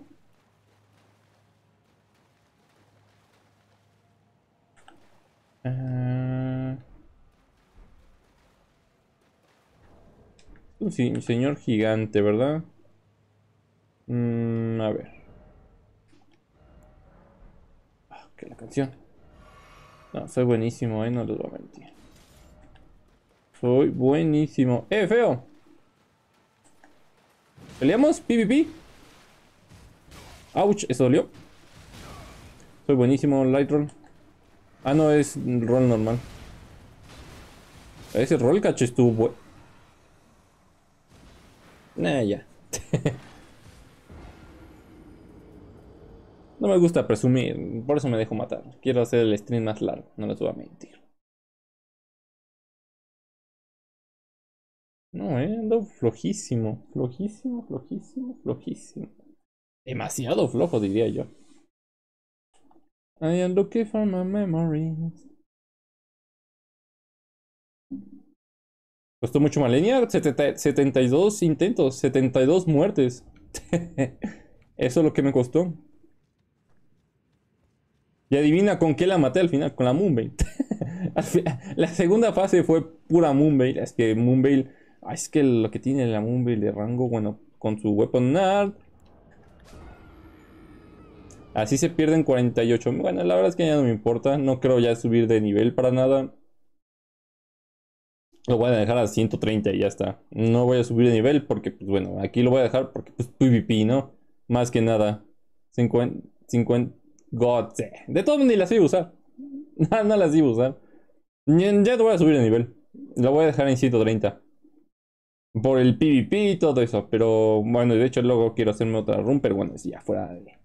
Ah. Sí, señor gigante, ¿verdad? Mm, a ver. Ah, que la canción. No, soy buenísimo, ¿eh? No les voy a mentir. Soy buenísimo. ¡Eh, feo! ¿Peleamos? ¿PvP? ¡Auch! Eso dolió. Soy buenísimo, Light Ah, no, es roll normal. Ese roll cacho estuvo no me gusta presumir, por eso me dejo matar. Quiero hacer el stream más largo, no les voy a mentir. No, eh, ando flojísimo, flojísimo, flojísimo, flojísimo. Demasiado flojo, diría yo. I memories. Costó mucho Malenia. 72 intentos, 72 muertes. Eso es lo que me costó. Y adivina con qué la maté al final, con la Moonveil. la segunda fase fue pura Moonveil. Es que Moonveil. Ah, es que lo que tiene la Moonveil de rango, bueno, con su Weapon Art. Así se pierden 48. Bueno, la verdad es que ya no me importa. No creo ya subir de nivel para nada. Lo voy a dejar a 130 y ya está. No voy a subir de nivel porque, pues bueno, aquí lo voy a dejar porque pues PvP, ¿no? Más que nada. 50... 50... God. De todo ni las iba a usar. No, las iba a usar. Ya te voy a subir de nivel. Lo voy a dejar en 130. Por el PvP y todo eso. Pero bueno, de hecho luego quiero hacerme otra run. Pero bueno, es ya fuera de...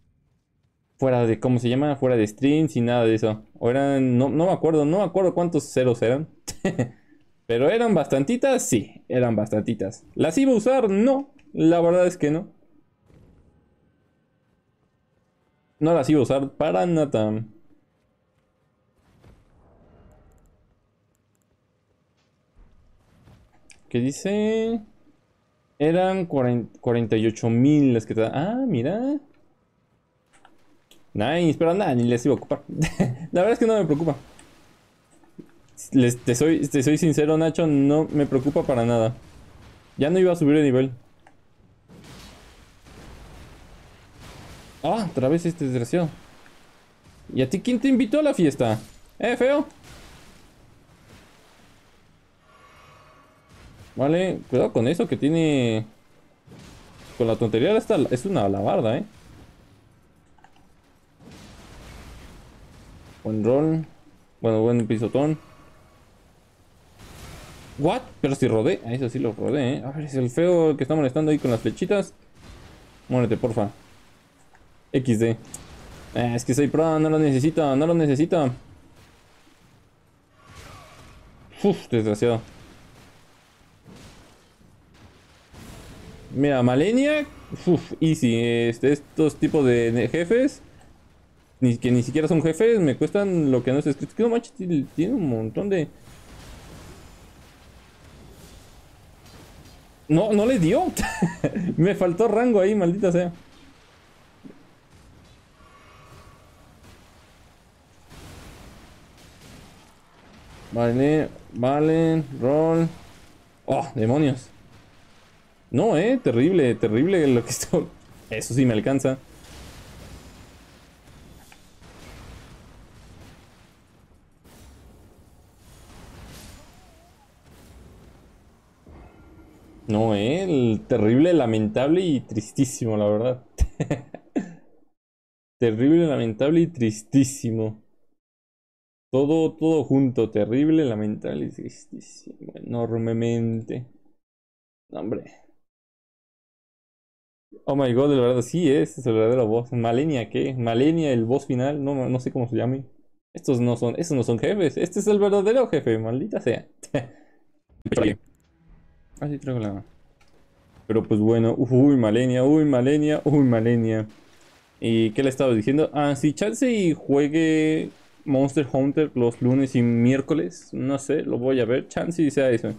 Fuera de... ¿Cómo se llama? Fuera de streams y nada de eso. O eran... No, no me acuerdo. No me acuerdo cuántos ceros eran. Pero eran bastantitas, sí, eran bastantitas. ¿Las iba a usar? No, la verdad es que no. No las iba a usar para nada. ¿Qué dice? Eran 48 mil las que te Ah, mira. Nice, espera nada, ni les iba a ocupar. la verdad es que no me preocupa te, soy, te soy sincero, Nacho, no me preocupa para nada. Ya no iba a subir de nivel. Ah, otra vez este desgraciado. ¿Y a ti quién te invitó a la fiesta? ¿Eh, feo? Vale, cuidado con eso que tiene... Con la tontería esta es una alabarda, ¿eh? Buen rol. Bueno, buen pisotón. ¿What? Pero si rodé. A eso sí lo rodé, ¿eh? A ver, es el feo que está molestando ahí con las flechitas. Muérete, porfa. XD. Eh, es que soy pro, no lo necesita, no lo necesita. Uf, desgraciado. Mira, Malenia. Uf, easy. Este, estos tipos de jefes. Ni, que ni siquiera son jefes. Me cuestan lo que no es escrito. Que no manches, tiene un montón de... No, no le dio. Me faltó rango ahí, maldita sea. Vale, vale, roll. ¡Oh, demonios! No, eh, terrible, terrible lo que esto... Eso sí me alcanza. No, ¿eh? El terrible, lamentable y tristísimo, la verdad. terrible, lamentable y tristísimo. Todo, todo junto, terrible, lamentable y tristísimo. Enormemente. Hombre. Oh my god, de verdad, sí, eh, ese es el verdadero boss. Malenia, ¿qué? Malenia, el boss final, no, no sé cómo se llame. Estos no son, estos no son jefes. Este es el verdadero jefe, maldita sea. Así ah, sí la Pero pues bueno, uy, Malenia, uy, Malenia, uy, Malenia. ¿Y qué le estaba diciendo? Ah, si chance y juegue Monster Hunter los lunes y miércoles, no sé, lo voy a ver, chance sea eso.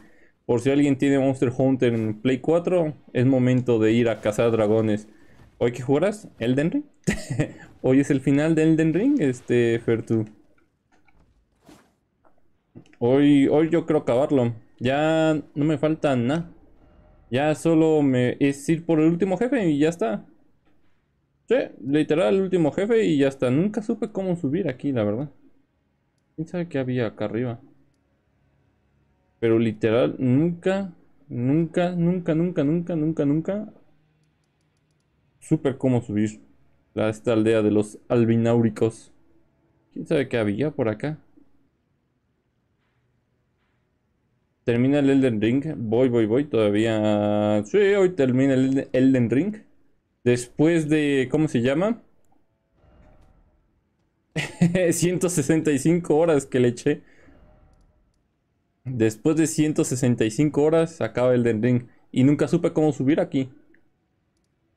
Por si alguien tiene Monster Hunter en Play 4, es momento de ir a cazar dragones. ¿Hoy qué jugarás? ¿Elden Ring? Hoy es el final de Elden Ring, este, Fertu. Hoy, hoy yo creo acabarlo. Ya no me falta nada. Ya solo me es ir por el último jefe y ya está. Sí, literal el último jefe y ya está. Nunca supe cómo subir aquí, la verdad. ¿Quién sabe qué había acá arriba? Pero literal, nunca, nunca, nunca, nunca, nunca, nunca, nunca supe cómo subir a esta aldea de los albináuricos ¿Quién sabe qué había por acá? Termina el Elden Ring. Voy, voy, voy. Todavía. Sí, hoy termina el Elden Ring. Después de. ¿Cómo se llama? 165 horas que le eché. Después de 165 horas acaba el Elden Ring. Y nunca supe cómo subir aquí.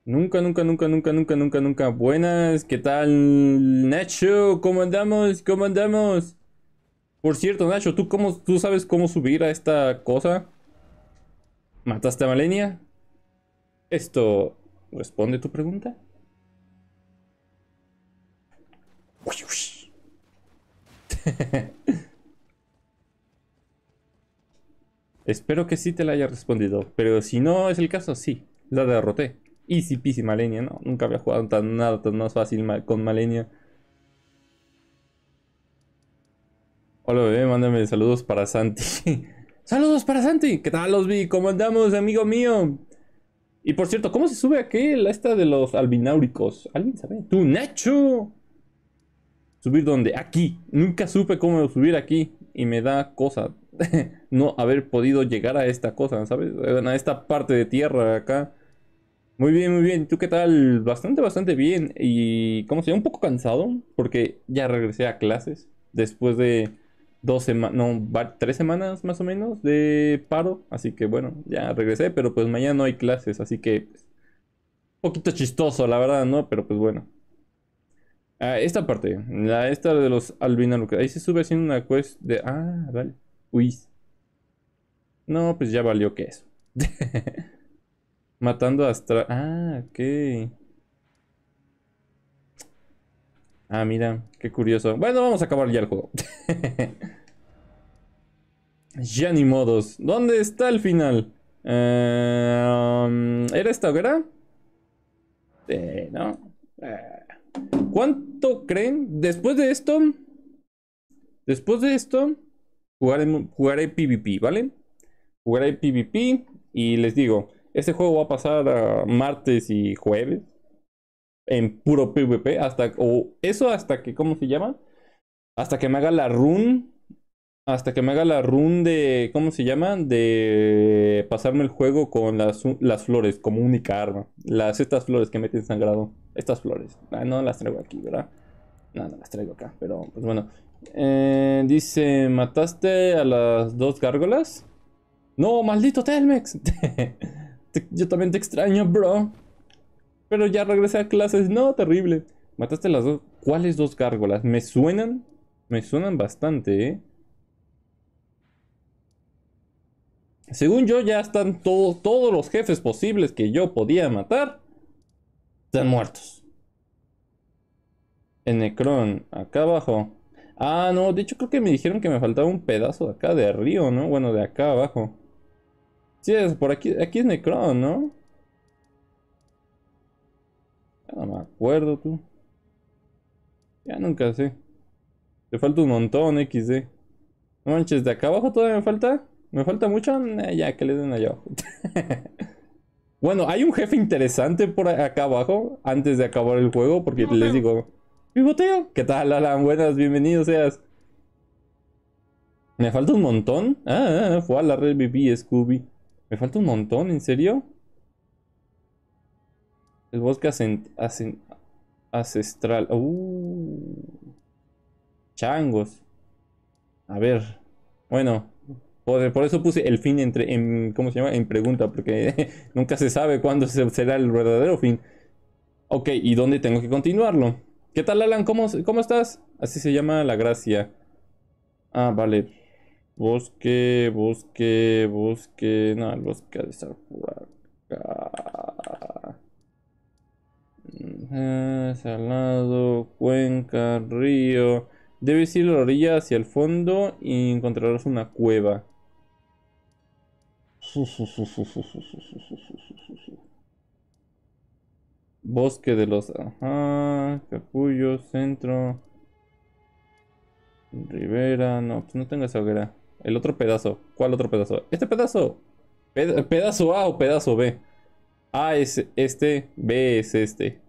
Nunca, nunca, nunca, nunca, nunca, nunca, nunca. Buenas, ¿qué tal? Nacho, ¿cómo andamos? ¿Cómo andamos? Por cierto, Nacho, ¿tú, cómo, ¿tú sabes cómo subir a esta cosa? ¿Mataste a Malenia? ¿Esto responde tu pregunta? Espero que sí te la haya respondido, pero si no es el caso, sí, la derroté. Easy peasy Malenia, ¿no? Nunca había jugado tan nada tan más fácil con Malenia. Hola bebé, mándame saludos para Santi. saludos para Santi. ¿Qué tal los vi? ¿Cómo andamos, amigo mío? Y por cierto, ¿cómo se sube aquí? ¿La esta de los albináuricos? ¿Alguien sabe? ¡Tú, Nacho! ¿Subir dónde? Aquí. Nunca supe cómo subir aquí. Y me da cosa no haber podido llegar a esta cosa, ¿sabes? A esta parte de tierra acá. Muy bien, muy bien. ¿Tú qué tal? Bastante, bastante bien. Y, ¿cómo se Un poco cansado porque ya regresé a clases después de dos semanas, no, tres semanas más o menos de paro. Así que bueno, ya regresé, pero pues mañana no hay clases, así que un poquito chistoso, la verdad, ¿no? Pero pues bueno. Ah, esta parte, la, esta de los albinos, ahí se sube haciendo una quest de... Ah, vale. Uy. No, pues ya valió que eso. Matando a Astra... Ah, ok. Ah, mira, qué curioso. Bueno, vamos a acabar ya el juego. ya ni modos. ¿Dónde está el final? Eh, um, ¿Era esta hoguera? no. Eh, ¿Cuánto creen? Después de esto... Después de esto... Jugaré, jugaré PvP, ¿vale? Jugaré PvP y les digo, este juego va a pasar a martes y jueves en puro PvP hasta o eso hasta que ¿cómo se llama? Hasta que me haga la run hasta que me haga la run de ¿cómo se llama? de pasarme el juego con las, flores como única arma. Las estas flores que meten sangrado, estas flores. Ah, no las traigo aquí, ¿verdad? No, no las traigo acá, pero pues bueno. Eh, dice, ¿mataste a las dos gárgolas? No, maldito Telmex. yo también te extraño, bro. Pero ya regresé a clases. No, terrible. Mataste las dos. ¿Cuáles dos gárgolas? Me suenan. Me suenan bastante, ¿eh? Según yo, ya están todos los jefes posibles que yo podía matar. Están muertos. En Necron, acá abajo. Ah, no, de hecho creo que me dijeron que me faltaba un pedazo de acá de río, ¿no? Bueno, de acá abajo. Sí, es por aquí. Aquí es Necron, ¿no? no me acuerdo, tú. Ya nunca sé. Te falta un montón, XD. No manches, ¿de acá abajo todavía me falta? ¿Me falta mucho? Eh, ya, que le den allá abajo. bueno, hay un jefe interesante por acá abajo, antes de acabar el juego, porque les digo... ¡Pivoteo! ¿Qué tal, Alan? Buenas, bienvenidos seas. ¿Me falta un montón? Ah, ah fue a la red BB, Scooby. ¿Me falta un montón? ¿En serio? El bosque ancestral. Uh, changos. A ver. Bueno. Por, por, eso puse el fin entre. En, ¿Cómo se llama? En pregunta. Porque nunca se sabe cuándo será el verdadero fin. Ok, ¿y dónde tengo que continuarlo? ¿Qué tal, Alan? ¿Cómo, cómo estás? Así se llama la gracia. Ah, vale. Bosque, bosque, bosque. No, el bosque de estar por salado, cuenca, río. Debes ir a la orilla hacia el fondo y encontrarás una cueva. Bosque de los... Ajá, capullo, centro. Ribera no, pues no tengo esa hoguera. El otro pedazo. ¿Cuál otro pedazo? Este pedazo. pedazo A o pedazo B. A es este, B es este.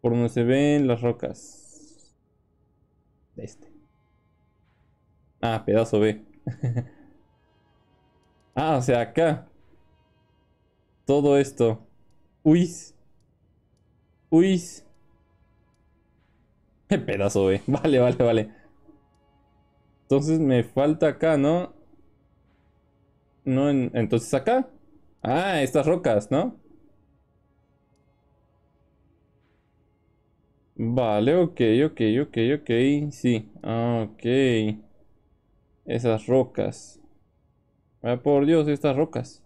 Por donde se ven las rocas. Este. Ah, pedazo B. ah, o sea, acá. Todo esto. Uy. Uy. Pedazo B. Vale, vale, vale. Entonces me falta acá, ¿no? No, entonces acá. Ah, estas rocas, ¿no? Vale, ok, ok, ok, ok, sí, ah, ok. Esas rocas. Ah, por Dios, estas rocas.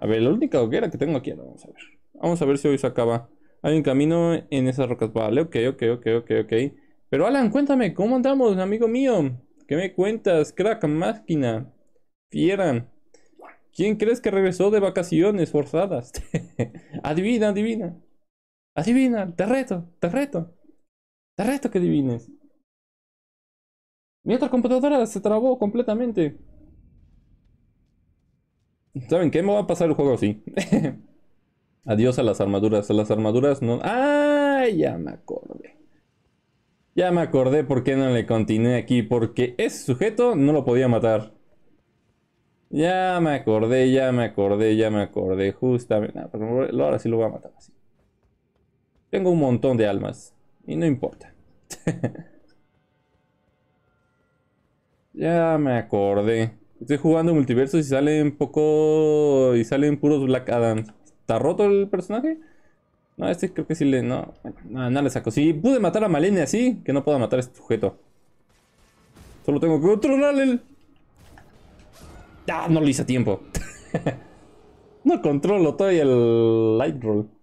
A ver, la única hoguera que tengo aquí, vamos a ver. Vamos a ver si hoy se acaba. Hay un camino en esas rocas, vale, ok, ok, ok, ok, ok. Pero Alan, cuéntame, ¿cómo andamos, amigo mío? ¿Qué me cuentas, crack, máquina? Fiera. ¿Quién crees que regresó de vacaciones forzadas? adivina, adivina. Adivina, te reto, te reto. Te reto que adivines. Mi otra computadora se trabó completamente. ¿Saben qué? Me va a pasar el juego así. Adiós a las armaduras. A las armaduras no... ¡Ah! Ya me acordé. Ya me acordé por qué no le continué aquí. Porque ese sujeto no lo podía matar. Ya me acordé, ya me acordé, ya me acordé. Justamente... Pues, ahora sí lo voy a matar así. Tengo un montón de almas. Y no importa. ya me acordé. Estoy jugando multiversos y salen poco... Y salen puros Black Adam. ¿Está roto el personaje? No, este creo que sí le... No, nada, no, le saco. Si pude matar a Malene así, que no puedo matar a este sujeto. Solo tengo que controlar el... Ah, no lo hice a tiempo. no controlo todavía el Light Roll.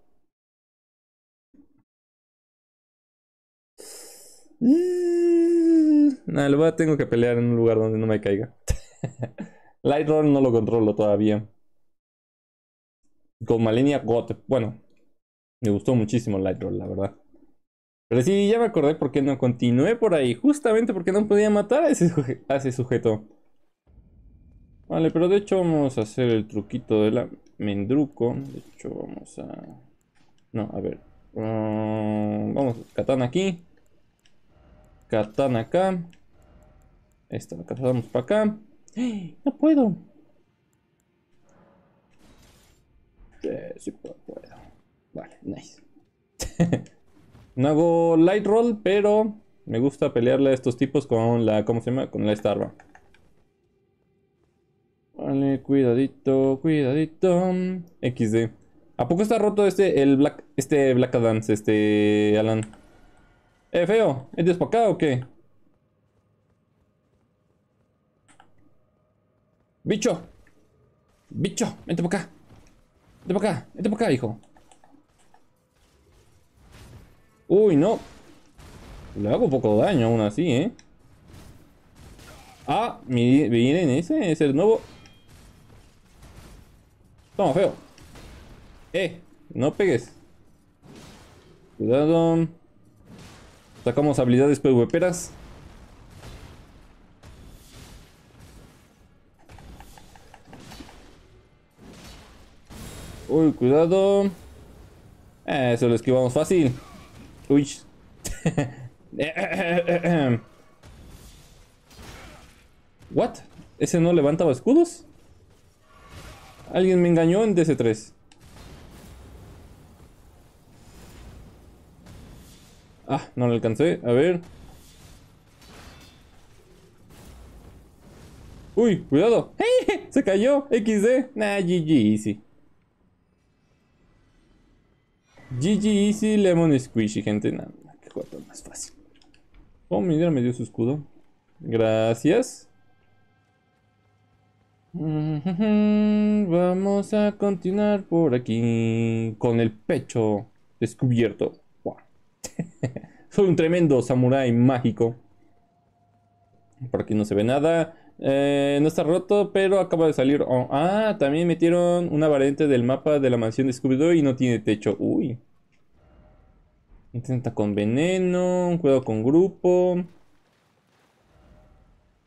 Mm, Nada, tengo que pelear en un lugar donde no me caiga. Lightroll no lo controlo todavía. Con Malenia Got Bueno, me gustó muchísimo Lightroll, la verdad. Pero sí, ya me acordé por qué no continué por ahí. Justamente porque no podía matar a ese, sujeto. Vale, pero de hecho vamos a hacer el truquito de la mendruco. De hecho vamos a... No, a ver. Ah, vamos, katana aquí. Katana acá. Esta la cazamos para acá. ¡Ah! No puedo. Eh, sí puedo, Vale, nice. no hago light roll, pero me gusta pelearle a estos tipos con la... ¿Cómo se llama? Con la starva. Vale, cuidadito, cuidadito. XD. ¿A poco está roto este, el Black, este Black Adams, este Alan? Eh, feo, ¿es despacado, acá o qué? Bicho. Bicho, vente por acá. Vente para acá, vente por acá, hijo. Uy, no. Le hago un poco de daño aún así, ¿eh? Ah, miren, ese es el nuevo. Toma, feo. Eh, no pegues. Cuidado. Sacamos habilidades PvPeras. Uy, cuidado. Eso eh, lo esquivamos fácil. Uy. ¿What? ¿Ese no levantaba escudos? Alguien me engañó en DC3. Ah, no le alcancé. A ver. Uy, cuidado. Se cayó. XD. Nah, GG Easy. GG Easy Lemon Squishy, gente. Nah, qué cuarto más fácil. Oh, mira, me dio su escudo. Gracias. Vamos a continuar por aquí con el pecho descubierto. Soy un tremendo samurái mágico. Por aquí no se ve nada. Eh, no está roto, pero acaba de salir. Oh, ah, también metieron una variante del mapa de la mansión de Scooby-Doo y no tiene techo. Uy. Intenta con veneno. Cuidado con grupo.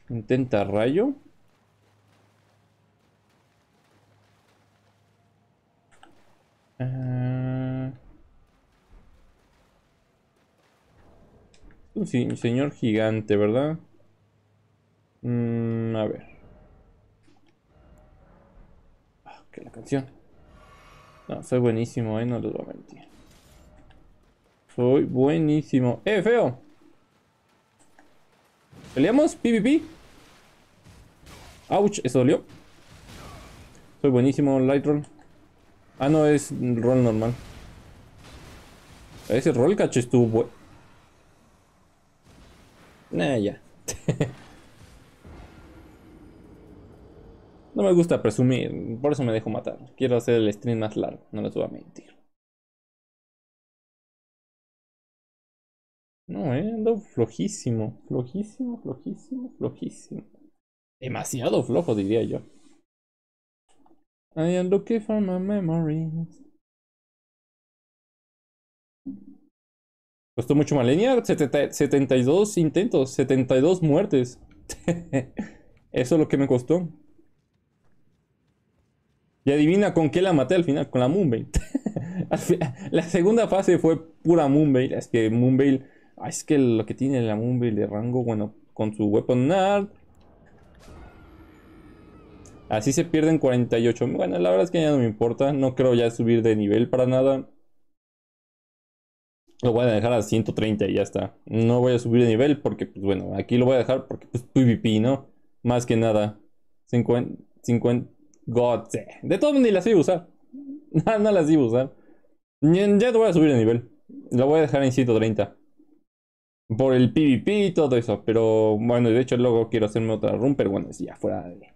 Intenta rayo. Ah Un señor gigante, ¿verdad? Mm, a ver. Ah, que la canción. No, soy buenísimo, ¿eh? No les voy a mentir. Soy buenísimo. ¡Eh, feo! ¿Peleamos? ¿PvP? ¡Auch! Eso dolió. Soy buenísimo, roll Ah, no, es roll normal. Ese roll cacho, estuvo Nah, eh, ya. no me gusta presumir, por eso me dejo matar. Quiero hacer el stream más largo, no les voy a mentir. No, eh, ando flojísimo, flojísimo, flojísimo, flojísimo. Demasiado flojo, diría yo. I ando que for my memories. Costó mucho más 72 intentos, 72 muertes. Eso es lo que me costó. Y adivina con qué la maté al final, con la Moonveil. la segunda fase fue pura Moonveil. Es que Moonveil, es que lo que tiene la Moonveil de rango, bueno, con su Weapon Art. Así se pierden 48. Bueno, la verdad es que ya no me importa. No creo ya subir de nivel para nada. Lo voy a dejar a 130 y ya está. No voy a subir de nivel porque, pues bueno, aquí lo voy a dejar porque, pues, PvP, ¿no? Más que nada. 50... 50... God. De todos ni las iba a usar. No, las iba a usar. Ya te voy a subir de nivel. Lo voy a dejar en 130. Por el PvP y todo eso. Pero bueno, de hecho luego quiero hacerme otra run. Pero bueno, es ya fuera de...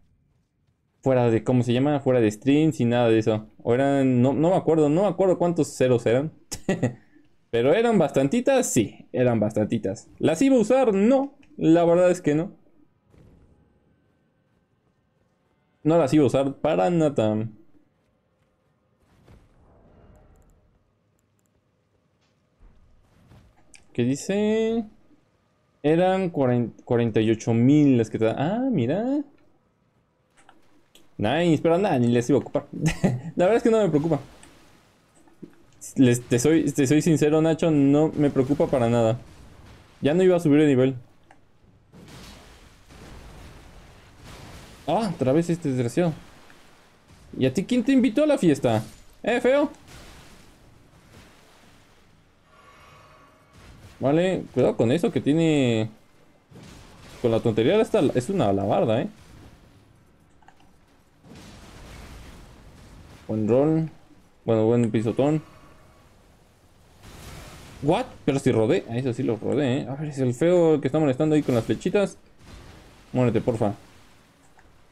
Fuera de... ¿Cómo se llama? Fuera de streams y nada de eso. O eran... No, no me acuerdo. No me acuerdo cuántos ceros eran. Pero eran bastantitas, sí, eran bastantitas. ¿Las iba a usar? No, la verdad es que no. No las iba a usar para nada. ¿Qué dice? Eran 48 mil las que te Ah, mira. Nice, pero nada, ni les iba a ocupar. la verdad es que no me preocupa te, soy, soy sincero, Nacho, no me preocupa para nada. Ya no iba a subir de nivel. Ah, otra vez este desgraciado. ¿Y a ti quién te invitó a la fiesta? ¿Eh, feo? Vale, cuidado con eso que tiene... Con la tontería esta es una alabarda, ¿eh? Buen rol. Bueno, buen pisotón. ¿What? Pero si rodé. Ahí eso sí lo rodé, ¿eh? A ah, ver, es el feo que está molestando ahí con las flechitas. Muérete, porfa.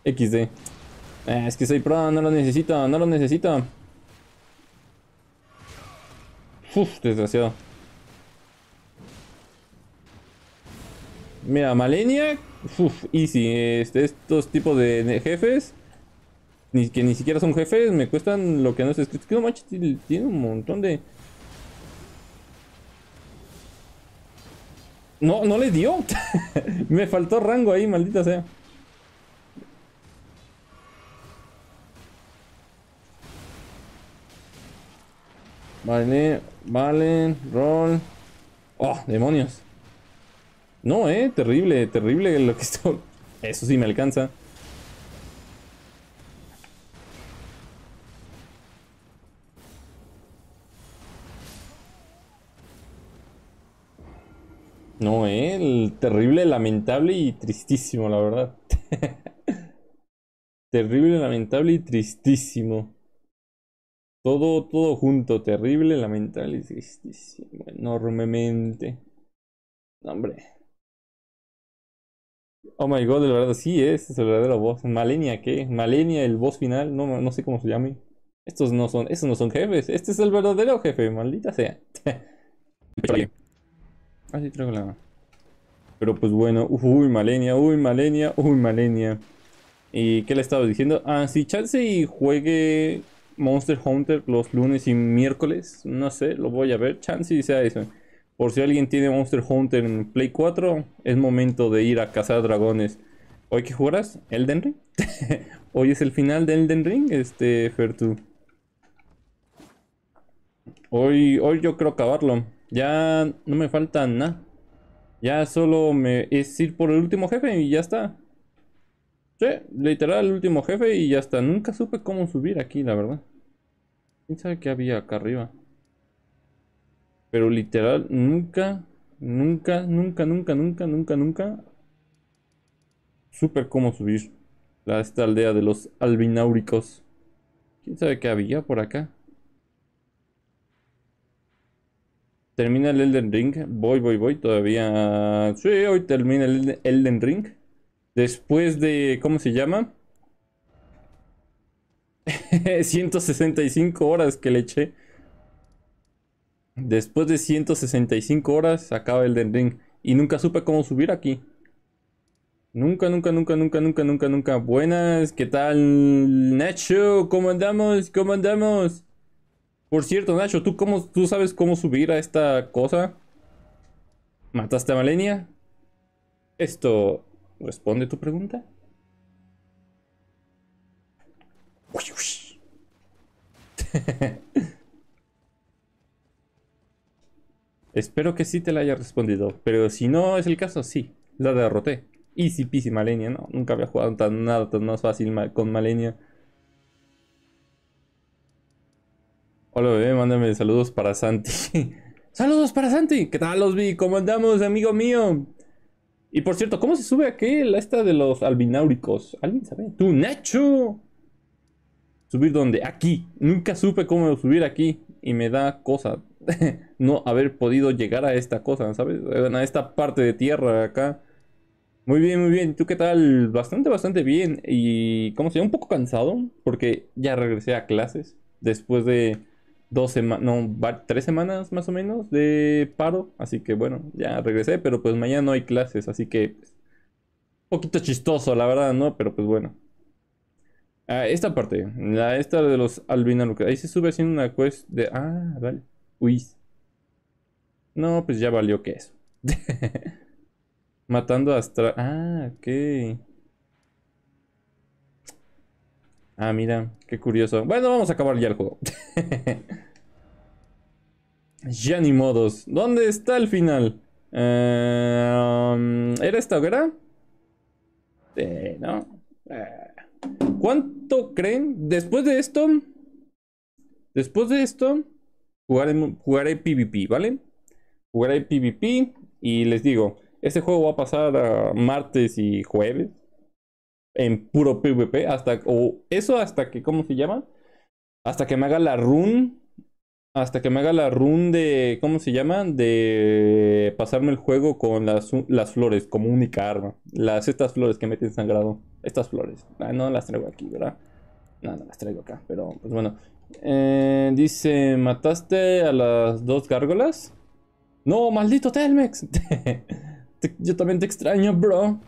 XD. Eh, es que soy pro, no lo necesita, no lo necesita. Uf, desgraciado. Mira, Malenia. Uf, easy. Este, estos tipos de jefes. Ni, que ni siquiera son jefes. Me cuestan lo que no es escrito. Que no manches, tiene un montón de... No, no le dio. Me faltó rango ahí, maldita sea. Vale, vale, roll. ¡Oh, demonios! No, eh, terrible, terrible lo que esto... Eso sí me alcanza. No, ¿eh? El terrible, lamentable y tristísimo, la verdad. terrible, lamentable y tristísimo. Todo, todo junto, terrible, lamentable y tristísimo. Enormemente. Hombre. Oh my god, la verdad, sí, eh, este es el verdadero boss. Malenia, ¿qué? Malenia, el boss final, no, no sé cómo se llame. Estos no son, estos no son jefes. Este es el verdadero jefe, maldita sea. Así ah, sí la... Pero pues bueno, uy, Malenia, uy, Malenia, uy, Malenia. ¿Y qué le estaba diciendo? Ah, si chance y juegue Monster Hunter los lunes y miércoles, no sé, lo voy a ver, chance y sea eso. Por si alguien tiene Monster Hunter en Play 4, es momento de ir a cazar dragones. ¿Hoy qué jugarás? ¿Elden Ring? Hoy es el final de Elden Ring, este, Fertu. Hoy, hoy yo creo acabarlo. Ya no me falta nada. Ya solo me es ir por el último jefe y ya está. Sí, literal el último jefe y ya está. Nunca supe cómo subir aquí, la verdad. ¿Quién sabe qué había acá arriba? Pero literal, nunca, nunca, nunca, nunca, nunca, nunca, nunca supe cómo subir a esta aldea de los albináuricos ¿Quién sabe qué había por acá? Termina el Elden Ring. Voy, voy, voy. Todavía. Sí, hoy termina el Elden Ring. Después de. ¿Cómo se llama? 165 horas que le eché. Después de 165 horas acaba el Elden Ring. Y nunca supe cómo subir aquí. Nunca, nunca, nunca, nunca, nunca, nunca, nunca. Buenas, ¿qué tal? Nacho, ¿cómo andamos? ¿Cómo andamos? Por cierto, Nacho, ¿tú, cómo, ¿tú sabes cómo subir a esta cosa? ¿Mataste a Malenia? ¿Esto responde tu pregunta? Espero que sí te la haya respondido, pero si no es el caso, sí, la derroté. Easy peasy Malenia, ¿no? Nunca había jugado tan nada tan más fácil con Malenia. Hola bebé, mándame saludos para Santi. saludos para Santi. ¿Qué tal los vi? ¿Cómo andamos, amigo mío? Y por cierto, ¿cómo se sube ¿La esta de los albináuricos? ¿Alguien sabe? ¡Tú, Nacho! ¿Subir dónde? Aquí. Nunca supe cómo subir aquí. Y me da cosa no haber podido llegar a esta cosa, ¿sabes? A esta parte de tierra acá. Muy bien, muy bien. ¿Tú qué tal? Bastante, bastante bien. Y, como se Un poco cansado porque ya regresé a clases después de dos semanas, no, tres semanas más o menos de paro, así que bueno, ya regresé, pero pues mañana no hay clases, así que un poquito chistoso, la verdad, ¿no? Pero pues bueno. Ah, esta parte, la esta de los albinos, ahí se sube haciendo una quest de, ah, vale, uy. No, pues ya valió que eso. Matando a Astra, ah, ok. Ah, mira, qué curioso. Bueno, vamos a acabar ya el juego. Ya ni modos. ¿Dónde está el final? Eh, ¿Era esta hoguera? no. Eh. ¿Cuánto creen? Después de esto. Después de esto. Jugaré, PvP, ¿vale? Jugaré PvP. Y les digo. Este juego va a pasar martes y jueves. En puro PvP. Hasta. O eso hasta que. ¿Cómo se llama? Hasta que me haga la run hasta que me haga la run de. ¿Cómo se llama? De pasarme el juego con las, flores como única arma. Las, estas flores que meten sangrado. Estas flores. Ah, no las traigo aquí, ¿verdad? No, no las traigo acá, pero pues bueno. Eh, dice: ¿Mataste a las dos gárgolas? No, maldito Telmex. Yo también te extraño, bro.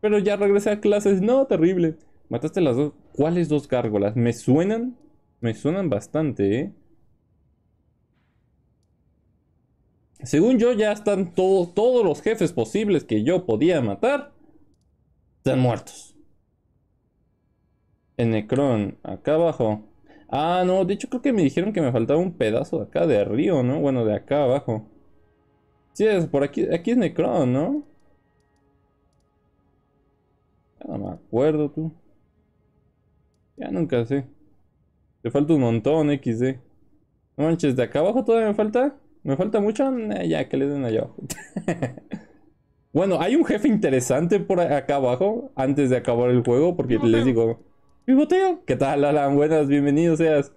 Pero ya regresé a clases. No, terrible. Mataste a las dos. ¿Cuáles dos gárgolas? Me suenan. Me suenan bastante, eh. Según yo, ya están todos los jefes posibles que yo podía matar. Están muertos. En Necron, acá abajo. Ah, no, de hecho creo que me dijeron que me faltaba un pedazo de acá de río, ¿no? Bueno, de acá abajo. Sí, es por aquí. Aquí es Necron, ¿no? Ya no me acuerdo, tú. Ya nunca sé. Te falta un montón, XD. No manches, ¿de acá abajo todavía me falta? ¿Me falta mucho? Eh, ya, que le den allá abajo. bueno, hay un jefe interesante por acá abajo, antes de acabar el juego, porque les digo... ¡Pivoteo! ¿Qué tal, Alan? Buenas, bienvenidos seas.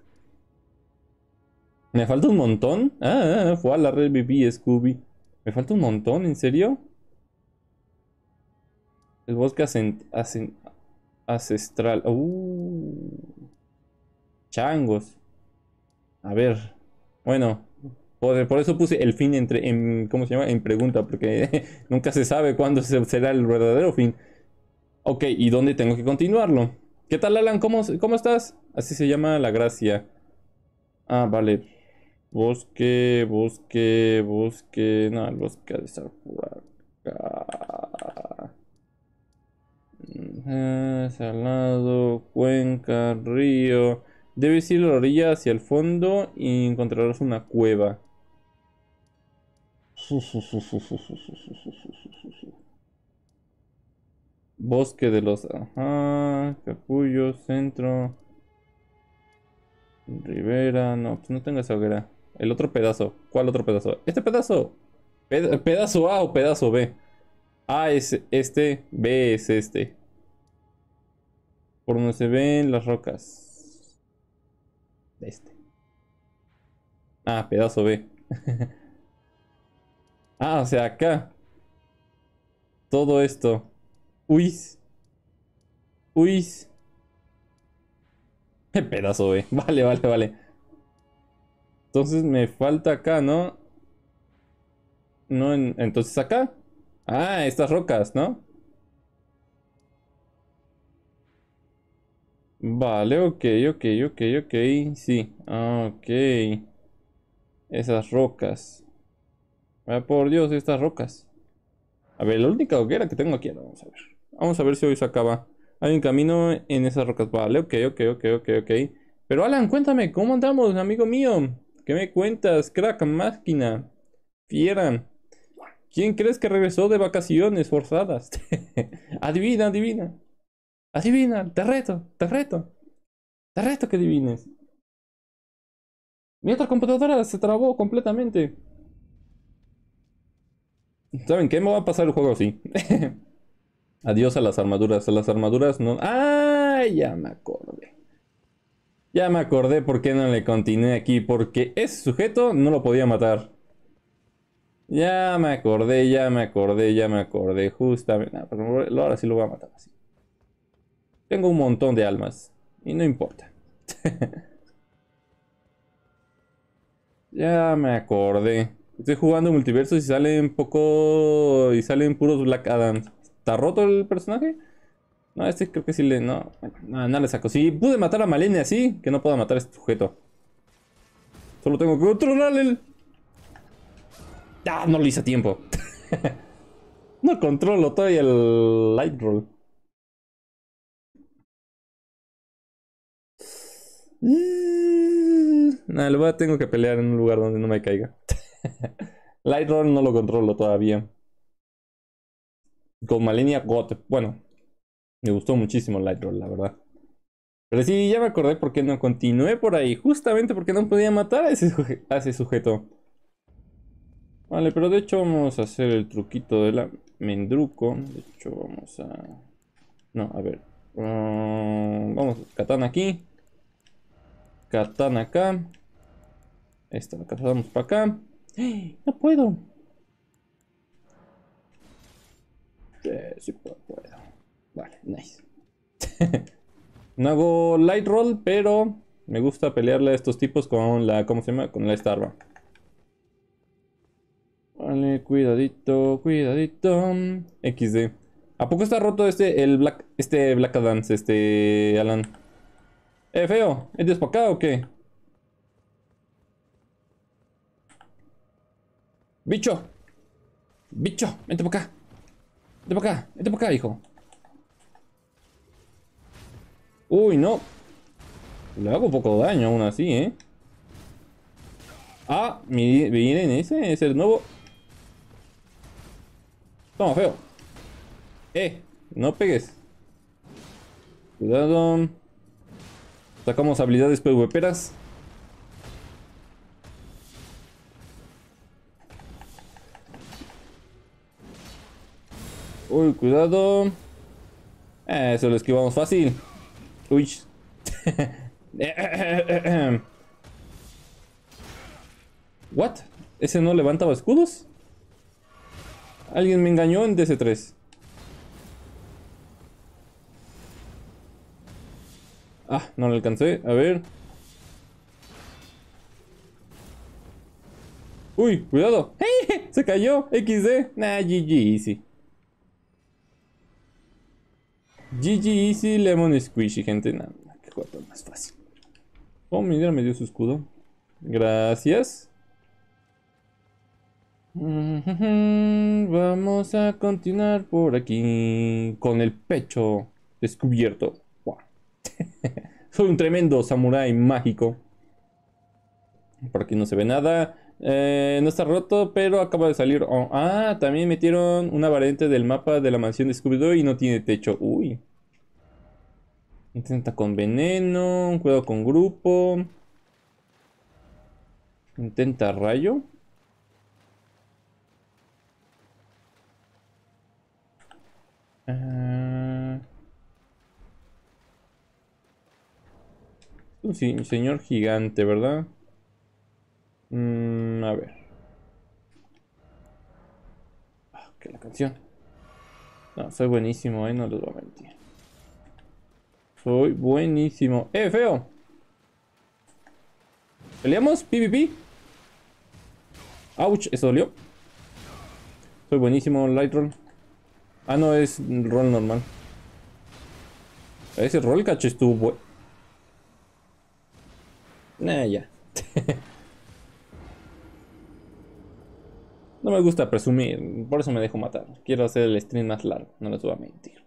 ¿Me falta un montón? Ah, ah, ah fue a la red BB, Scooby. ¿Me falta un montón? ¿En serio? El bosque ancestral. Uh. Changos. A ver. Bueno. Por, eso puse el fin entre, en, ¿cómo se llama? En pregunta, porque nunca se sabe cuándo será el verdadero fin. Ok, ¿y dónde tengo que continuarlo? ¿Qué tal, Alan? ¿Cómo, estás? Así se llama la gracia. Ah, vale. Bosque, bosque, bosque. No, el bosque ha de estar por acá. Mm, salado, cuenca, río. Debes ir a la orilla hacia el fondo y encontrarás una cueva. Bosque de los... Ajá, Capullo, centro. Rivera, no, pues no tengo esa hoguera. El otro pedazo, ¿cuál otro pedazo? Este pedazo. pedazo A o pedazo B. A es este, B es este. Por donde se ven las rocas. Este. Ah, pedazo B. Ah, o sea, acá. Todo esto. Uy. Uy. Qué pedazo, eh Vale, vale, vale. Entonces me falta acá, ¿no? No, entonces acá. Ah, estas rocas, ¿no? Vale, ok, ok, ok, ok. Sí, ah, ok. Esas rocas. Ah, por Dios, estas rocas. A ver, la única hoguera que tengo aquí, vamos a ver. Vamos a ver si hoy se acaba. Hay un camino en esas rocas. Vale, ok, ok, ok, ok, ok. Pero Alan, cuéntame, ¿cómo andamos, amigo mío? ¿Qué me cuentas, crack, máquina? Fiera. ¿Quién crees que regresó de vacaciones forzadas? adivina, adivina. Adivina, te reto, te reto. Te reto que adivines. Mi otra computadora se trabó completamente. ¿Saben qué? Me va a pasar el juego así. Adiós a las armaduras. A las armaduras no. ¡Ah! Ya me acordé. Ya me acordé por qué no le continué aquí. Porque ese sujeto no lo podía matar. Ya me acordé, ya me acordé, ya me acordé. Justamente. ahora sí lo voy a matar así. Tengo un montón de almas. Y no importa. ya me acordé. Estoy jugando multiverso y salen poco. y salen puros Black Adam. ¿Está roto el personaje? No, este creo que sí le. No, nada, le saco. Si pude matar a Malene así, que no puedo matar a este sujeto. Solo tengo que controlarle el. Ah, no lo hice a tiempo. no controlo todavía el Light Roll. Mm, nada, tengo que pelear en un lugar donde no me caiga. Lightroll no lo controlo todavía. Con Malenia Got. Bueno, me gustó muchísimo Lightroll la verdad. Pero sí, ya me acordé por qué no continué por ahí. Justamente porque no podía matar a ese, sujeto. Vale, pero de hecho vamos a hacer el truquito de la mendruco. De hecho vamos a... No, a ver. Um, vamos, katana aquí. Katana acá. Esta la para acá. No puedo. Sí, sí puedo, Vale, nice. no hago light roll, pero me gusta pelearle a estos tipos con la... ¿Cómo se llama? Con la starva. Vale, cuidadito, cuidadito. XD. ¿A poco está roto este, el Black, este Black dance, este Alan? Eh, feo, ¿es despacado, o qué? Bicho. Bicho, vente para acá. Vente para acá, vente para acá, hijo. Uy, no. Le hago poco daño aún así, ¿eh? Ah, vienen ese es el nuevo. Toma, feo. Eh, no pegues. Cuidado. Sacamos habilidades PvPeras. Uy, cuidado. Eso lo esquivamos fácil. Uy. What? ¿Ese no levantaba escudos? Alguien me engañó en DC3. Ah, no le alcancé. A ver. Uy, cuidado. Se cayó. XD. Nah, GG, easy. GG Easy Lemon Squishy, gente. Nada, que que más fácil. Oh, mira, me dio su escudo. Gracias. Vamos a continuar por aquí con el pecho descubierto. Soy un tremendo samurái mágico. Por aquí no se ve nada. Eh, no está roto, pero acaba de salir. Oh, ah, también metieron una variante del mapa de la mansión de y no tiene techo. Uy. Intenta con veneno, cuidado con grupo. Intenta rayo. Uh... Ah. Un señor gigante, ¿verdad? Mm, a ver. Ah, que la canción. No, soy buenísimo, eh, no les voy a mentir. Soy buenísimo. ¡Eh, feo! ¿Peleamos? ¿PvP? ¡Auch! Eso dolió. Soy buenísimo, Lightroll. Ah, no, es roll normal. Ese rol cacho estuvo bueno. Eh, ya. No me gusta presumir, por eso me dejo matar. Quiero hacer el stream más largo, no les voy a mentir.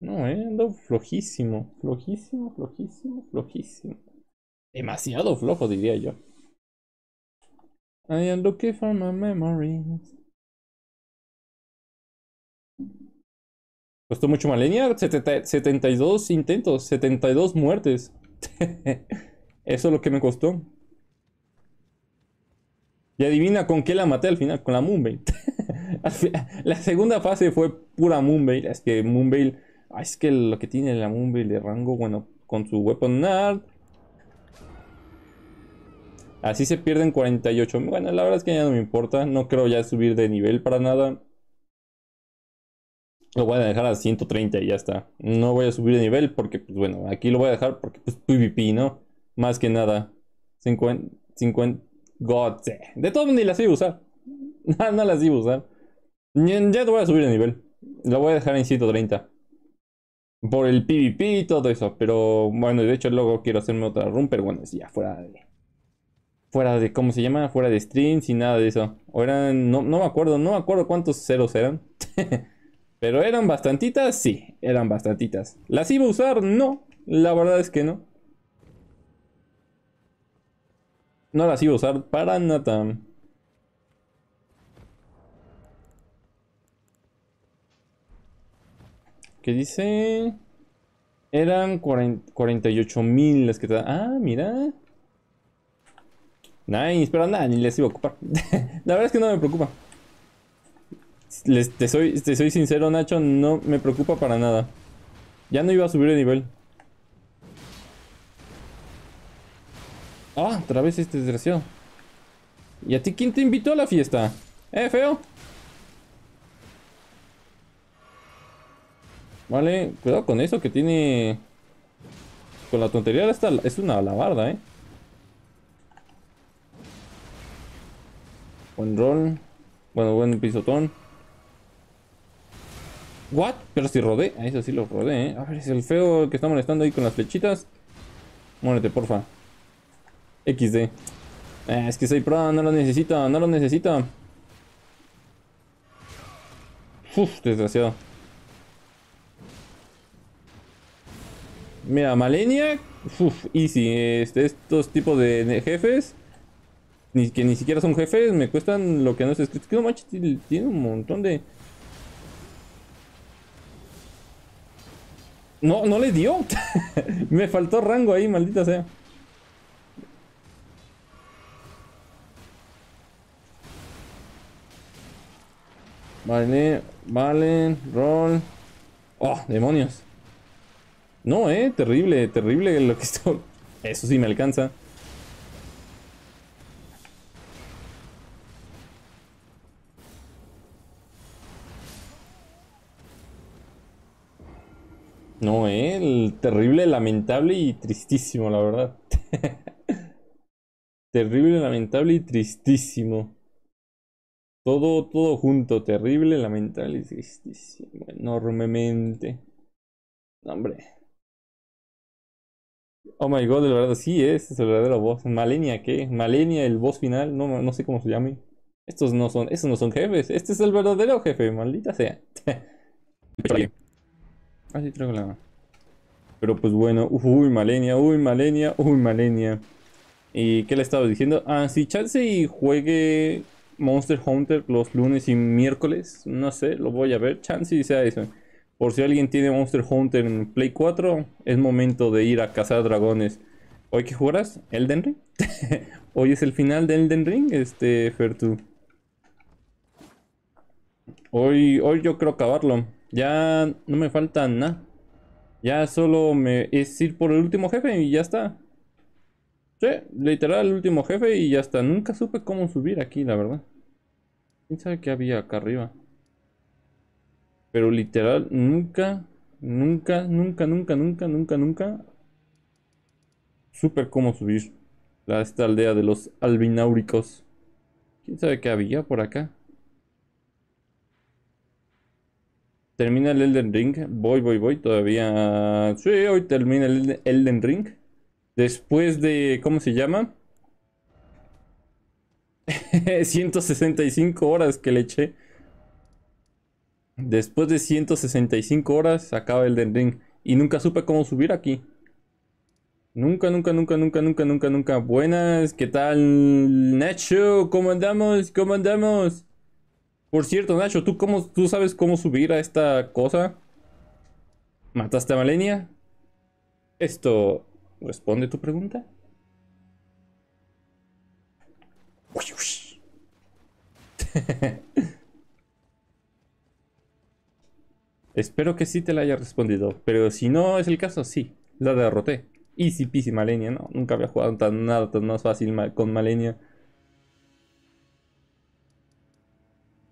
No, eh, ando flojísimo, flojísimo, flojísimo, flojísimo. Demasiado flojo, diría yo. I am looking for my memories. Costó mucho más Malenia, 72 intentos, 72 muertes. Eso es lo que me costó. Y adivina con qué la maté al final, con la Moonveil. la segunda fase fue pura Moonveil. Es que Moonveil, es que lo que tiene la Moonveil de rango, bueno, con su Weapon Art. Así se pierden 48. Bueno, la verdad es que ya no me importa. No creo ya subir de nivel para nada. Lo voy a dejar a 130 y ya está. No voy a subir de nivel porque, pues bueno, aquí lo voy a dejar porque, pues, PvP, ¿no? Más que nada. 50, God, De todos ni las iba a usar. No, las iba a usar. Ya te voy a subir de nivel. Lo voy a dejar en 130. Por el PvP y todo eso. Pero bueno, de hecho luego quiero hacerme otra run. Pero bueno, es ya fuera de... Fuera de... ¿Cómo se llama? Fuera de streams y nada de eso. O eran... No, no me acuerdo. No me acuerdo cuántos ceros eran. pero eran bastantitas. Sí, eran bastantitas. ¿Las iba a usar? No. La verdad es que no. No las iba a usar para nada. ¿Qué dice? Eran 48 mil las que te Ah, mira. Nice, pero nada, ni les iba a ocupar. La verdad es que no me preocupa. te, soy, te soy sincero, Nacho, no me preocupa para nada. Ya no iba a subir de nivel. Ah, otra vez este desgraciado. ¿Y a ti quién te invitó a la fiesta? ¿Eh, feo? Vale, cuidado con eso que tiene... Con la tontería esta es una alabarda, ¿eh? Buen roll. Bueno, buen pisotón. ¿What? Pero si rodé. A eso sí lo rodé, ¿eh? A ver, es el feo que está molestando ahí con las flechitas. Muérete, porfa. XD. Eh, es que soy pro, no lo necesito, no lo necesito. Uf, desgraciado. Mira, Malenia, uf, easy. Este, estos tipos de jefes, ni, que ni siquiera son jefes, me cuestan lo que no es escrito. Que no manches, tiene un montón de... No, no le dio. me faltó rango ahí, maldita sea. Vale, valen, roll. ¡Oh, demonios! No, eh, terrible, terrible lo que esto. Eso sí me alcanza. No, eh, terrible, lamentable y tristísimo, la verdad. terrible, lamentable y tristísimo. Todo, todo junto, terrible, lamentable y este enormemente. Hombre. Oh my god, de verdad, sí, este es el verdadero boss. Malenia, ¿qué? Malenia, el boss final, no, no sé cómo se llame. Estos no son, estos no son jefes, este es el verdadero jefe, maldita sea. Ah, la... Pero pues bueno, uy, Malenia, uy, Malenia, uy, Malenia. ¿Y qué le estaba diciendo? Ah, si sí, chance y juegue Monster Hunter los lunes y miércoles. No sé, lo voy a ver. Chance y sea eso. Por si alguien tiene Monster Hunter en Play 4, es momento de ir a cazar dragones. ¿Hoy qué jugarás? ¿Elden Ring? Hoy es el final de Elden Ring, este, Fertu. Hoy, hoy yo creo acabarlo. Ya no me falta nada. Ya solo me es ir por el último jefe y ya está. Sí, literal el último jefe y ya está. Nunca supe cómo subir aquí, la verdad. ¿Quién sabe qué había acá arriba? Pero literal, nunca, nunca, nunca, nunca, nunca, nunca, nunca supe cómo subir a esta aldea de los albináuricos. ¿Quién sabe qué había por acá? Termina el Elden Ring. Voy, voy, voy. Todavía... Sí, hoy termina el Elden Ring. Después de... ¿Cómo se llama? 165 horas que le eché. Después de 165 horas acaba el Den Y nunca supe cómo subir aquí. Nunca, nunca, nunca, nunca, nunca, nunca, nunca. Buenas, ¿qué tal, Nacho? ¿Cómo andamos? ¿Cómo andamos? Por cierto, Nacho, ¿tú, cómo, ¿tú sabes cómo subir a esta cosa? ¿Mataste a Malenia? Esto responde tu pregunta. Espero que sí te la haya respondido, pero si no es el caso, sí, la derroté. Easy peasy Malenia, ¿no? Nunca había jugado tan nada tan más fácil con Malenia.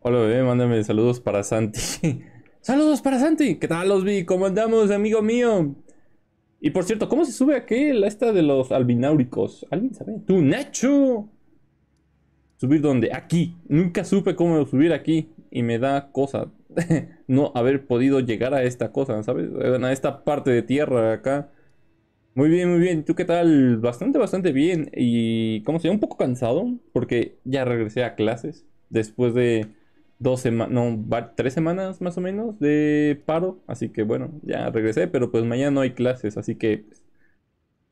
Hola bebé, mándame saludos para Santi. ¡Saludos para Santi! ¿Qué tal los vi? ¿Cómo andamos, amigo mío? Y por cierto, ¿cómo se sube la esta de los albináuricos ¿Alguien sabe? ¡Tu Nacho! subir dónde? aquí. Nunca supe cómo subir aquí y me da cosa no haber podido llegar a esta cosa, ¿sabes? A esta parte de tierra acá. Muy bien, muy bien. ¿Tú qué tal? Bastante, bastante bien. Y como sea, Un poco cansado porque ya regresé a clases después de dos semanas, no, tres semanas más o menos de paro. Así que bueno, ya regresé, pero pues mañana no hay clases, así que... un pues,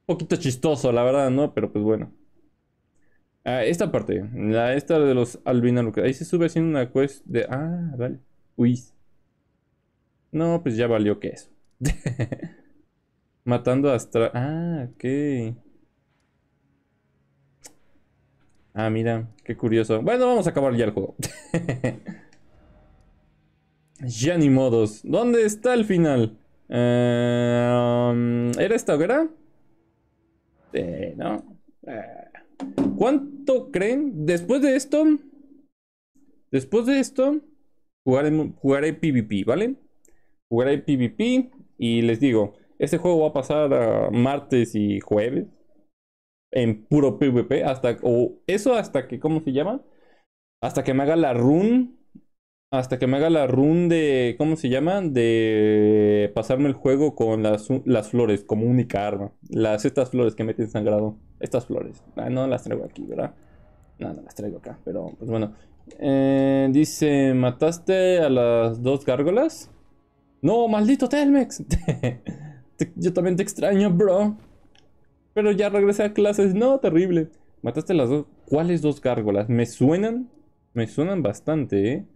poquito chistoso, la verdad, ¿no? Pero pues bueno. Ah, esta parte, la esta de los que Ahí se sube haciendo una quest de... Ah, vale. Uy. No, pues ya valió que eso. Matando a Astra... Ah, ok. Ah, mira, qué curioso. Bueno, vamos a acabar ya el juego. ya ni modos. ¿Dónde está el final? Eh, um, ¿Era esta hoguera? Eh, no. Eh, ¿Cuánto creen? Después de esto, después de esto, jugaré, PvP, ¿vale? Jugaré PvP y les digo, este juego va a pasar martes y jueves en puro PvP, hasta, o eso hasta que, ¿cómo se llama? Hasta que me haga la run hasta que me haga la run de. ¿Cómo se llama? De pasarme el juego con las, las flores como única arma. Las estas flores que meten sangrado estas flores. Ah, no las traigo aquí, ¿verdad? No, no las traigo acá, pero pues bueno. Eh, dice, ¿mataste a las dos gárgolas? No, maldito Telmex. Yo también te extraño, bro. Pero ya regresé a clases. No, terrible. Mataste a las dos. ¿Cuáles dos gárgolas? Me suenan. Me suenan bastante, ¿eh?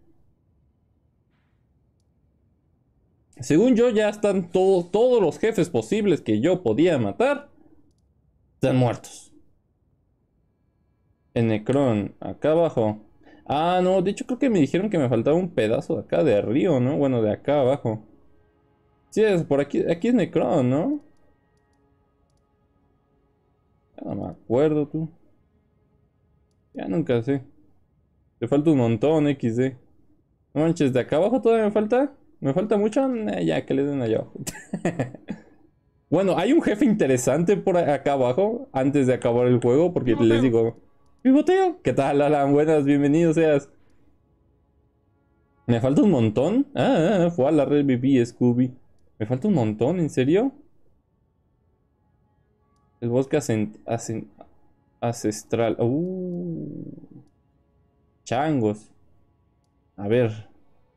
Según yo, ya están todos los jefes posibles que yo podía matar. Están muertos. En Necron, acá abajo. Ah, no, de hecho creo que me dijeron que me faltaba un pedazo de acá de río, ¿no? Bueno, de acá abajo. Sí, es por aquí, aquí es Necron, ¿no? Ya no me acuerdo, tú. Ya nunca sé. Te falta un montón, XD. No manches, de acá abajo todavía me falta. ¿Me falta mucho? ya, que le den allá abajo. Bueno, hay un jefe interesante por acá abajo, antes de acabar el juego, porque les digo, pivoteo. ¿Qué tal, Alan? Buenas, bienvenidos seas. Me falta un montón. Ah, ah, ah fue a la red BB, Scooby. Me falta un montón, ¿en serio? El bosque ancestral. Uh. Changos. A ver.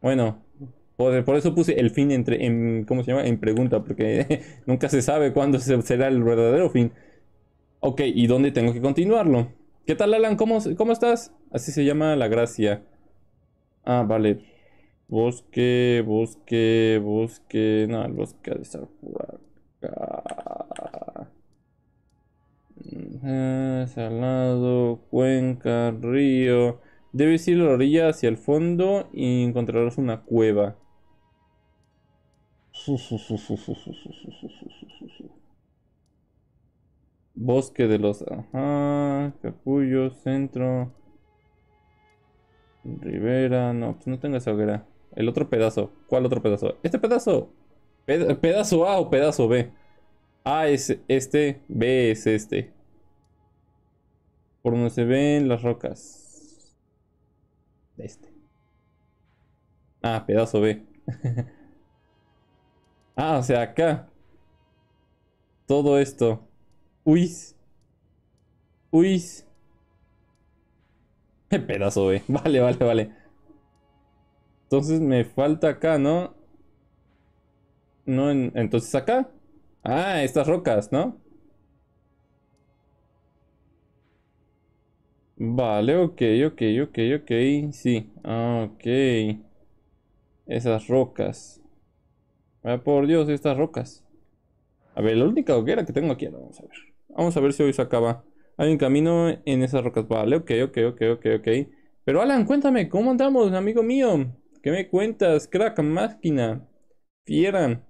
Bueno. Por, eso puse el fin entre, en, ¿cómo se llama? En pregunta, porque nunca se sabe cuándo será el verdadero fin. Ok, ¿y dónde tengo que continuarlo? ¿Qué tal, Alan? ¿Cómo, cómo estás? Así se llama la gracia. Ah, vale. Bosque, bosque, bosque. No, el bosque ha de estar por acá. salado, cuenca, río. Debes ir a la orilla hacia el fondo y encontrarás una cueva. Bosque de los... Ajá, Capullo, centro... Rivera, no, pues no tengo esa hoguera. El otro pedazo, ¿cuál otro pedazo? Este pedazo. pedazo A o pedazo B. A es este, B es este. Por donde se ven las rocas. Este. Ah, pedazo B. Ah, o sea, acá. Todo esto. Uy. Uy. Qué pedazo, eh. Vale, vale, vale. Entonces me falta acá, ¿no? No, entonces acá. Ah, estas rocas, ¿no? Vale, ok, ok, ok, ok. Sí, ah, ok. Esas rocas. Ah, por Dios, estas rocas. A ver, la única hoguera que tengo aquí. Vamos a ver. Vamos a ver si hoy se acaba. Hay un camino en esas rocas. Vale, ok, ok, ok, ok, ok. Pero Alan, cuéntame, ¿cómo andamos, amigo mío? ¿Qué me cuentas, crack, máquina? Fiera.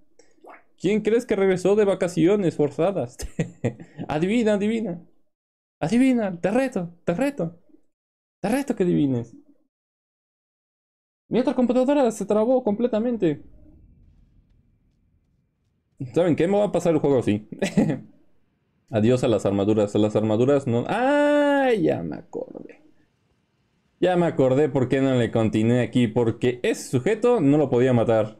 ¿Quién crees que regresó de vacaciones forzadas? adivina, adivina. Adivina, te reto, te reto. Te reto que adivines. Mi otra computadora se trabó completamente. ¿Saben qué? Me va a pasar el juego así. Adiós a las armaduras. A las armaduras no... ¡Ah! Ya me acordé. Ya me acordé por qué no le continué aquí. Porque ese sujeto no lo podía matar.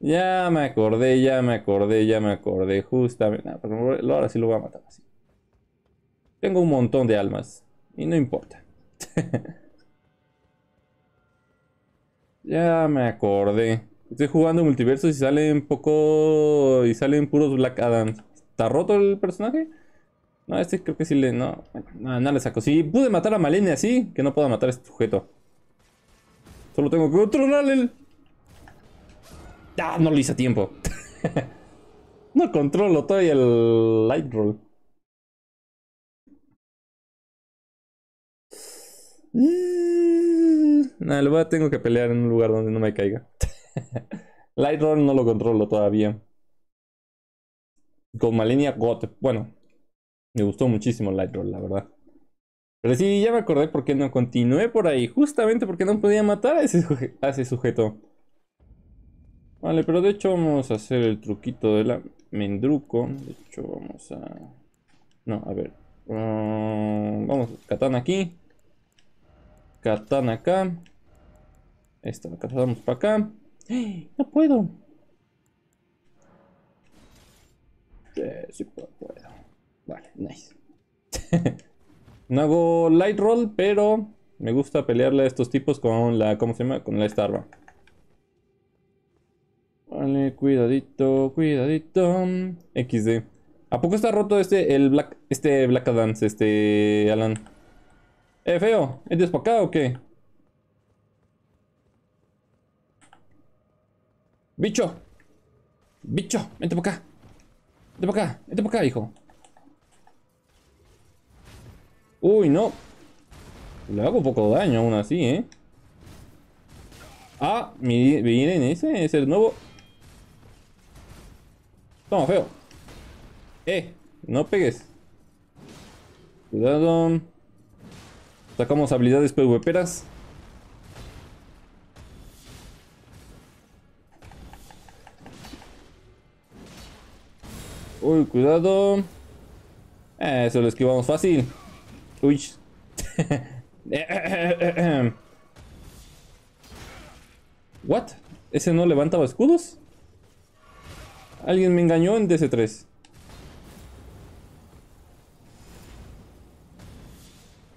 Ya me acordé, ya me acordé, ya me acordé. Justamente... ahora sí lo voy a matar así. Tengo un montón de almas. Y no importa. ya me acordé. Estoy jugando multiverso y salen poco. y salen puros Black Adam. ¿Está roto el personaje? No, este creo que sí le. No, nada, le saco. Si pude matar a Malene así, que no puedo matar a este sujeto. Solo tengo que controlarle el. Ah, no lo hice a tiempo. no controlo todavía el light roll. Mm, nada, a tengo que pelear en un lugar donde no me caiga. Lightroll no lo controlo todavía. Con Malenia Got. Bueno, me gustó muchísimo Lightroll la verdad. Pero sí, ya me acordé por qué no continué por ahí. Justamente porque no podía matar a ese, sujeto. Vale, pero de hecho vamos a hacer el truquito de la mendruco. De hecho vamos a... No, a ver. Um, vamos, katana aquí. Katana acá. Esta Acá Vamos para acá. No puedo. Eh, sí puedo, Vale, nice. no hago light roll, pero me gusta pelearle a estos tipos con la... ¿Cómo se llama? Con la Starba. Vale, cuidadito, cuidadito. XD. ¿A poco está roto este, el Black, este Black dance, este Alan? Eh, feo, ¿es despacado, o qué? ¡Bicho! ¡Bicho! ¡Vente para acá! ¡Vente para acá! ¡Vente para acá, hijo! ¡Uy, no! Le hago poco de daño aún así, ¿eh? Ah, miren ese, es el nuevo. Toma, feo. Eh, no pegues. Cuidado. Sacamos habilidades PvPeras. Uy, cuidado. Eso lo esquivamos fácil. Uy. What? ¿Ese no levantaba escudos? Alguien me engañó en DC3.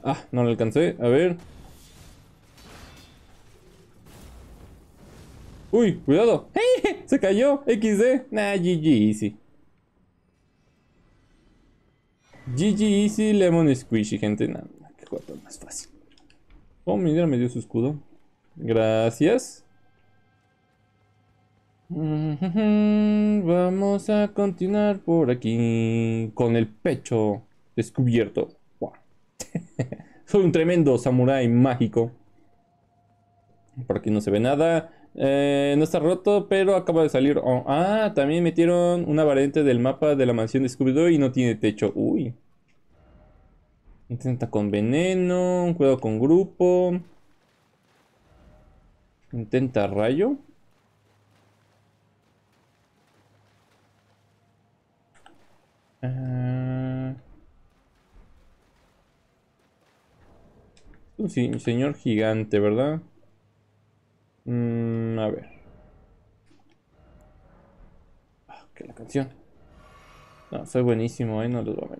Ah, no le alcancé. A ver. Uy, cuidado. Se cayó. XD. Nah, GG, easy. GG Easy Lemon Squishy, gente. Nada, cuarto más fácil. Oh, mira, me dio su escudo. Gracias. Vamos a continuar por aquí con el pecho descubierto. Soy un tremendo samurái mágico. Por aquí no se ve nada. Eh, no está roto, pero acaba de salir. Oh, ah, también metieron una variante del mapa de la mansión de scooby y no tiene techo. Uy. Intenta con veneno, cuidado con grupo. Intenta rayo. Uh... Ah. Un pues señor gigante, ¿verdad? Mmm, a ver. que ah, la canción. No, soy buenísimo, ¿eh? No los voy a meter.